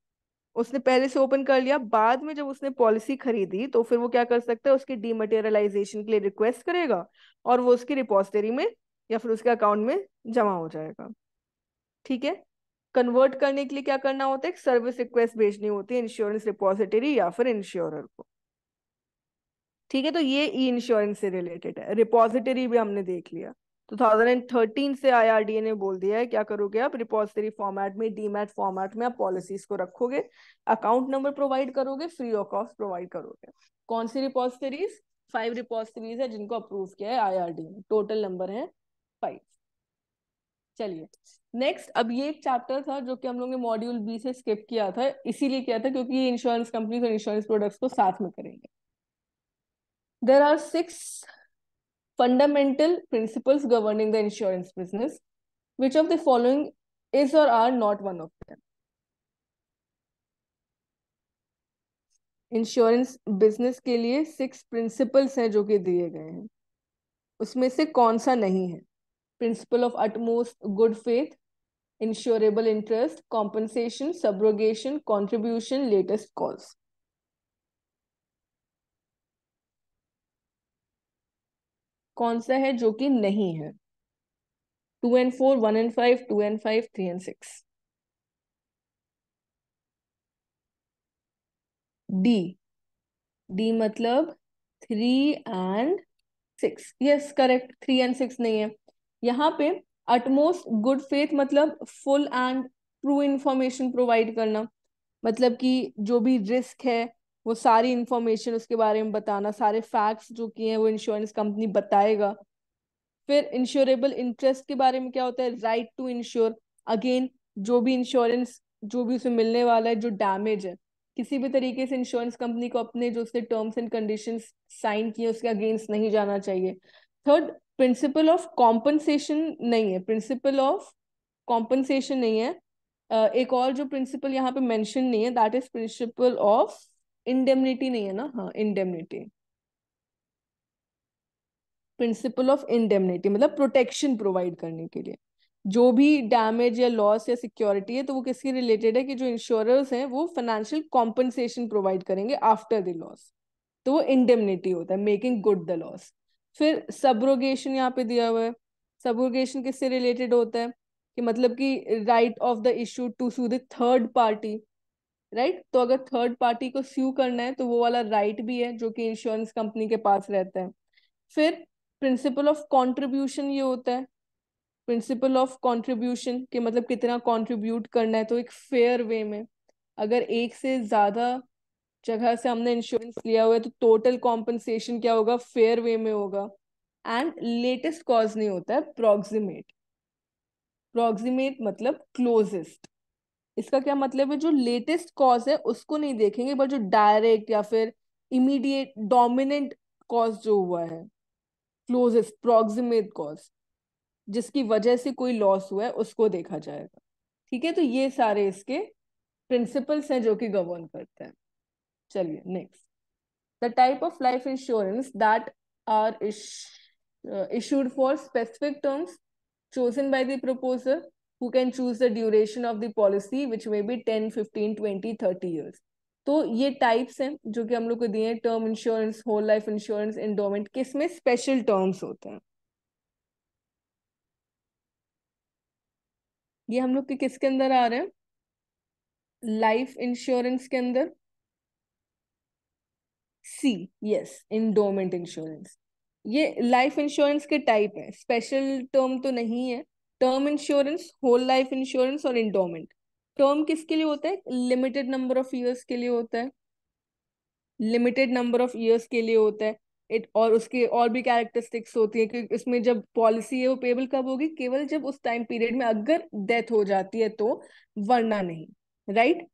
उसने पहले से ओपन कर लिया बाद में जब उसने पॉलिसी खरीदी तो फिर वो क्या कर सकता है उसकी डीमटेरियलाइजेशन के लिए रिक्वेस्ट करेगा और वो उसकी रिपोजिटरी में या फिर उसके अकाउंट में जमा हो जाएगा ठीक है कन्वर्ट करने के लिए क्या करना होता है सर्विस रिक्वेस्ट भेजनी होती है इंश्योरेंस रिपोजिटरी या फिर इंश्योरर को ठीक है तो ये ई इंश्योरेंस से रिलेटेड है रिपोजिटरी भी हमने देख लिया 2013 से आईआरडीए ने बोल दिया है क्या करोगे आप रिपोजिटरी फॉर्मेट में डीमैट फॉर्मेट में आप पॉलिसीज को रखोगे अकाउंट नंबर प्रोवाइड करोगे फ्री ऑफ कॉस्ट प्रोवाइड करोगे कौन सी रिपोजिटरीज फाइव रिपोजिटरीज है जिनको अप्रूव किया है आई ने टोटल नंबर है फाइव चलिए नेक्स्ट अब ये एक चैप्टर था जो कि हम लोग ने मॉड्यूल बी से स्किप किया था इसीलिए किया था क्योंकि इंश्योरेंस कंपनीज और इंश्योरेंस प्रोडक्ट्स को साथ में करेंगे there are six fundamental principles governing the insurance business. Which of the following is or are not one of them? Insurance business के लिए सिक्स प्रिंसिपल्स हैं जो कि दिए गए हैं उसमें से कौन सा नहीं है principle of utmost good faith insurable interest compensation subrogation contribution latest calls कौन सा है जो कि नहीं है two and four one and five two and five three and six D D मतलब three and six yes correct three and six नहीं है यहाँ पे अटमोस्ट गुड फेथ मतलब full and true information provide करना मतलब कि जो भी रिस्क है वो सारी इंफॉर्मेशन उसके बारे में बताना सारे फैक्ट्स जो किए हैं वो इंश्योरेंस कंपनी बताएगा फिर इंश्योरेबल इंटरेस्ट के बारे में क्या होता है राइट टू इंश्योर अगेन जो भी इंश्योरेंस जो भी उसे मिलने वाला है जो डैमेज है किसी भी तरीके से इंश्योरेंस कंपनी को अपने जो उसने टर्म्स एंड कंडीशन साइन किए उसके अगेंस्ट नहीं जाना चाहिए थर्ड प्रिंसिपल ऑफ कॉम्पनसेशन नहीं है प्रिंसिपल ऑफ कॉम्पनसेशन नहीं है uh, एक और जो प्रिंसिपल यहाँ पे मेंशन नहीं है that is principle of indemnity नहीं है ना हाँ इंडेमनिटी प्रिंसिपल ऑफ इंडेमनिटी मतलब प्रोटेक्शन प्रोवाइड करने के लिए जो भी डैमेज या लॉस या सिक्योरिटी है तो वो किसके रिलेटेड है कि जो इंश्योरर्स हैं वो फाइनेंशियल कॉम्पनसेशन प्रोवाइड करेंगे आफ्टर द लॉस तो वो इंडेमनिटी होता है मेकिंग गुड द लॉस फिर सब्रोगेशन यहाँ पे दिया हुआ है सब्रोगेशन किससे रिलेटेड होता है कि मतलब कि right of the issue to sue the third party right right? तो अगर थर्ड पार्टी को स्यू करना है तो वो वाला राइट right भी है जो कि इंश्योरेंस कंपनी के पास रहता है फिर प्रिंसिपल ऑफ कंट्रीब्यूशन ये होता है प्रिंसिपल ऑफ कंट्रीब्यूशन के मतलब कितना कंट्रीब्यूट करना है तो एक फेयर वे में अगर एक से ज्यादा जगह से हमने इंश्योरेंस लिया हुआ है तो टोटल कॉम्पनसेशन क्या होगा फेयर वे में होगा एंड लेटेस्ट कॉज नहीं होता है प्रोक्सीमेट प्रोक्सीमेट मतलब क्लोजेस्ट इसका क्या मतलब है जो लेटेस्ट कॉज है उसको नहीं देखेंगे बट जो डायरेक्ट या फिर इमीडिएट डोमिनेंट कॉज जो हुआ है क्लोजेस्ट प्रोक्सिमेट कॉज जिसकी वजह से कोई लॉस हुआ है उसको देखा जाएगा ठीक है तो ये सारे इसके प्रिंसिपल्स हैं जो कि गवर्न करते हैं चलिए next the type of life insurance that are issued for specific terms chosen by the proposer who can choose the duration of the policy which may be 10 15 20 30 years तो ये टाइप्स हैं जो कि हम लोग को दिए हैं term insurance whole life insurance endowment किस में स्पेशल टर्म्स होते हैं ये हम लोग के किसके अंदर आ रहे हैं लाइफ इंश्योरेंस के अंदर सी यस इंडोमेंट इंश्योरेंस ये लाइफ इंश्योरेंस के टाइप है स्पेशल टर्म तो नहीं है term insurance whole life insurance और इंडोमेंट टर्म किसके लिए होता है लिमिटेड नंबर ऑफ ईयर्स के लिए होता है लिमिटेड नंबर ऑफ ईयर्स के लिए होता है इट और उसके और भी कैरेक्टरिस्टिक्स होती है कि इसमें जब पॉलिसी है वो पेबल कब होगी केवल जब उस टाइम पीरियड में अगर डेथ हो जाती है तो वरना नहीं right right?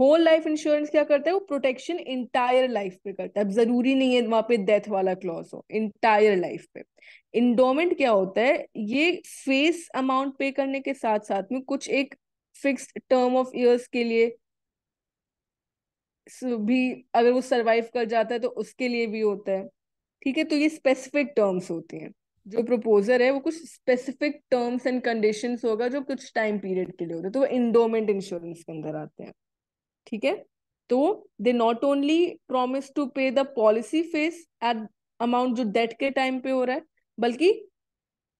Whole life insurance क्या करता है वो प्रोटेक्शन इंटायर लाइफ पे करता है अब जरूरी नहीं है वहां पे डेथ वाला क्लॉज हो इंटायर लाइफ पे इंडोमेंट क्या होता है ये फेस अमाउंट पे करने के साथ साथ में कुछ एक फिक्स्ड टर्म ऑफ इयर्स के लिए भी अगर वो सरवाइव कर जाता है तो उसके लिए भी होता है ठीक है तो ये स्पेसिफिक टर्म्स होती हैं जो प्रपोजर है वो कुछ स्पेसिफिक टर्म्स एंड कंडीशंस होगा जो कुछ टाइम पीरियड के लिए होते हैं तो वो इंडोमेंट इंश्योरेंस के अंदर आते हैं ठीक है तो they not only promise to pay the policy face at amount जो डेट के टाइम पे हो रहा है बल्कि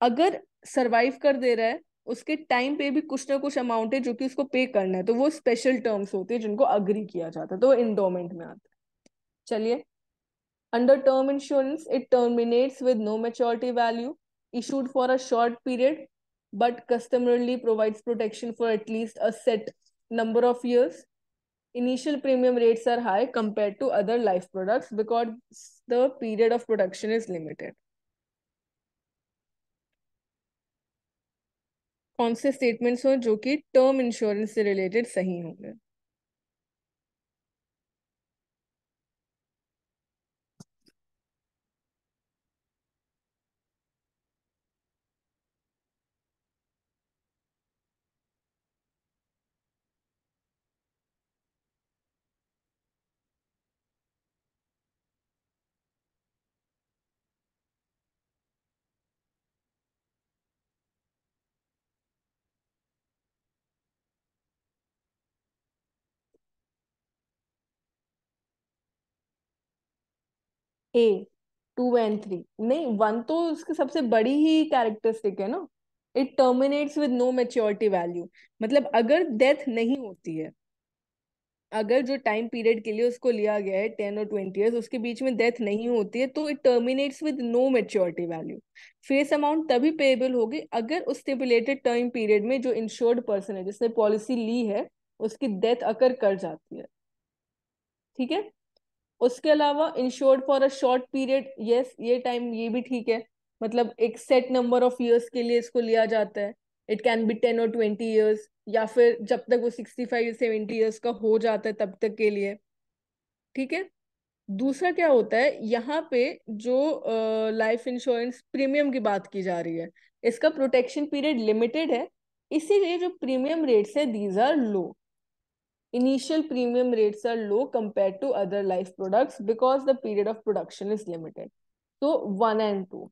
अगर सर्वाइव कर दे रहा है उसके टाइम पे भी कुछ ना कुछ अमाउंट है जो कि उसको पे करना है तो वो स्पेशल टर्म्स होते हैं जिनको अग्री किया जाता है तो इंडोमेंट में आता है चलिए under term insurance it terminates with no maturity value issued for a short period but customarily provides protection for at least a set number of years initial premium rates are high compared to other life products because the period of production is limited. कौन से statements हों जो कि term insurance से related सही होंगे A two and three नहीं one तो उसकी सबसे बड़ी ही कैरेक्टरिस्टिक है ना it terminates with no maturity value मतलब अगर डेथ नहीं होती है अगर जो टाइम पीरियड के लिए उसको लिया गया है टेन और ट्वेंटी ईयर्स उसके बीच में डेथ नहीं होती है तो it terminates with no maturity value face amount तभी पेएबल होगी अगर उस स्टिपुलेटेड टाइम पीरियड में जो इंश्योर्ड पर्सन है जिसने पॉलिसी ली है उसकी डेथ अकर कर जाती है ठीक है उसके अलावा insured for a short period yes ये टाइम ये भी ठीक है मतलब एक सेट नंबर ऑफ ईयर्स के लिए इसको लिया जाता है it can be ten or twenty years या फिर जब तक वो sixty five or seventy years का हो जाता है तब तक के लिए ठीक है दूसरा क्या होता है यहाँ पे जो लाइफ इंश्योरेंस प्रीमियम की बात की जा रही है इसका प्रोटेक्शन पीरियड लिमिटेड है इसीलिए जो प्रीमियम रेट्स है these are low initial premium rates are low compared to other life products because the period of production is limited तो वन एंड टू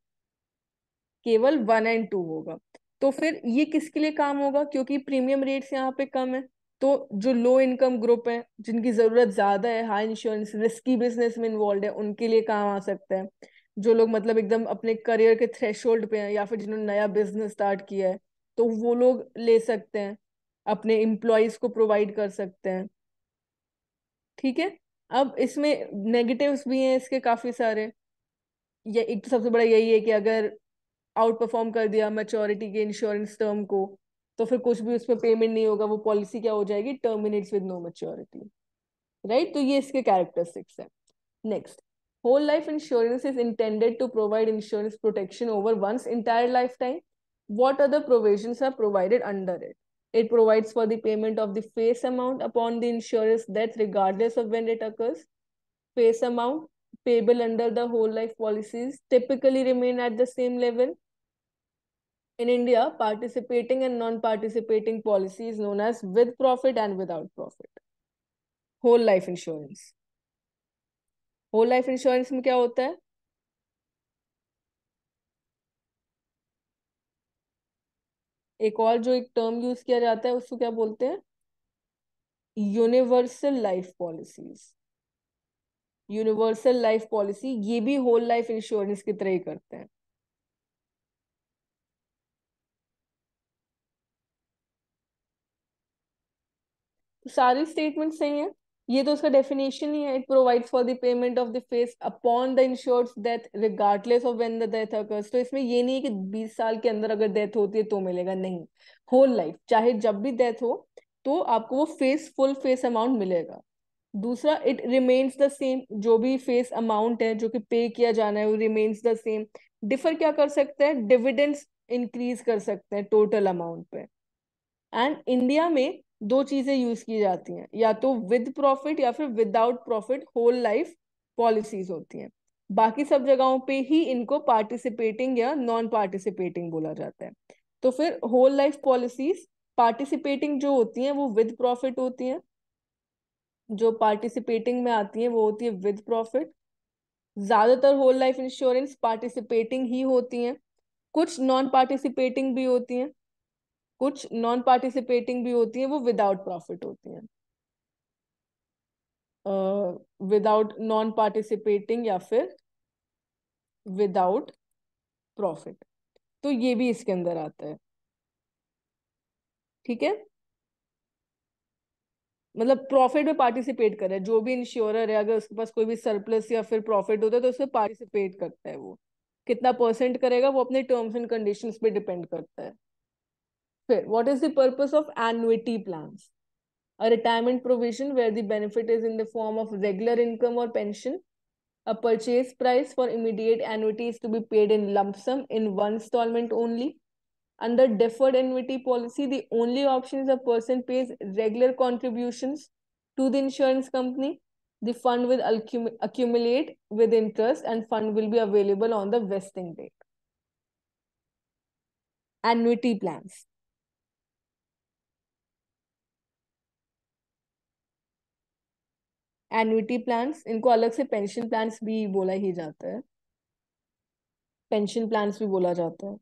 केवल वन एंड टू होगा तो फिर ये किसके लिए काम होगा क्योंकि प्रीमियम रेट्स यहाँ पे कम है तो जो लो इनकम ग्रुप है जिनकी जरूरत ज्यादा है हाई इंश्योरेंस रिस्की बिजनेस में इन्वॉल्व है उनके लिए काम आ सकता है जो लोग मतलब एकदम अपने करियर के थ्रेश पे हैं या फिर जिन्होंने नया बिजनेस स्टार्ट किया है तो वो लोग ले सकते हैं अपने इम्प्लॉयज को प्रोवाइड कर सकते हैं ठीक है अब इसमें नेगेटिव्स भी हैं इसके काफी सारे ये एक तो सबसे बड़ा यही है कि अगर आउट परफॉर्म कर दिया मेचोरिटी के इंश्योरेंस टर्म को तो फिर कुछ भी उसमें पेमेंट नहीं होगा वो पॉलिसी क्या हो जाएगी terminates with no maturity right तो ये इसके कैरेक्टरिस्टिक्स है next whole life insurance is intended to provide insurance protection over one's entire lifetime what are the provision are provided under it It provides for the payment of the face amount upon the insurer's death, regardless of when it occurs. Face amount payable under the whole life policies typically remain at the same level. In India, participating and non-participating policy is known as with profit and without profit. Whole life insurance. Whole life insurance What is एक और जो एक term use किया जाता है उसको क्या बोलते हैं universal life policies universal life policy ये भी होल लाइफ इंश्योरेंस की तरह ही करते हैं तो सारी स्टेटमेंट सही है ये तो उसका डेफिनेशन ही है it provides for the payment of the face upon the insured death regardless of when the death occurs तो इसमें ये नहीं है कि 20 साल के अंदर अगर डेथ होती है तो मिलेगा नहीं होल लाइफ चाहे जब भी डेथ हो तो आपको वो फेस फुल फेस अमाउंट मिलेगा दूसरा इट रिमेन्स द सेम जो भी फेस अमाउंट है जो कि पे किया जाना है वो रिमेन्स द सेम डिफर क्या कर सकते हैं डिविडेंड्स इंक्रीज कर सकते हैं टोटल अमाउंट पे एंड इंडिया में दो चीजें यूज की जाती हैं या तो विद प्रॉफिट या फिर without profit whole life policies होती हैं बाकी सब जगहों पे ही इनको पार्टिसिपेटिंग या नॉन पार्टिसिपेटिंग बोला जाता है तो फिर होल लाइफ पॉलिसीज पार्टिसिपेटिंग जो होती हैं वो विद प्रॉफिट होती हैं जो पार्टिसिपेटिंग में आती है वो होती है विद प्रॉफिट ज्यादातर होल लाइफ इंश्योरेंस पार्टिसिपेटिंग ही होती हैं कुछ नॉन पार्टिसिपेटिंग भी होती हैं कुछ नॉन पार्टिसिपेटिंग भी होती है वो विदाउट प्रॉफिट होती हैं विदाउट नॉन पार्टिसिपेटिंग या फिर विदाउट प्रॉफिट तो ये भी इसके अंदर आता है ठीक है मतलब प्रॉफिट में पार्टिसिपेट करे जो भी इंश्योरर है अगर उसके पास कोई भी सरप्लस या फिर प्रॉफिट होता है तो उसमें पार्टिसिपेट करता है वो कितना परसेंट करेगा वो अपने टर्म्स एंड कंडीशंस पे डिपेंड करता है फिर what is the purpose of annuity plans? a retirement provision where the benefit is in the form of regular income or pension. A purchase price for immediate annuity is to be paid in lump sum in one installment only. Under deferred annuity policy, the only option is a person pays regular contributions to the insurance company. The fund will accum accumulate with interest and fund will be available on the vesting date. Annuity plans. Annuity plan इनको अलग से pension plans भी बोला ही जाता है pension plans भी बोला जाता है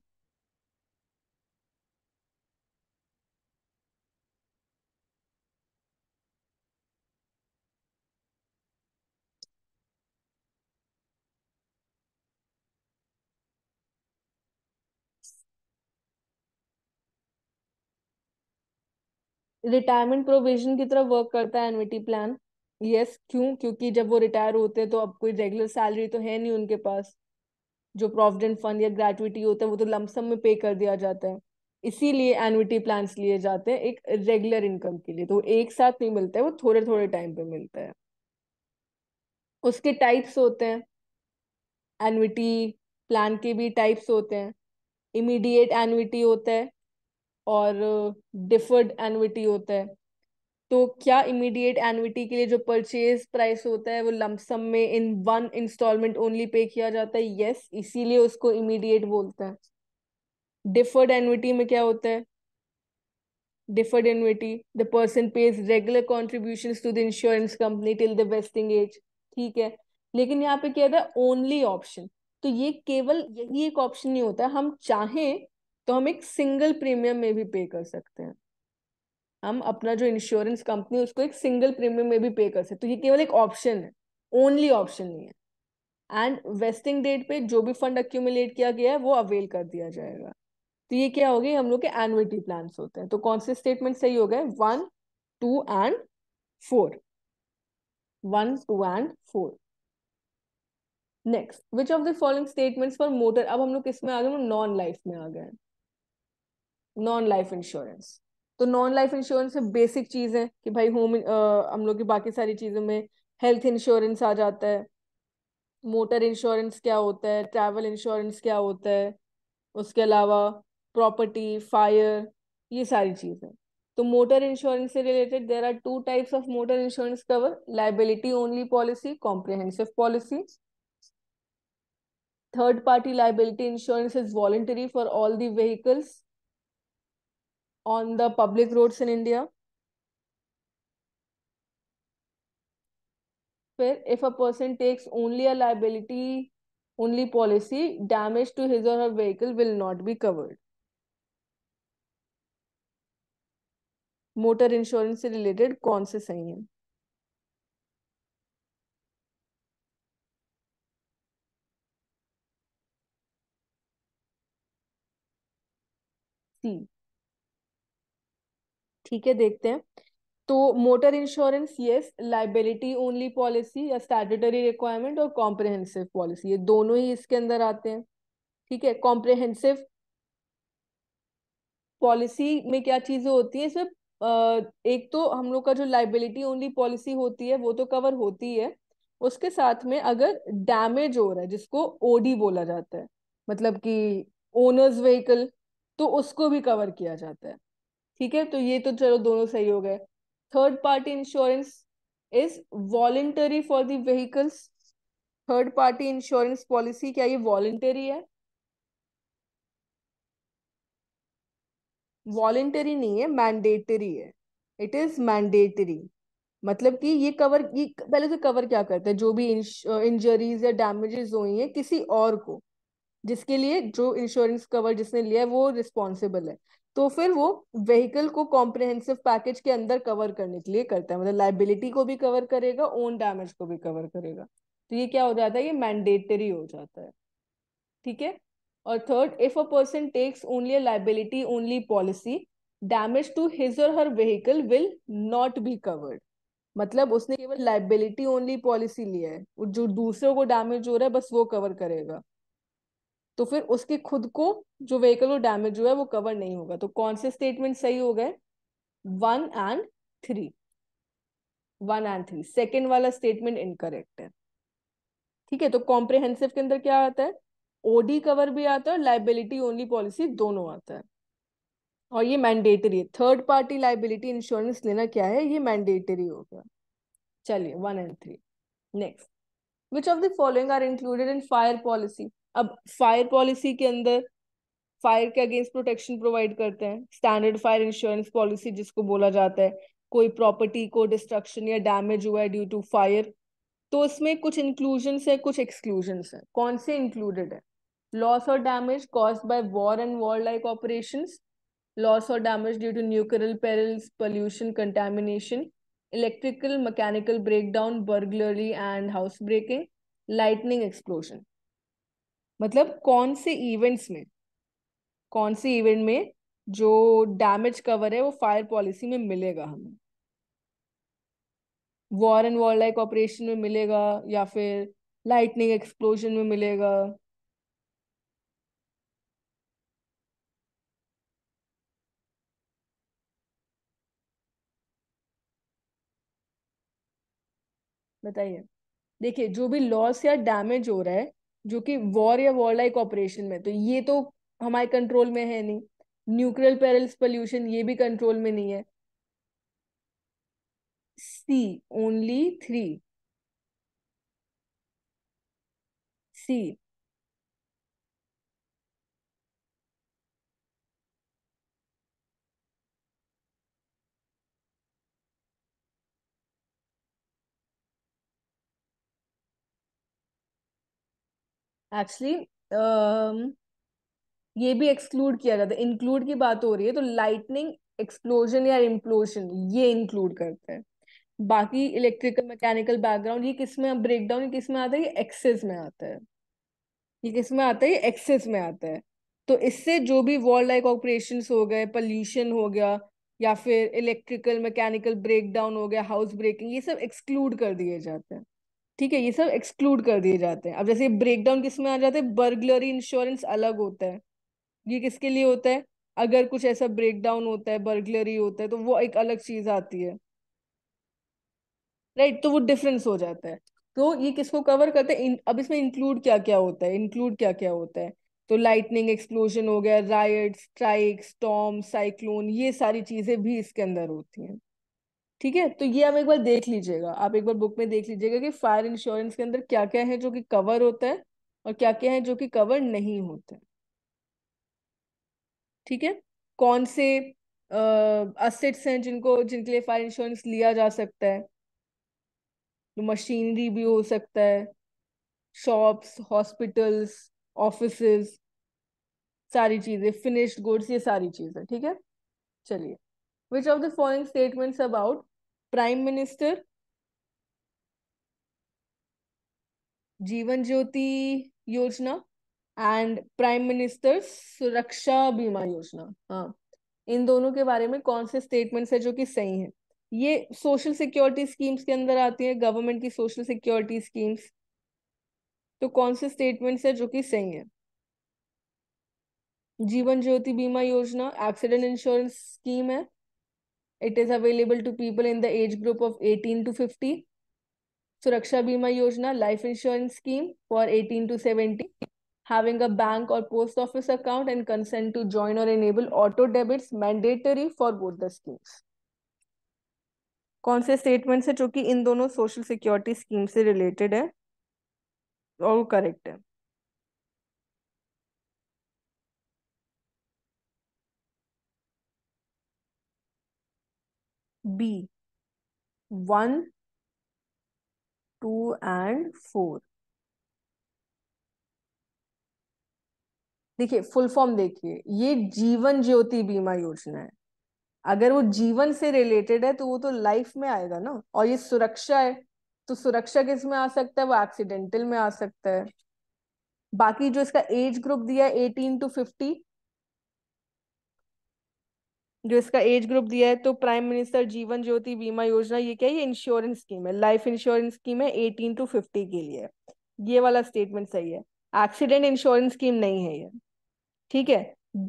रिटायरमेंट प्रोविजन की तरफ वर्क करता है एनविटी प्लान यस क्यों क्योंकि जब वो रिटायर होते हैं तो अब कोई रेगुलर सैलरी तो है नहीं उनके पास जो प्रोविडेंट फंड या ग्रेचुटी होता है वो तो लमसम में पे कर दिया जाता है इसीलिए एनुटी प्लान लिए जाते हैं एक रेगुलर इनकम के लिए तो एक साथ नहीं मिलता है वो थोड़े थोड़े टाइम पे मिलता है उसके टाइप्स होते हैं एनुटी प्लान के भी टाइप्स होते हैं इमीडिएट एनुटी होता है और डिफर्ड एनुटी होता है तो क्या इमीडिएट एनविटी के लिए जो परचेज प्राइस होता है वो लमसम में in one instalment only pay किया जाता है यस इसीलिए उसको इमीडिएट बोलते हैं डिफर्ड एनविटी में क्या होता है deferred annuity the person pays regular contribution to the insurance company till the vesting age ठीक है लेकिन यहाँ पे क्या था ओनली ऑप्शन तो ये केवल यही एक ऑप्शन नहीं होता हम चाहें तो हम एक सिंगल प्रीमियम में भी पे कर सकते हैं हम अपना जो इंश्योरेंस कंपनी है उसको एक सिंगल प्रीमियम में भी पे कर सकते तो ये केवल एक ऑप्शन है ओनली ऑप्शन नहीं है एंड वेस्टिंग डेट पे जो भी फंड अक्यूमुलेट किया गया है वो अवेल कर दिया जाएगा तो ये क्या हो गया हम लोग के एनुअलिटी प्लान होते हैं तो कौन से स्टेटमेंट सही हो गए one two and four one two and four next which of the following statements for motor अब हम लोग किस में आ गए नॉन लाइफ में आ गए नॉन लाइफ इंश्योरेंस तो नॉन लाइफ इंश्योरेंस में बेसिक चीज़ है कि भाई होम हम लोग की बाकी सारी चीज़ों में हेल्थ इंश्योरेंस आ जाता है मोटर इंश्योरेंस क्या होता है ट्रैवल इंश्योरेंस क्या होता है उसके अलावा प्रॉपर्टी फायर ये सारी चीज़ें तो मोटर इंश्योरेंस से related there are two types of motor insurance cover liability only policy comprehensive policy third party liability insurance is voluntary for all the vehicles on the public roads in India. Where if a person takes only a liability only policy, damage to his or her vehicle will not be covered. Motor insurance से related कौन से सही हैं सी ठीक है देखते हैं तो motor insurance yes liability only policy या स्टैटरी रिक्वायरमेंट और कॉम्प्रिहेंसिव पॉलिसी ये दोनों ही इसके अंदर आते हैं ठीक है कॉम्प्रिहेंसिव पॉलिसी में क्या चीजें होती हैं इसमें एक तो हम लोग का जो लाइबिलिटी ओनली पॉलिसी होती है वो तो कवर होती है उसके साथ में अगर डैमेज हो रहा है जिसको ओडी बोला जाता है मतलब कि ओनर्स व्हीकल तो उसको भी कवर किया जाता है ठीक है तो ये तो चलो दोनों सही हो गए third party insurance is voluntary for the vehicles third party insurance policy क्या ये वॉलेंटरी है वॉलेंटरी नहीं है मैंडेटरी है इट इज मैंडेटरी मतलब कि ये कवर ये पहले तो कवर क्या करता है जो भी इंजरीज या डैमेजेस हुई है किसी और को जिसके लिए जो इंश्योरेंस कवर जिसने लिया है वो रिस्पॉन्सिबल है तो फिर वो व्हीकल को कॉम्प्रिहेंसिव पैकेज के अंदर कवर करने के लिए करता है मतलब लाइबिलिटी को भी कवर करेगा ओन डैमेज को भी कवर करेगा तो ये क्या हो जाता है ये मैंडेटरी हो जाता है ठीक है और third if a person takes only liability only policy damage to his or her vehicle will not be covered मतलब उसने केवल लाइबिलिटी ओनली पॉलिसी लिया है जो दूसरों को डैमेज हो रहा है बस वो कवर करेगा तो फिर उसके खुद को जो व्हीकल और डैमेज हुआ है वो कवर नहीं होगा तो कौन से स्टेटमेंट सही हो गए one and three one and three second वाला स्टेटमेंट इनकरेक्ट है ठीक है तो कॉम्प्रिहेंसिव के अंदर क्या आता है ओडी कवर भी आता है और लाइबिलिटी ओनली पॉलिसी दोनों आता है और ये मैंडेटरी है थर्ड पार्टी लाइबिलिटी इंश्योरेंस लेना क्या है ये मैंडेटरी हो गया चलिए one and three next which of the following are included in fire policy अब फायर पॉलिसी के अंदर फायर के अगेंस्ट प्रोटेक्शन प्रोवाइड करते हैं स्टैंडर्ड फायर इंश्योरेंस पॉलिसी जिसको बोला जाता है कोई प्रॉपर्टी को डिस्ट्रक्शन या डैमेज हुआ है ड्यू टू फायर तो इसमें कुछ इंक्लूजन्स है कुछ एक्सक्लूजन्स है कौन से इंक्लूडेड है loss or damage caused by war and war like operation loss or damage due to nuclear perils pollution contamination electrical mechanical breakdown burglary and house breaking lightning explosion मतलब कौन से events में कौन से इवेंट में जो damage cover है वो फायर पॉलिसी में मिलेगा हमें war and war like operation में मिलेगा या फिर लाइटनिंग एक्सप्लोजन में मिलेगा बताइए देखिए जो भी लॉस या डैमेज हो रहा है जो कि वॉर या वॉर लाइक ऑपरेशन में तो ये तो हमारे कंट्रोल में है नहीं न्यूक्लियर पेरल्स पोल्यूशन ये भी कंट्रोल में नहीं है C only three C actually um, ये भी एक्सक्लूड किया जाता है इंक्लूड की बात हो रही है तो लाइटनिंग एक्सप्लोजन या इम्प्लोशन ये इंक्लूड करते हैं बाकी इलेक्ट्रिकल मैकेनिकल बैकग्राउंड ये किस में ब्रेक डाउन किस में आता है ये एक्सेस में आता है ये किस में आता है ये एक्सेस में आता है तो इससे जो भी वॉल लाइक ऑपरेशन हो गए पॉल्यूशन हो गया या फिर इलेक्ट्रिकल मैकेनिकल ब्रेकडाउन हो गया हाउस ब्रेकिंग ये सब एक्सक्लूड कर दिए जाते हैं ठीक है ये सब एक्सक्लूड कर दिए जाते हैं अब जैसे ब्रेक डाउन किस में आ जाते हैं बर्गलरी इंश्योरेंस अलग होता है ये किसके लिए होता है अगर कुछ ऐसा ब्रेक डाउन होता है बर्गलरी होता है तो वो एक अलग चीज आती है राइट right, तो वो डिफरेंस हो जाता है तो ये किसको कवर करते हैं अब इसमें इंक्लूड क्या क्या होता है इंक्लूड क्या क्या होता है तो लाइटनिंग एक्सप्लोजन हो गया राइट स्ट्राइक स्टॉम साइक्लोन ये सारी चीजें भी इसके अंदर होती हैं ठीक है तो ये आप एक बार देख लीजिएगा आप एक बार बुक में देख लीजिएगा कि फायर इंश्योरेंस के अंदर क्या क्या है जो कि कवर होता है और क्या क्या है जो कि कवर नहीं होता है ठीक है कौन से असेट्स हैं जिनको जिनके लिए फायर इंश्योरेंस लिया जा सकता है तो मशीनरी भी हो सकता है शॉप्स हॉस्पिटल्स ऑफिस सारी चीज़ें फिनिश्ड गुड्स ये सारी चीज़ें ठीक है चलिए which of the following statements about prime minister Jeevan Jyoti योजना एंड प्राइम मिनिस्टर सुरक्षा बीमा योजना हाँ इन दोनों के बारे में कौन से स्टेटमेंट्स है जो कि सही है ये सोशल सिक्योरिटी स्कीम्स के अंदर आती है गवर्नमेंट की सोशल सिक्योरिटी स्कीम्स तो कौन से स्टेटमेंट्स है जो कि सही है जीवन Jyoti Bima Yojana accident insurance scheme है it is available to people in the age group of eighteen to fifty Suraksha Bima Yojana life insurance scheme for eighteen to seventy having a bank or post office account and consent to join or enable auto debit mandatory for both the schemes कौन से statements है जो कि इन दोनों social security scheme से related है और करेक्ट है B one two and four देखिए फुल फॉर्म देखिए ये जीवन ज्योति बीमा योजना है अगर वो जीवन से रिलेटेड है तो वो तो लाइफ में आएगा ना और ये सुरक्षा है तो सुरक्षा किस में आ सकता है वो एक्सीडेंटल में आ सकता है बाकी जो इसका एज ग्रुप दिया है एटीन टू फिफ्टी जो इसका एज ग्रुप दिया है तो प्राइम मिनिस्टर जीवन ज्योति बीमा योजना ये क्या है ये इंश्योरेंस स्कीम है लाइफ इंश्योरेंस स्कीम है एटीन टू फिफ्टी के लिए ये वाला स्टेटमेंट सही है एक्सीडेंट इंश्योरेंस स्कीम नहीं है ये ठीक है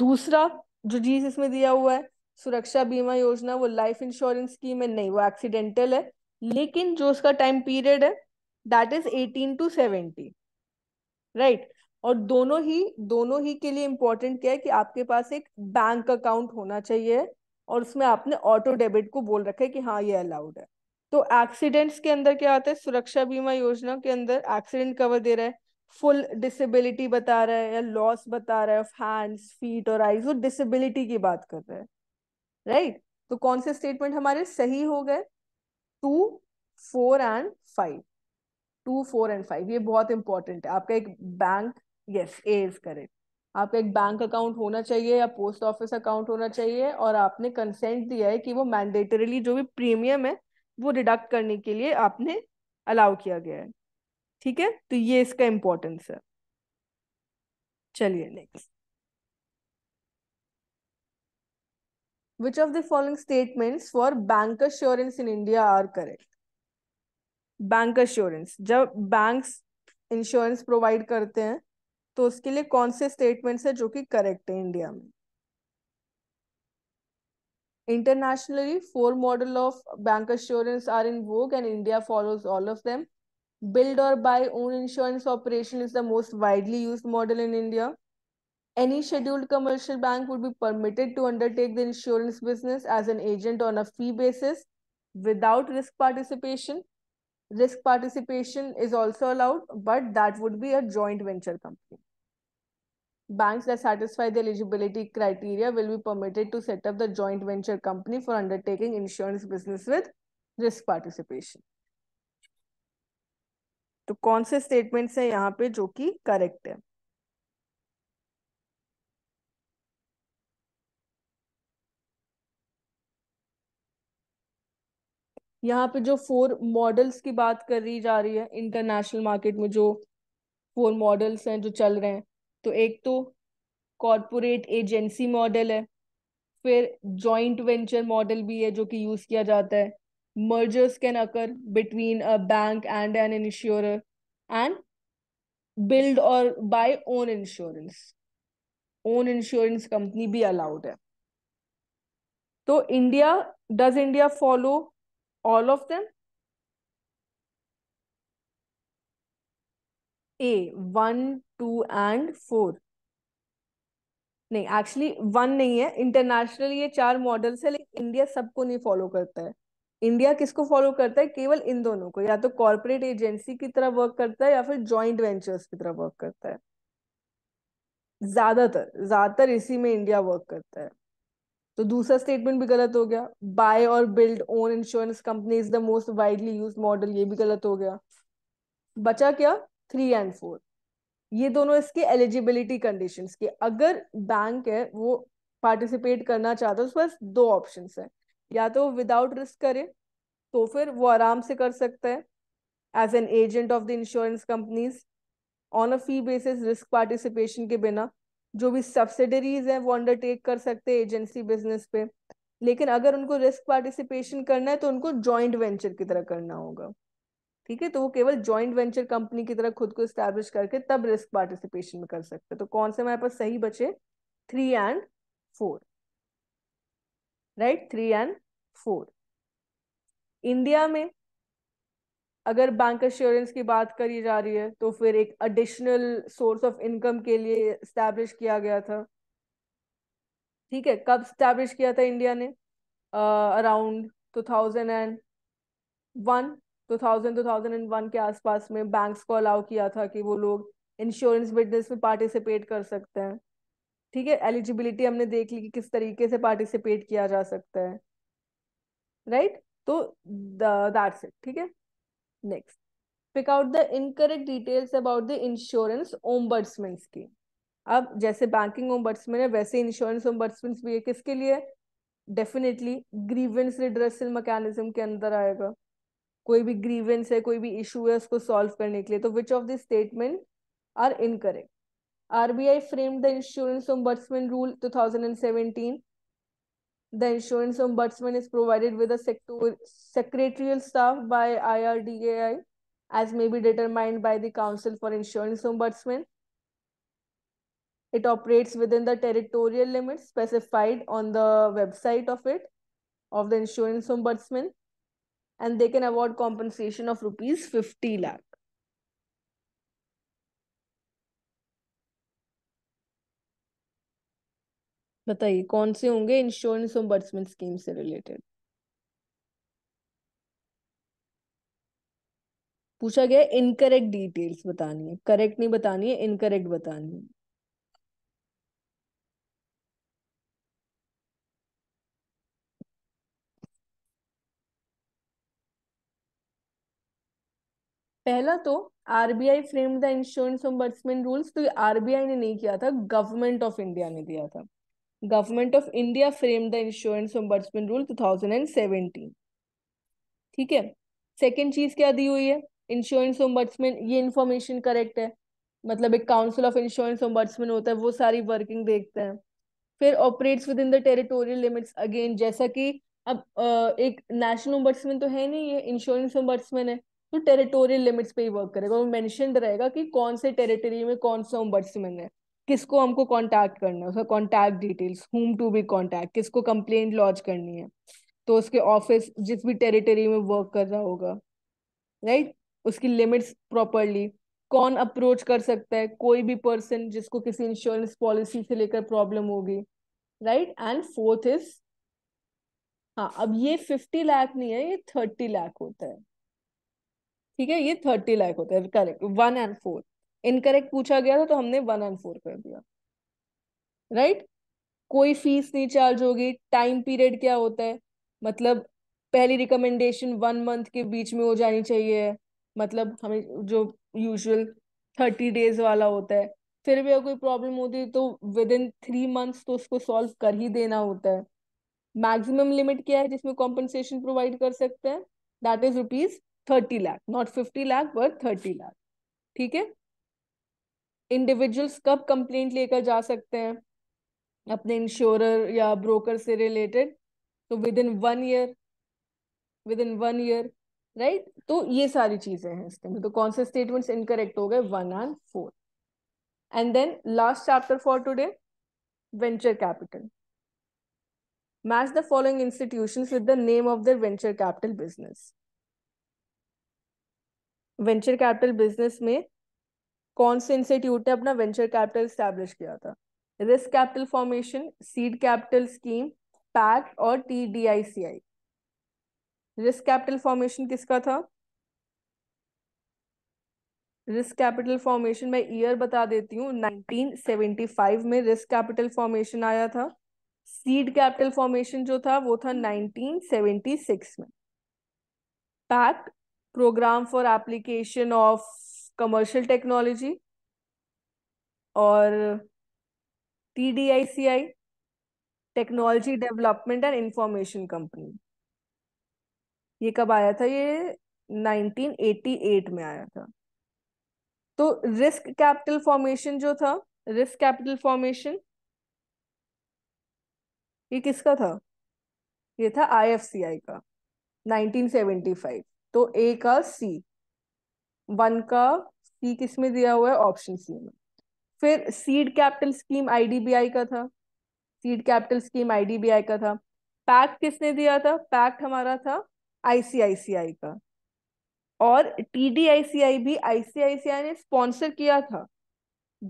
दूसरा जो जीस इसमें दिया हुआ है सुरक्षा बीमा योजना वो लाइफ इंश्योरेंस स्कीम है नहीं वो एक्सीडेंटल है लेकिन जो उसका टाइम पीरियड है that is eighteen to seventy right और दोनों ही दोनों ही के लिए इम्पोर्टेंट क्या है कि आपके पास एक बैंक अकाउंट होना चाहिए और उसमें आपने ऑटो डेबिट को बोल रखा है कि हाँ ये अलाउड है तो एक्सीडेंट्स के अंदर क्या आता है सुरक्षा बीमा योजना के अंदर एक्सीडेंट कवर दे रहा है फुल डिसेबिलिटी बता रहा है या लॉस बता रहा है of hands feet or eyes वो डिसेबिलिटी की बात कर रहा है राइट right? तो कौन से स्टेटमेंट हमारे सही हो गए two four and five two four and five ये बहुत इंपॉर्टेंट है आपका एक bank yes A is correct आपका एक बैंक अकाउंट होना चाहिए या पोस्ट ऑफिस अकाउंट होना चाहिए और आपने कंसेंट दिया है कि वो मैंडेटरीली जो भी प्रीमियम है वो डिडक्ट करने के लिए आपने अलाउ किया गया है ठीक है तो ये इसका इम्पोर्टेंस है चलिए next which of the following statement for bank assurance in India are correct bank assurance जब बैंक इंश्योरेंस प्रोवाइड करते हैं तो उसके लिए कौन से स्टेटमेंट है जो कि करेक्ट है इंडिया में internationally four model of bank assurance are in vogue and India follows all of them build or buy own insurance operation is the most widely use model in India any scheduled commercial bank would be permitted to undertake the insurance business as an agent on a fee basis without risk participation risk participation is also allowed but that would be a joint venture company banks that satisfy the eligibility criteria will be permitted to set up the joint venture company for undertaking insurance business with risk participation तो कौन से statements हैं यहाँ पे जो कि correct है यहाँ पे जो फोर मॉडल्स की बात करी जा रही है इंटरनेशनल मार्केट में जो फोर मॉडल्स हैं जो चल रहे हैं तो एक तो कॉरपोरेट एजेंसी मॉडल है फिर जॉइंट वेंचर मॉडल भी है जो कि यूज किया जाता है mergers can occur between a bank and an insurer and build or buy own insurance own insurance company भी अलाउड है तो India does India follow all of them A one two and four नहीं actually one नहीं है international ये चार models है लेकिन इंडिया सबको नहीं फॉलो करता है इंडिया किसको फॉलो करता है केवल इन दोनों को या तो कॉर्पोरेट एजेंसी की तरह वर्क करता है या फिर ज्वाइंट वेंचर्स की तरह वर्क करता है ज्यादातर ज्यादातर इसी में इंडिया वर्क करता है तो दूसरा स्टेटमेंट भी गलत हो गया buy or build own insurance company is the most widely use model ये भी गलत हो गया बचा क्या थ्री एंड फोर ये दोनों इसके एलिजिबिलिटी कंडीशन के अगर बैंक है वो पार्टिसिपेट करना चाहता है उसके पास दो ऑप्शन है या तो विदाउट रिस्क करे तो फिर वो आराम से कर सकता है as an agent of the insurance companies on a fee basis risk participation के बिना जो भी सब्सिडरीज हैं वो अंडरटेक कर सकते हैं एजेंसी बिजनेस पे लेकिन अगर उनको रिस्क पार्टिसिपेशन करना है तो उनको जॉइंट वेंचर की तरह करना होगा ठीक है तो वो केवल ज्वाइंट वेंचर कंपनी की तरह खुद को स्टैब्लिश करके तब रिस्क पार्टिसिपेशन में कर सकते हैं तो कौन से हमारे पास सही बचे three and four right three and four India में अगर बैंक एश्योरेंस की बात करी जा रही है तो फिर एक एडिशनल सोर्स ऑफ इनकम के लिए स्टैब्लिश किया गया था ठीक है कब स्टैब्लिश किया था इंडिया ने around two thousand and one 2000 2001 के आसपास में बैंक्स को अलाउ किया था कि वो लोग इंश्योरेंस बिजनेस में पार्टिसिपेट कर सकते हैं ठीक है एलिजिबिलिटी हमने देख ली कि किस तरीके से पार्टिसिपेट किया जा सकता है राइट right? तो दैट्स इट ठीक है next pick out the incorrect details about the insurance ombudsman की अब जैसे बैंकिंग ओम्बर्ट्समैन है वैसे इंश्योरेंस ओम्बर्ट्समैन भी है किसके लिए डेफिनेटली ग्रीवेंस रिड्रेसल मैकेनिज्म के अंदर आएगा कोई भी ग्रीवेंस है कोई भी इशू है उसको सॉल्व करने के लिए तो which of this statement are incorrect RBI frame the insurance ombudsman rule 2017 the insurance ombudsman is provided with a sector secretarial staff by IRDAI as may be determined by the Council for Insurance Ombudsman. It operates within the territorial limits specified on the website of it, of the insurance ombudsman. and they can award compensation of rupees 50 lakh. बताइए कौन से होंगे insurance ombudsman scheme से related पूछा गया incorrect details बतानी है correct नहीं बतानी है इनकरेक्ट बतानी है पहला तो RBI frame the insurance ombudsman rules तो आरबीआई ने नहीं किया था गवर्नमेंट ऑफ इंडिया ने दिया था government of India frame the insurance ombudsman rule seventeen ठीक है सेकेंड चीज क्या दी हुई है इंश्योरेंस ओम्बर्समैन ये इन्फॉर्मेशन करेक्ट है मतलब एक काउंसिल ऑफ इंश्योरेंस ओम्बर्समैन होता है वो सारी वर्किंग देखते हैं फिर operates within the territorial limits again जैसा कि अब एक नेशनल ओम्बर्समैन तो है नहीं ये इंश्योरेंस ओम्बर्समैन है तो टेरिटोरियल लिमिट्स पे ही वर्क करेगा वो मैंशन रहेगा कि कौन से टेरिटरी में कौन सा ओम्बर्समैन है किसको हमको कांटेक्ट करना है उसका contact details whom to be contact किसको कंप्लेंट लॉन्च करनी है तो उसके ऑफिस जिस भी टेरिटरी में वर्क कर रहा होगा राइट उसकी लिमिट्स प्रॉपरली कौन अप्रोच कर सकता है कोई भी पर्सन जिसको किसी इंश्योरेंस पॉलिसी से लेकर प्रॉब्लम होगी राइट एंड फोर्थ इज हाँ अब ये फिफ्टी लाख नहीं है ये थर्टी लाख होता है ठीक है ये थर्टी लाख होता है correct one and four incorrect पूछा गया था तो हमने वन एंड फोर कर दिया राइट right? कोई फीस नहीं चार्ज होगी टाइम पीरियड क्या होता है मतलब पहली रिकमेंडेशन वन मंथ के बीच में हो जानी चाहिए मतलब हमें जो यूजुअल थर्टी डेज वाला होता है फिर भी अगर कोई प्रॉब्लम होती है तो विद इन थ्री मंथ्स तो उसको सॉल्व कर ही देना होता है मैक्सिमम लिमिट क्या है जिसमें कॉम्पनसेशन प्रोवाइड कर सकते हैं that is rupees thirty lakh not fifty lakh but thirty lakh ठीक है इंडिविजुअल्स कब कंप्लेंट लेकर जा सकते हैं अपने इंश्योरर या ब्रोकर से रिलेटेड तो within one year within one year right तो ये सारी चीजें हैं इसके अंदर तो कौन से स्टेटमेंट्स इनकरेक्ट हो गए one and four and then last chapter for today venture capital match the following institution with the name of their venture capital business venture capital business में कौन से इंस्टीट्यूट ने अपना वेंचर कैपिटल स्टैब्लिश किया था risk capital formation seed capital scheme पैक or T D I C I risk capital formation किसका था रिस्क कैपिटल फॉर्मेशन मैं ईयर बता देती हूँ 1975 में रिस्क कैपिटल फॉर्मेशन आया था सीड कैपिटल फॉर्मेशन जो था वो था 1976 में पैक program for application of commercial technology or T D I C I technology development and information company ये कब आया था ये 1988 में आया था तो रिस्क कैपिटल फॉर्मेशन जो था रिस्क कैपिटल फॉर्मेशन ये किसका था ये था आई का 1975 तो ए का सी वन का सी किस में दिया हुआ है ऑप्शन सी में फिर सीड कैपिटल स्कीम आईडीबीआई का था सीड कैपिटल स्कीम आईडीबीआई का था पैक्ट किसने दिया था पैक्ट हमारा था आईसीआईसीआई का और टीडीआईसीआई भी आईसीआईसीआई ने स्पॉन्सर किया था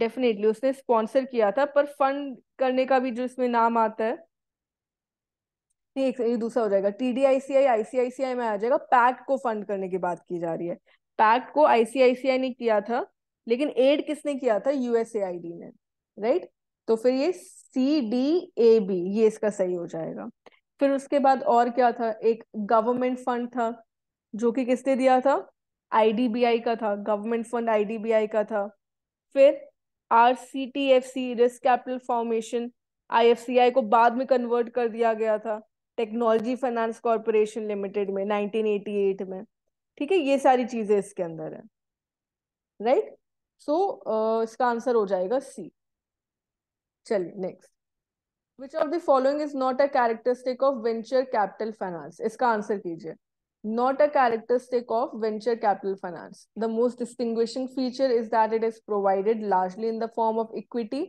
डेफिनेटली उसने स्पॉन्सर किया था पर फंड करने का भी जो इसमें नाम आता है नहीं एक दूसरा हो जाएगा टीडीआईसीआई आईसीआईसीआई में आ जाएगा पैक्ट को फंड करने की बात की जा रही है पैक्ट को आईसीआईसीआई ने किया था लेकिन एड किसने किया था यूएसएआईडी ने राइट तो फिर ये सी डी ए बी ये इसका सही हो जाएगा फिर उसके बाद और क्या था एक गवर्नमेंट फंड था जो कि किसने दिया था आईडीबीआई का था गवर्नमेंट फंड आईडीबीआई का था फिर R C T F C risk capital formation I F C I को बाद में कन्वर्ट कर दिया गया था टेक्नोलॉजी फाइनेंस कॉर्पोरेशन लिमिटेड में 1988 में ठीक है ये सारी चीजें इसके अंदर है राइट सो इसका आंसर हो जाएगा सी चलिए next which of the following is not a characteristic of venture capital finance इसका आंसर कीजिए not a characteristic of venture capital finance the most distinct feature is that it is provided largely in the form of equity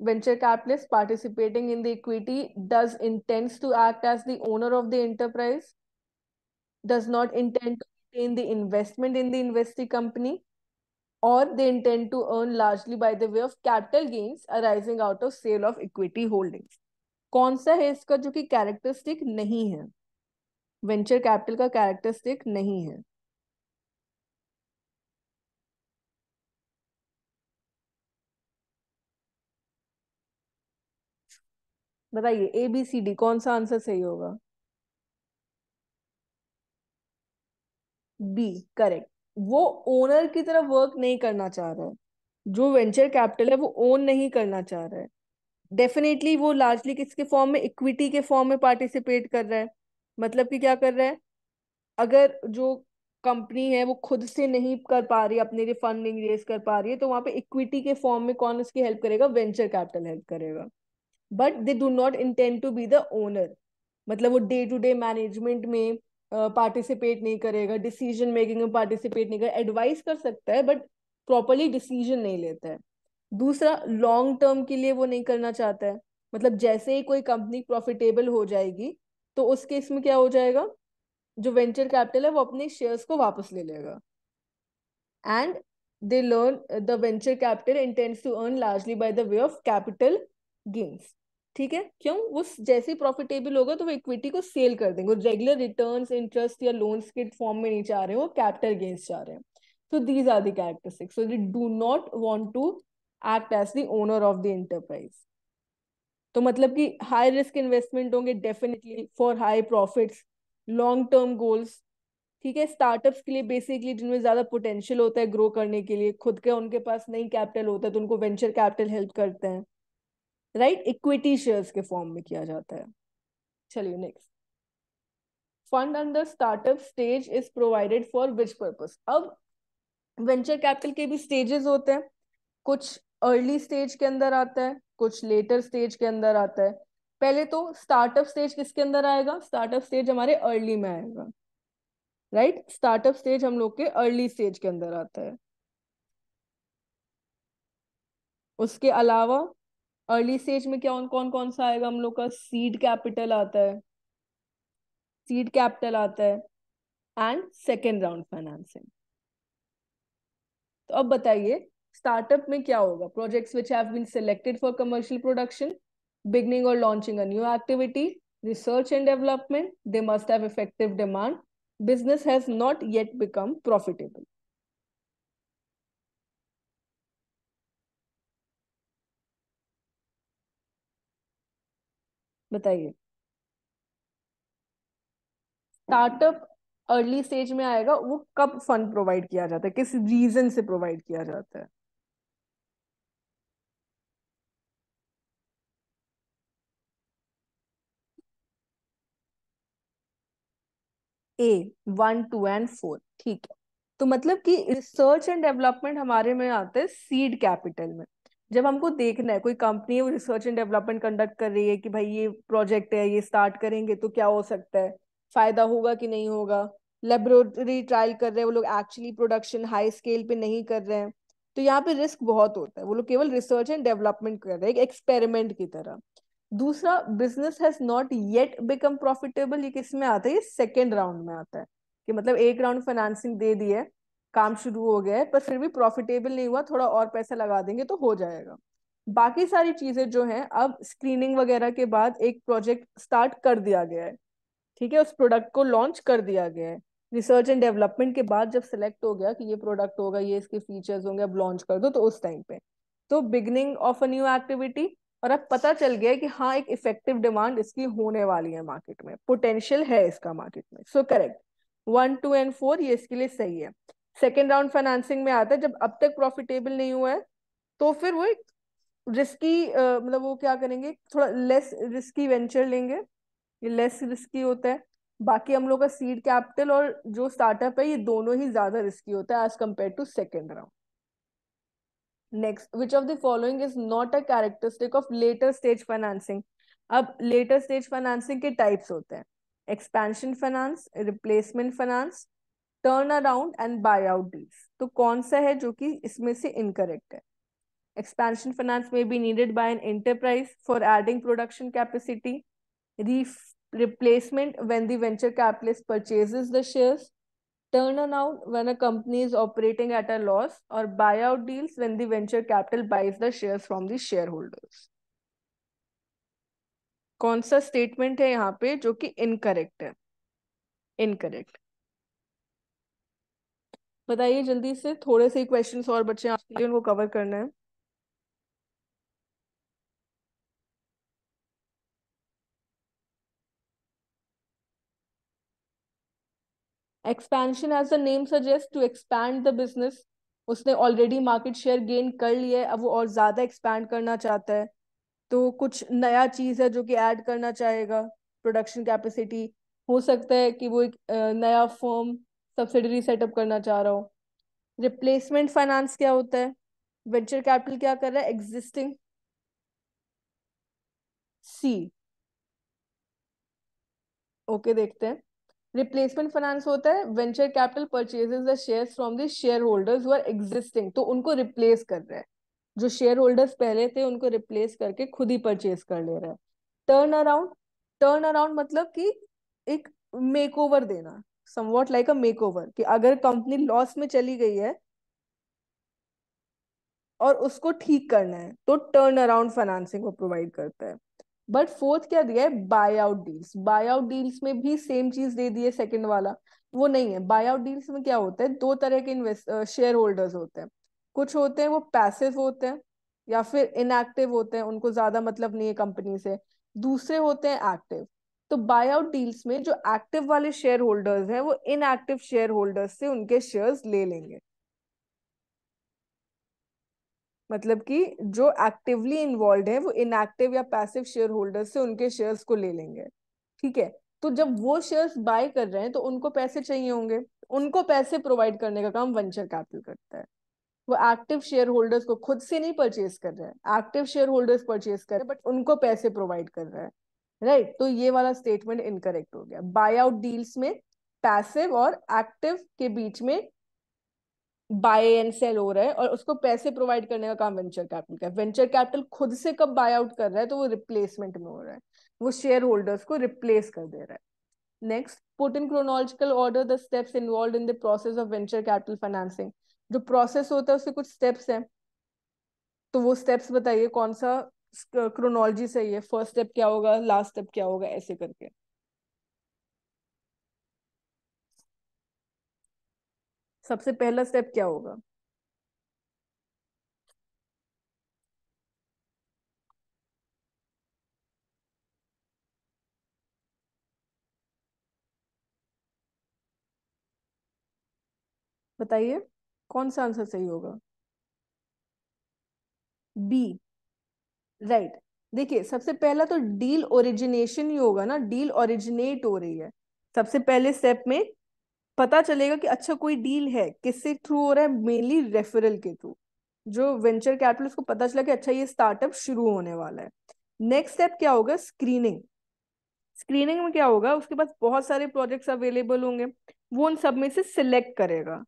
venture capitalist participating in the equity does intends to act as the owner of the enterprise, does not intend to retain the investment in the investee company, or they intend to earn largely by the way of capital gains arising out of sale of equity holdings. कौन सा है इसका जो कि characteristic नहीं है venture capital का characteristic नहीं है बताइए ए बी सी डी कौन सा आंसर सही होगा बी करेक्ट वो ओनर की तरफ वर्क नहीं करना चाह रहा है जो वेंचर कैपिटल है वो ओन नहीं करना चाह रहा है डेफिनेटली वो लार्जली किसके फॉर्म में इक्विटी के फॉर्म में पार्टिसिपेट कर रहा है मतलब कि क्या कर रहा है अगर जो कंपनी है वो खुद से नहीं कर पा रही अपने लिए फंडिंग रेस कर पा रही है तो वहां पे इक्विटी के फॉर्म में कौन उसकी हेल्प करेगा वेंचर कैपिटल हेल्प करेगा but they do not intend to be the owner मतलब वो डे टू डे मैनेजमेंट में पार्टिसिपेट नहीं करेगा डिसीजन मेकिंग में पार्टिसिपेट नहीं करेगा एडवाइस कर सकता है बट प्रॉपरली डिसीजन नहीं लेता है दूसरा लॉन्ग टर्म के लिए वो नहीं करना चाहता है मतलब जैसे ही कोई कंपनी प्रॉफिटेबल हो जाएगी तो उस केस में क्या हो जाएगा जो वेंचर कैपिटल है वो अपने शेयर्स को वापस ले लेगा and they learn the venture capital intends to earn largely by the way of capital gains ठीक है क्यों वो जैसे प्रॉफिटेबल होगा तो वो इक्विटी को सेल कर देंगे रेगुलर रिटर्न इंटरेस्ट या लोन्स के फॉर्म में नहीं चाह रहे हैं वो कैपिटल गेन्स चाह रहे हैं so these are the characteristics so not want to act as act as the owner of तो मतलब कि हाई रिस्क इन्वेस्टमेंट होंगे definitely for high profits long term goals ठीक है स्टार्टअप्स के लिए बेसिकली जिनमें ज़्यादा पोटेंशियल होता है ग्रो करने के लिए खुद के उनके पास नहीं कैपिटल होता है तो उनको वेंचर कैपिटल हेल्प करते हैं राइट इक्विटी शेयर्स के फॉर्म में किया जाता है चलिए next fund under startup stage is provided for which purpose अब वेंचर कैपिटल के भी स्टेजेस होते हैं कुछ अर्ली स्टेज के अंदर आता है कुछ लेटर स्टेज के अंदर आता है पहले तो स्टार्टअप स्टेज किसके अंदर आएगा स्टार्टअप स्टेज हमारे अर्ली में आएगा राइट स्टार्टअप स्टेज हम लोग के अर्ली स्टेज के अंदर आता है उसके अलावा अर्ली स्टेज में क्या कौन कौन सा आएगा हम लोग का सीड कैपिटल आता है सीड कैपिटल आता है एंड सेकेंड राउंड फाइनेंसिंग तो अब बताइए स्टार्टअप में क्या होगा projects which have been selected for commercial production beginning और launching a new activity research and development they must have effective demand business has not yet become profitable बताइए hmm. Startup early stage में आएगा वो कब fund provide किया जाता है किस रीजन से प्रोवाइड किया जाता है A one two and four ठीक है तो मतलब कि रिसर्च एंड डेवलपमेंट हमारे में आते हैं सीड कैपिटल में जब हमको देखना है कोई कंपनी है रिसर्च एंड डेवलपमेंट कंडक्ट कर रही है कि भाई ये प्रोजेक्ट है ये स्टार्ट करेंगे तो क्या हो सकता है फायदा होगा कि नहीं होगा लेबोरेटरी ट्रायल कर रहे हैं वो लोग एक्चुअली प्रोडक्शन हाई स्केल पे नहीं कर रहे हैं तो यहाँ पे रिस्क बहुत होता है वो लोग केवल रिसर्च एंड डेवलपमेंट कर रहे हैं एक एक्सपेरिमेंट की तरह दूसरा business has not yet become profitable ये किस में आता है ये सेकेंड राउंड में आता है कि मतलब एक राउंड फाइनेंसिंग दे दी है काम शुरू हो गया है पर फिर भी प्रॉफिटेबल नहीं हुआ थोड़ा और पैसा लगा देंगे तो हो जाएगा बाकी सारी चीजें जो हैं अब स्क्रीनिंग वगैरह के बाद एक प्रोजेक्ट स्टार्ट कर दिया गया है ठीक है उस प्रोडक्ट को लॉन्च कर दिया गया है रिसर्च एंड डेवलपमेंट के बाद जब सिलेक्ट हो गया कि ये प्रोडक्ट होगा ये इसके फीचर्स होंगे अब लॉन्च कर दो तो उस टाइम पे तो beginning of a new activity और अब पता चल गया कि हाँ एक इफेक्टिव डिमांड इसकी होने वाली है मार्केट में पोटेंशियल है इसका मार्केट में so correct one two and four ये इसके लिए सही है सेकेंड राउंड फाइनेंसिंग में आता है जब अब तक प्रॉफिटेबल नहीं हुआ है तो फिर वो एक रिस्की मतलब वो क्या करेंगे थोड़ा लेस रिस्की वेंचर लेंगे ये लेस रिस्की होता है बाकी हम लोग का सीड कैपिटल और जो स्टार्टअप है ये दोनों ही ज्यादा रिस्की होता है as compare to second round next which of the following is not a characteristic of later stage financing अब लेटर स्टेज फाइनेंसिंग के टाइप्स होते हैं expansion finance replacement finance turn around and buy out deals तो कौन सा है जो कि इसमें से इनकरेक्ट है एक्सपेंशन फाइनेंस में be needed by an enterprise for adding production capacity रीफ replacement when the venture capitalist purchase the shares turn around when a company is operating at a loss और buy out deals when the venture capital buys the share from the share holders कौन सा statement है यहाँ पे जो कि incorrect है incorrect बताइए जल्दी से थोड़े से क्वेश्चन और बच्चे आपके लिए उनको कवर करना है expansion as the name suggest to expand the business उसने ऑलरेडी मार्केट शेयर गेन कर लिया है अब वो और ज्यादा एक्सपैंड करना चाहता है तो कुछ नया चीज है जो कि ऐड करना चाहेगा प्रोडक्शन कैपेसिटी हो सकता है कि वो एक नया फॉर्म सब्सिडरी सेटअप करना चाह रहा हो रिप्लेसमेंट फाइनेंस क्या होता है वेंचर कैपिटल क्या कर रहा है एग्जिस्टिंग सी ओके देखते हैं रिप्लेसमेंट फाइनेंस होता है venture capital purchases the shares from the share holders were existing तो उनको रिप्लेस कर रहे हैं जो शेयर होल्डर्स पहले थे उनको रिप्लेस करके खुद ही परचेज कर ले रहे हैं टर्न अराउंड टर्न अराउंड मतलब कि एक मेक ओवर देना समवॉट लाइक अ मेकओवर कि अगर कंपनी लॉस में चली गई है और उसको ठीक करना है तो टर्न अराउंड फाइनेंसिंग वो प्रोवाइड करता है बट फोर्थ क्या दिया है buy out deals buy out deals में भी सेम चीज दे दी है सेकेंड वाला वो नहीं है बाय आउट डील्स में क्या होता है दो तरह के शेयर होल्डर्स होते हैं कुछ होते हैं वो पैसिव होते हैं या फिर इनएक्टिव होते हैं उनको ज्यादा मतलब नहीं है कंपनी से दूसरे होते हैं एक्टिव तो आउट डील्स में जो एक्टिव वाले शेयर होल्डर्स हैं वो इनएक्टिव शेयर होल्डर्स से उनके शेयर्स ले लेंगे मतलब कि जो एक्टिवली इन्वॉल्व है वो इनएक्टिव या पैसिव शेयर होल्डर्स से उनके शेयर्स को ले लेंगे ठीक है तो जब वो शेयर्स बाय कर रहे हैं तो उनको पैसे चाहिए होंगे उनको पैसे प्रोवाइड करने का काम वेंचर कैपिटल करता है वो एक्टिव शेयर होल्डर्स को खुद से नहीं परचेज कर रहे हैं एक्टिव शेयर होल्डर्स परचेज कर रहे हैं बट उनको पैसे प्रोवाइड कर रहे हैं राइट right? तो ये वाला स्टेटमेंट इनकरेक्ट हो गया बाय आउट डील्स में पैसिव और एक्टिव के बीच में बाय एंड सेल हो रहा है और उसको पैसे प्रोवाइड करने का काम वेंचर कैपिटल का वेंचर कैपिटल खुद से कब बाय आउट कर रहा है तो वो रिप्लेसमेंट में हो रहा है वो शेयर होल्डर्स को रिप्लेस कर दे रहा है next put in chronological order the steps involve in the process of venture capital financing जो प्रोसेस होता है उसके कुछ स्टेप्स हैं तो वो स्टेप्स बताइए कौन सा क्रोनोलॉजी सही है फर्स्ट स्टेप क्या होगा लास्ट स्टेप क्या होगा ऐसे करके सबसे पहला स्टेप क्या होगा बताइए कौन सा आंसर सही होगा बी राइट देखिए सबसे पहला तो डील ओरिजिनेशन ही होगा ना डील ओरिजिनेट हो रही है सबसे पहले स्टेप में पता चलेगा कि अच्छा कोई डील है किससे थ्रू हो रहा है मेनली रेफरल के थ्रू जो वेंचर कैपिटल को पता चला कि अच्छा ये स्टार्टअप शुरू होने वाला है नेक्स्ट स्टेप क्या होगा स्क्रीनिंग स्क्रीनिंग में क्या होगा उसके पास बहुत सारे प्रोजेक्ट्स अवेलेबल होंगे वो उन सब में से सिलेक्ट करेगा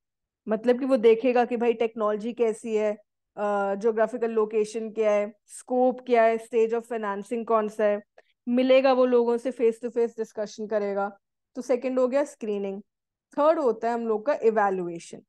मतलब कि वो देखेगा कि भाई टेक्नोलॉजी कैसी है जोग्राफिकल लोकेशन क्या है स्कोप क्या है स्टेज ऑफ फाइनेंसिंग कौन सा है मिलेगा वो लोगों से फेस टू फेस डिस्कशन करेगा तो सेकंड हो गया स्क्रीनिंग थर्ड होता है हम लोग का इवेलुएशन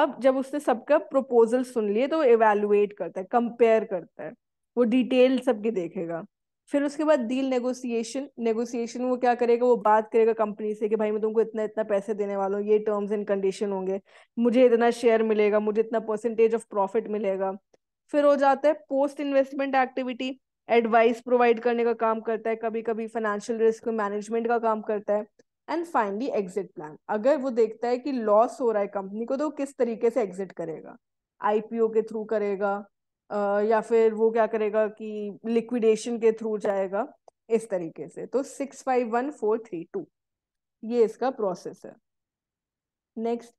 अब जब उसने सबका प्रपोजल सुन लिए तो वो इवेलुएट करता है कंपेयर करता है वो डिटेल सबकी देखेगा फिर उसके बाद डील नेगोशिएशन नेगोशिएशन वो क्या करेगा वो बात करेगा कंपनी से कि भाई मैं तुमको इतना इतना पैसे देने वाला हूँ ये टर्म्स एंड कंडीशन होंगे मुझे इतना शेयर मिलेगा मुझे इतना परसेंटेज ऑफ प्रॉफिट मिलेगा फिर हो जाता है post investment activity advice provide करने का काम करता है कभी कभी फाइनेंशियल रिस्क मैनेजमेंट का काम करता है एंड फाइनली एग्जिट प्लान अगर वो देखता है कि लॉस हो रहा है कंपनी को तो किस तरीके से एग्जिट करेगा आईपीओ के थ्रू करेगा या फिर वो क्या करेगा कि लिक्विडेशन के थ्रू जाएगा इस तरीके से तो six five one four three two ये इसका प्रोसेस है next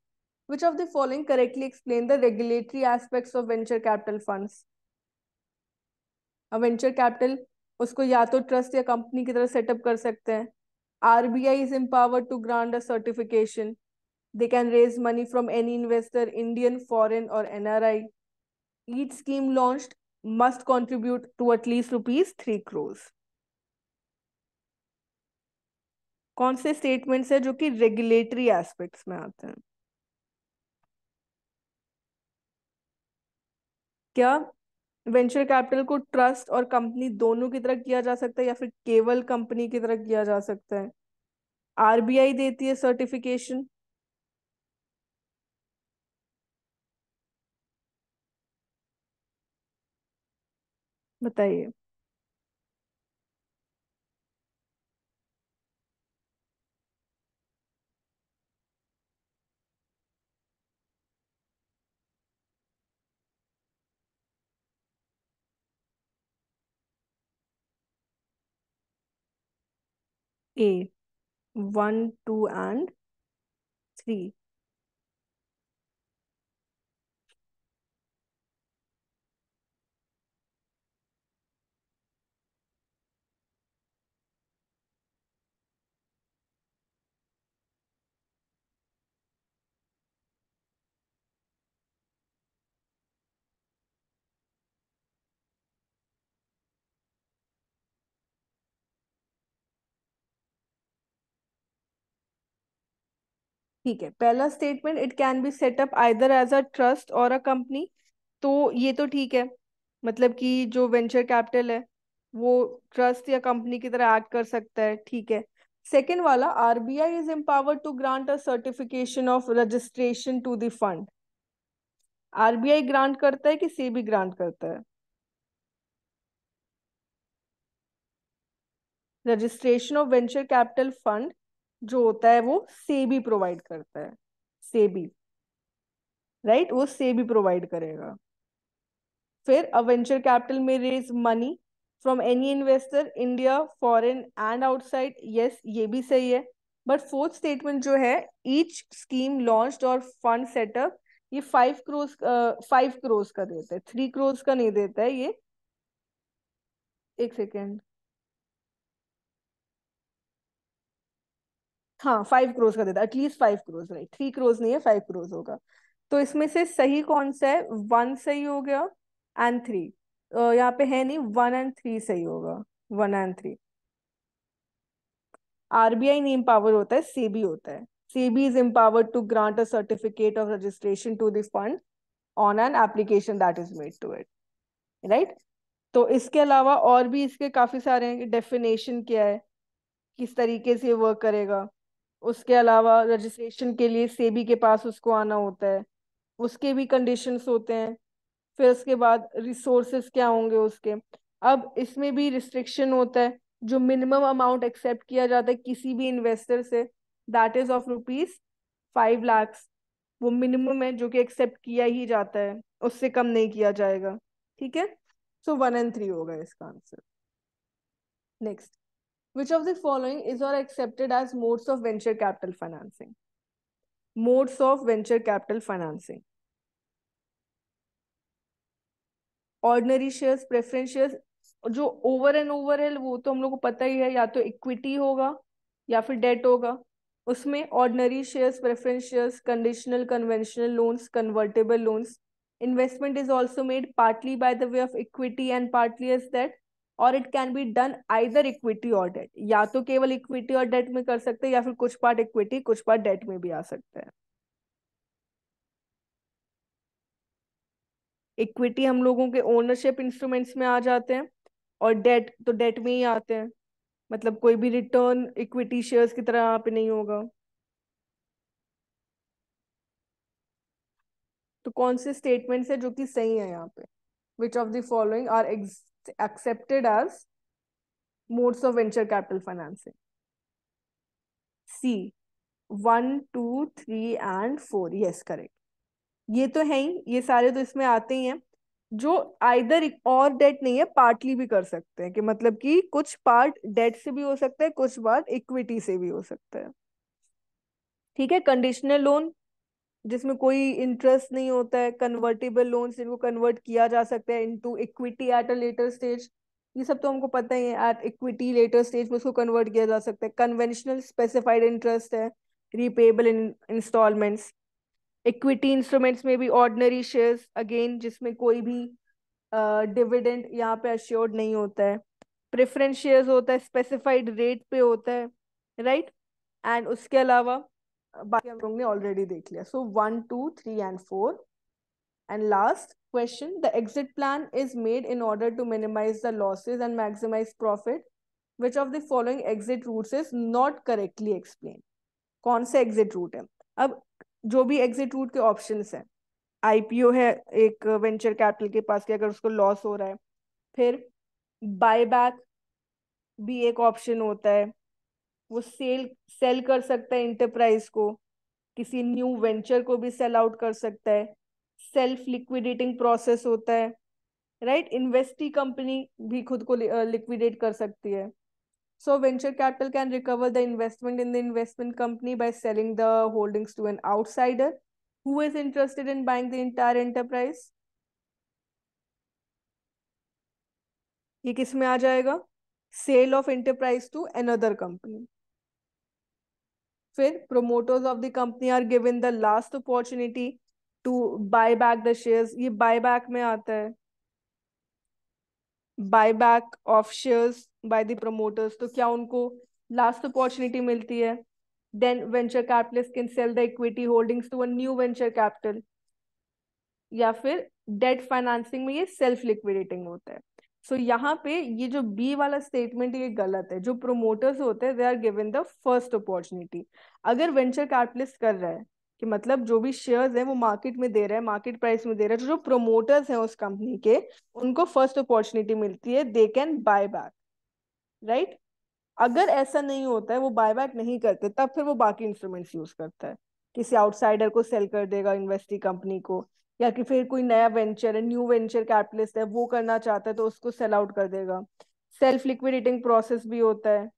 which of the following correctly explain the regulatory aspects of venture capital funds venture capital उसको या तो ट्रस्ट या कंपनी की तरह सेटअप कर सकते हैं R B I is empower to grant a certification they can raise money from any investor Indian foreign और N R I each scheme launched must contribute to at least rupees 3 crores. कौन से statements है जो कि regulatory aspects में आते हैं क्या वेंचर कैपिटल को ट्रस्ट और कंपनी दोनों की तरह किया जा सकता है या फिर केवल कंपनी की तरह किया जा सकता है आरबीआई देती है सर्टिफिकेशन बताइए A one two and three ठीक है पहला statement it can be setup either as a trust और अ कंपनी तो ये तो ठीक है मतलब कि जो वेंचर कैपिटल है वो ट्रस्ट या कंपनी की तरह एक्ट कर सकता है ठीक है सेकेंड वाला RBI is empowered to grant a certification of registration to R B RBI grant करता है कि भी ग्रांट करता है registration of venture capital fund जो होता है वो सेबी प्रोवाइड करता है सेबी राइट right? वो सेबी प्रोवाइड करेगा फिर अवेंचर कैपिटल में raise money from any investor India foreign and outside yes ये भी सही है बट फोर्थ स्टेटमेंट जो है ईच स्कीम लॉन्च और फंड सेटअप ये फाइव क्रोज फाइव क्रोज का देता है थ्री क्रोज का नहीं देता है ये एक सेकेंड हाँ फाइव क्रोज का देता है at least five crores right three crores नहीं है फाइव क्रोज होगा तो इसमें से सही कौन सा है वन सही हो गया एंड थ्री यहाँ पे है नहीं वन एंड थ्री सही होगा one and three RBI empower होता है सीबी होता है SEBI is empowered to grant a certificate of registration to the fund on an application that is made to it right तो इसके अलावा और भी इसके काफी सारे हैं कि डेफिनेशन क्या है किस तरीके से वर्क करेगा उसके अलावा रजिस्ट्रेशन के लिए सेबी के पास उसको आना होता है उसके भी कंडीशंस होते हैं फिर उसके बाद रिसोर्सेस क्या होंगे उसके अब इसमें भी रिस्ट्रिक्शन होता है जो मिनिमम अमाउंट एक्सेप्ट किया जाता है किसी भी इन्वेस्टर से that is of rupees five lakhs वो मिनिमम है जो कि एक्सेप्ट किया ही जाता है उससे कम नहीं किया जाएगा ठीक है सो वन एंड थ्री होगा इसका answer next Which of the following is or accepted as modes of venture capital financing? Modes of venture capital financing. ordinary shares preference shares जो ओवर एंड ओवर है वो तो हम लोग को पता ही है या तो इक्विटी होगा या फिर डेट होगा उसमें ordinary shares preference shares conditional conventional loans convertible loans investment is also made partly by the way of equity and partly is that और it can be done either equity और debt या तो केवल equity और date में कर सकते हैं या फिर कुछ पार्ट इक्विटी कुछ पार्ट डेट में भी आ सकते हैं इक्विटी हम लोगों के ओनरशिप इंस्ट्रूमेंट्स में आ जाते हैं और डेट तो डेट में ही आते हैं मतलब कोई भी रिटर्न इक्विटी शेयर्स की तरह यहाँ पे नहीं होगा तो कौन से स्टेटमेंट्स है जो कि सही है यहाँ पे which of the following are accepted as modes of venture capital financing. C. 1 2 3 and 4 yes correct ये तो है ही ये सारे तो इसमें आते ही हैं जो आइदर और डेट नहीं है पार्टली भी कर सकते हैं कि मतलब कि कुछ पार्ट डेट से भी हो सकता है कुछ पार्ट इक्विटी से भी हो सकता है ठीक है कंडीशनल लोन जिसमें कोई इंटरेस्ट नहीं होता है कन्वर्टेबल लोन जिनको कन्वर्ट किया जा सकता है into equity at a later stage ये सब तो हमको पता ही है एट इक्विटी लेटर स्टेज में उसको कन्वर्ट किया जा सकता है कन्वेंशनल स्पेसिफाइड इंटरेस्ट है रिपेबल इंस्टॉलमेंट्स इक्विटी इंस्ट्रूमेंट्स में भी ऑर्डनरी शेयर्स अगेन जिसमें कोई भी डिविडेंड uh, यहाँ पे अश्योर्ड नहीं होता है प्रेफरेंस शेयर्स होता है स्पेसिफाइड रेट पे होता है राइट right? एंड उसके अलावा बाकी हम लोग ने ऑलरेडी देख लिया so one two three and four and last question the exit plan is made in order to minimize the losses and maximize profit which of the following exit routes is not correctly explain कौन से exit route है अब जो भी exit route के option है IPO है एक वेंचर कैपिटल के पास के अगर उसको लॉस हो रहा है फिर बायबैक भी एक ऑप्शन होता है वो सेल सेल कर सकता है इंटरप्राइज को किसी न्यू वेंचर को भी सेल आउट कर सकता है सेल्फ लिक्विडेटिंग प्रोसेस होता है राइट इन्वेस्टी कंपनी भी खुद को लिक्विडेट uh, कर सकती है so venture capital can recover the investment in the investment company by selling the holdings to an outsider who is interested in buying the entire enterprise ये किसमें आ जाएगा sale of enterprise to another company फिर promoters of the company are given the last opportunity to buy back the shares ये buy back में आता है buy back of shares by the promoters तो क्या उनको लास्ट अपॉर्चुनिटी मिलती है then venture capitalist can sell the equity holdings to a new venture capital या फिर डेट फाइनेंसिंग में ये सेल्फ लिक्विडेटिंग होता है सो so, यहाँ पे ये जो बी वाला स्टेटमेंट ये गलत है जो प्रोमोटर्स होते हैं they are given the first opportunity अगर वेंचर कैपिटलिस्ट कर रहा है कि मतलब जो भी शेयर्स हैं वो मार्केट में दे रहा है मार्केट प्राइस में दे रहा है तो जो प्रोमोटर्स हैं उस कंपनी के उनको फर्स्ट अपॉर्चुनिटी मिलती है they can buy back right अगर ऐसा नहीं होता है वो बाय बैक नहीं करते तब फिर वो बाकी इंस्ट्रूमेंट्स यूज करता है किसी आउटसाइडर को सेल कर देगा इन्वेस्टिंग कंपनी को या कि फिर कोई नया वेंचर है न्यू वेंचर कैपिटलिस्ट है वो करना चाहता है तो उसको सेल आउट कर देगा सेल्फ लिक्विडेटिंग प्रोसेस भी होता है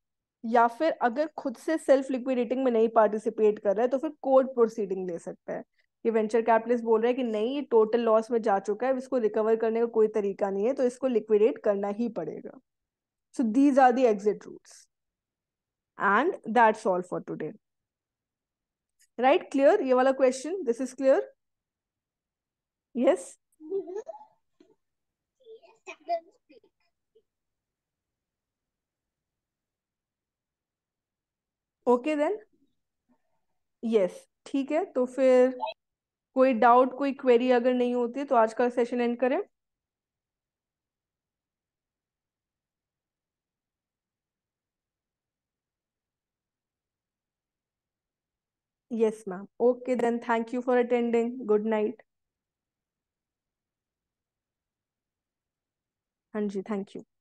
या फिर अगर खुद से सेल्फ लिक्विडेटिंग में नहीं पार्टिसिपेट कर रहा है तो फिर कोर्ट प्रोसीडिंग ले सकता है कि वेंचर कैपिटलिस्ट बोल रहे हैं कि नहीं ये टोटल लॉस में जा चुका है इसको रिकवर करने का कोई तरीका नहीं है तो इसको लिक्विडेट करना ही पड़ेगा so these are the exit routes and that's all for today right clear ये वाला question this is clear Yes. Okay then yes ठीक है तो फिर कोई डाउट कोई क्वेरी अगर नहीं होती तो आज का सेशन एंड करें yes ma'am okay then thank you for attending good night हाँ जी थैंक यू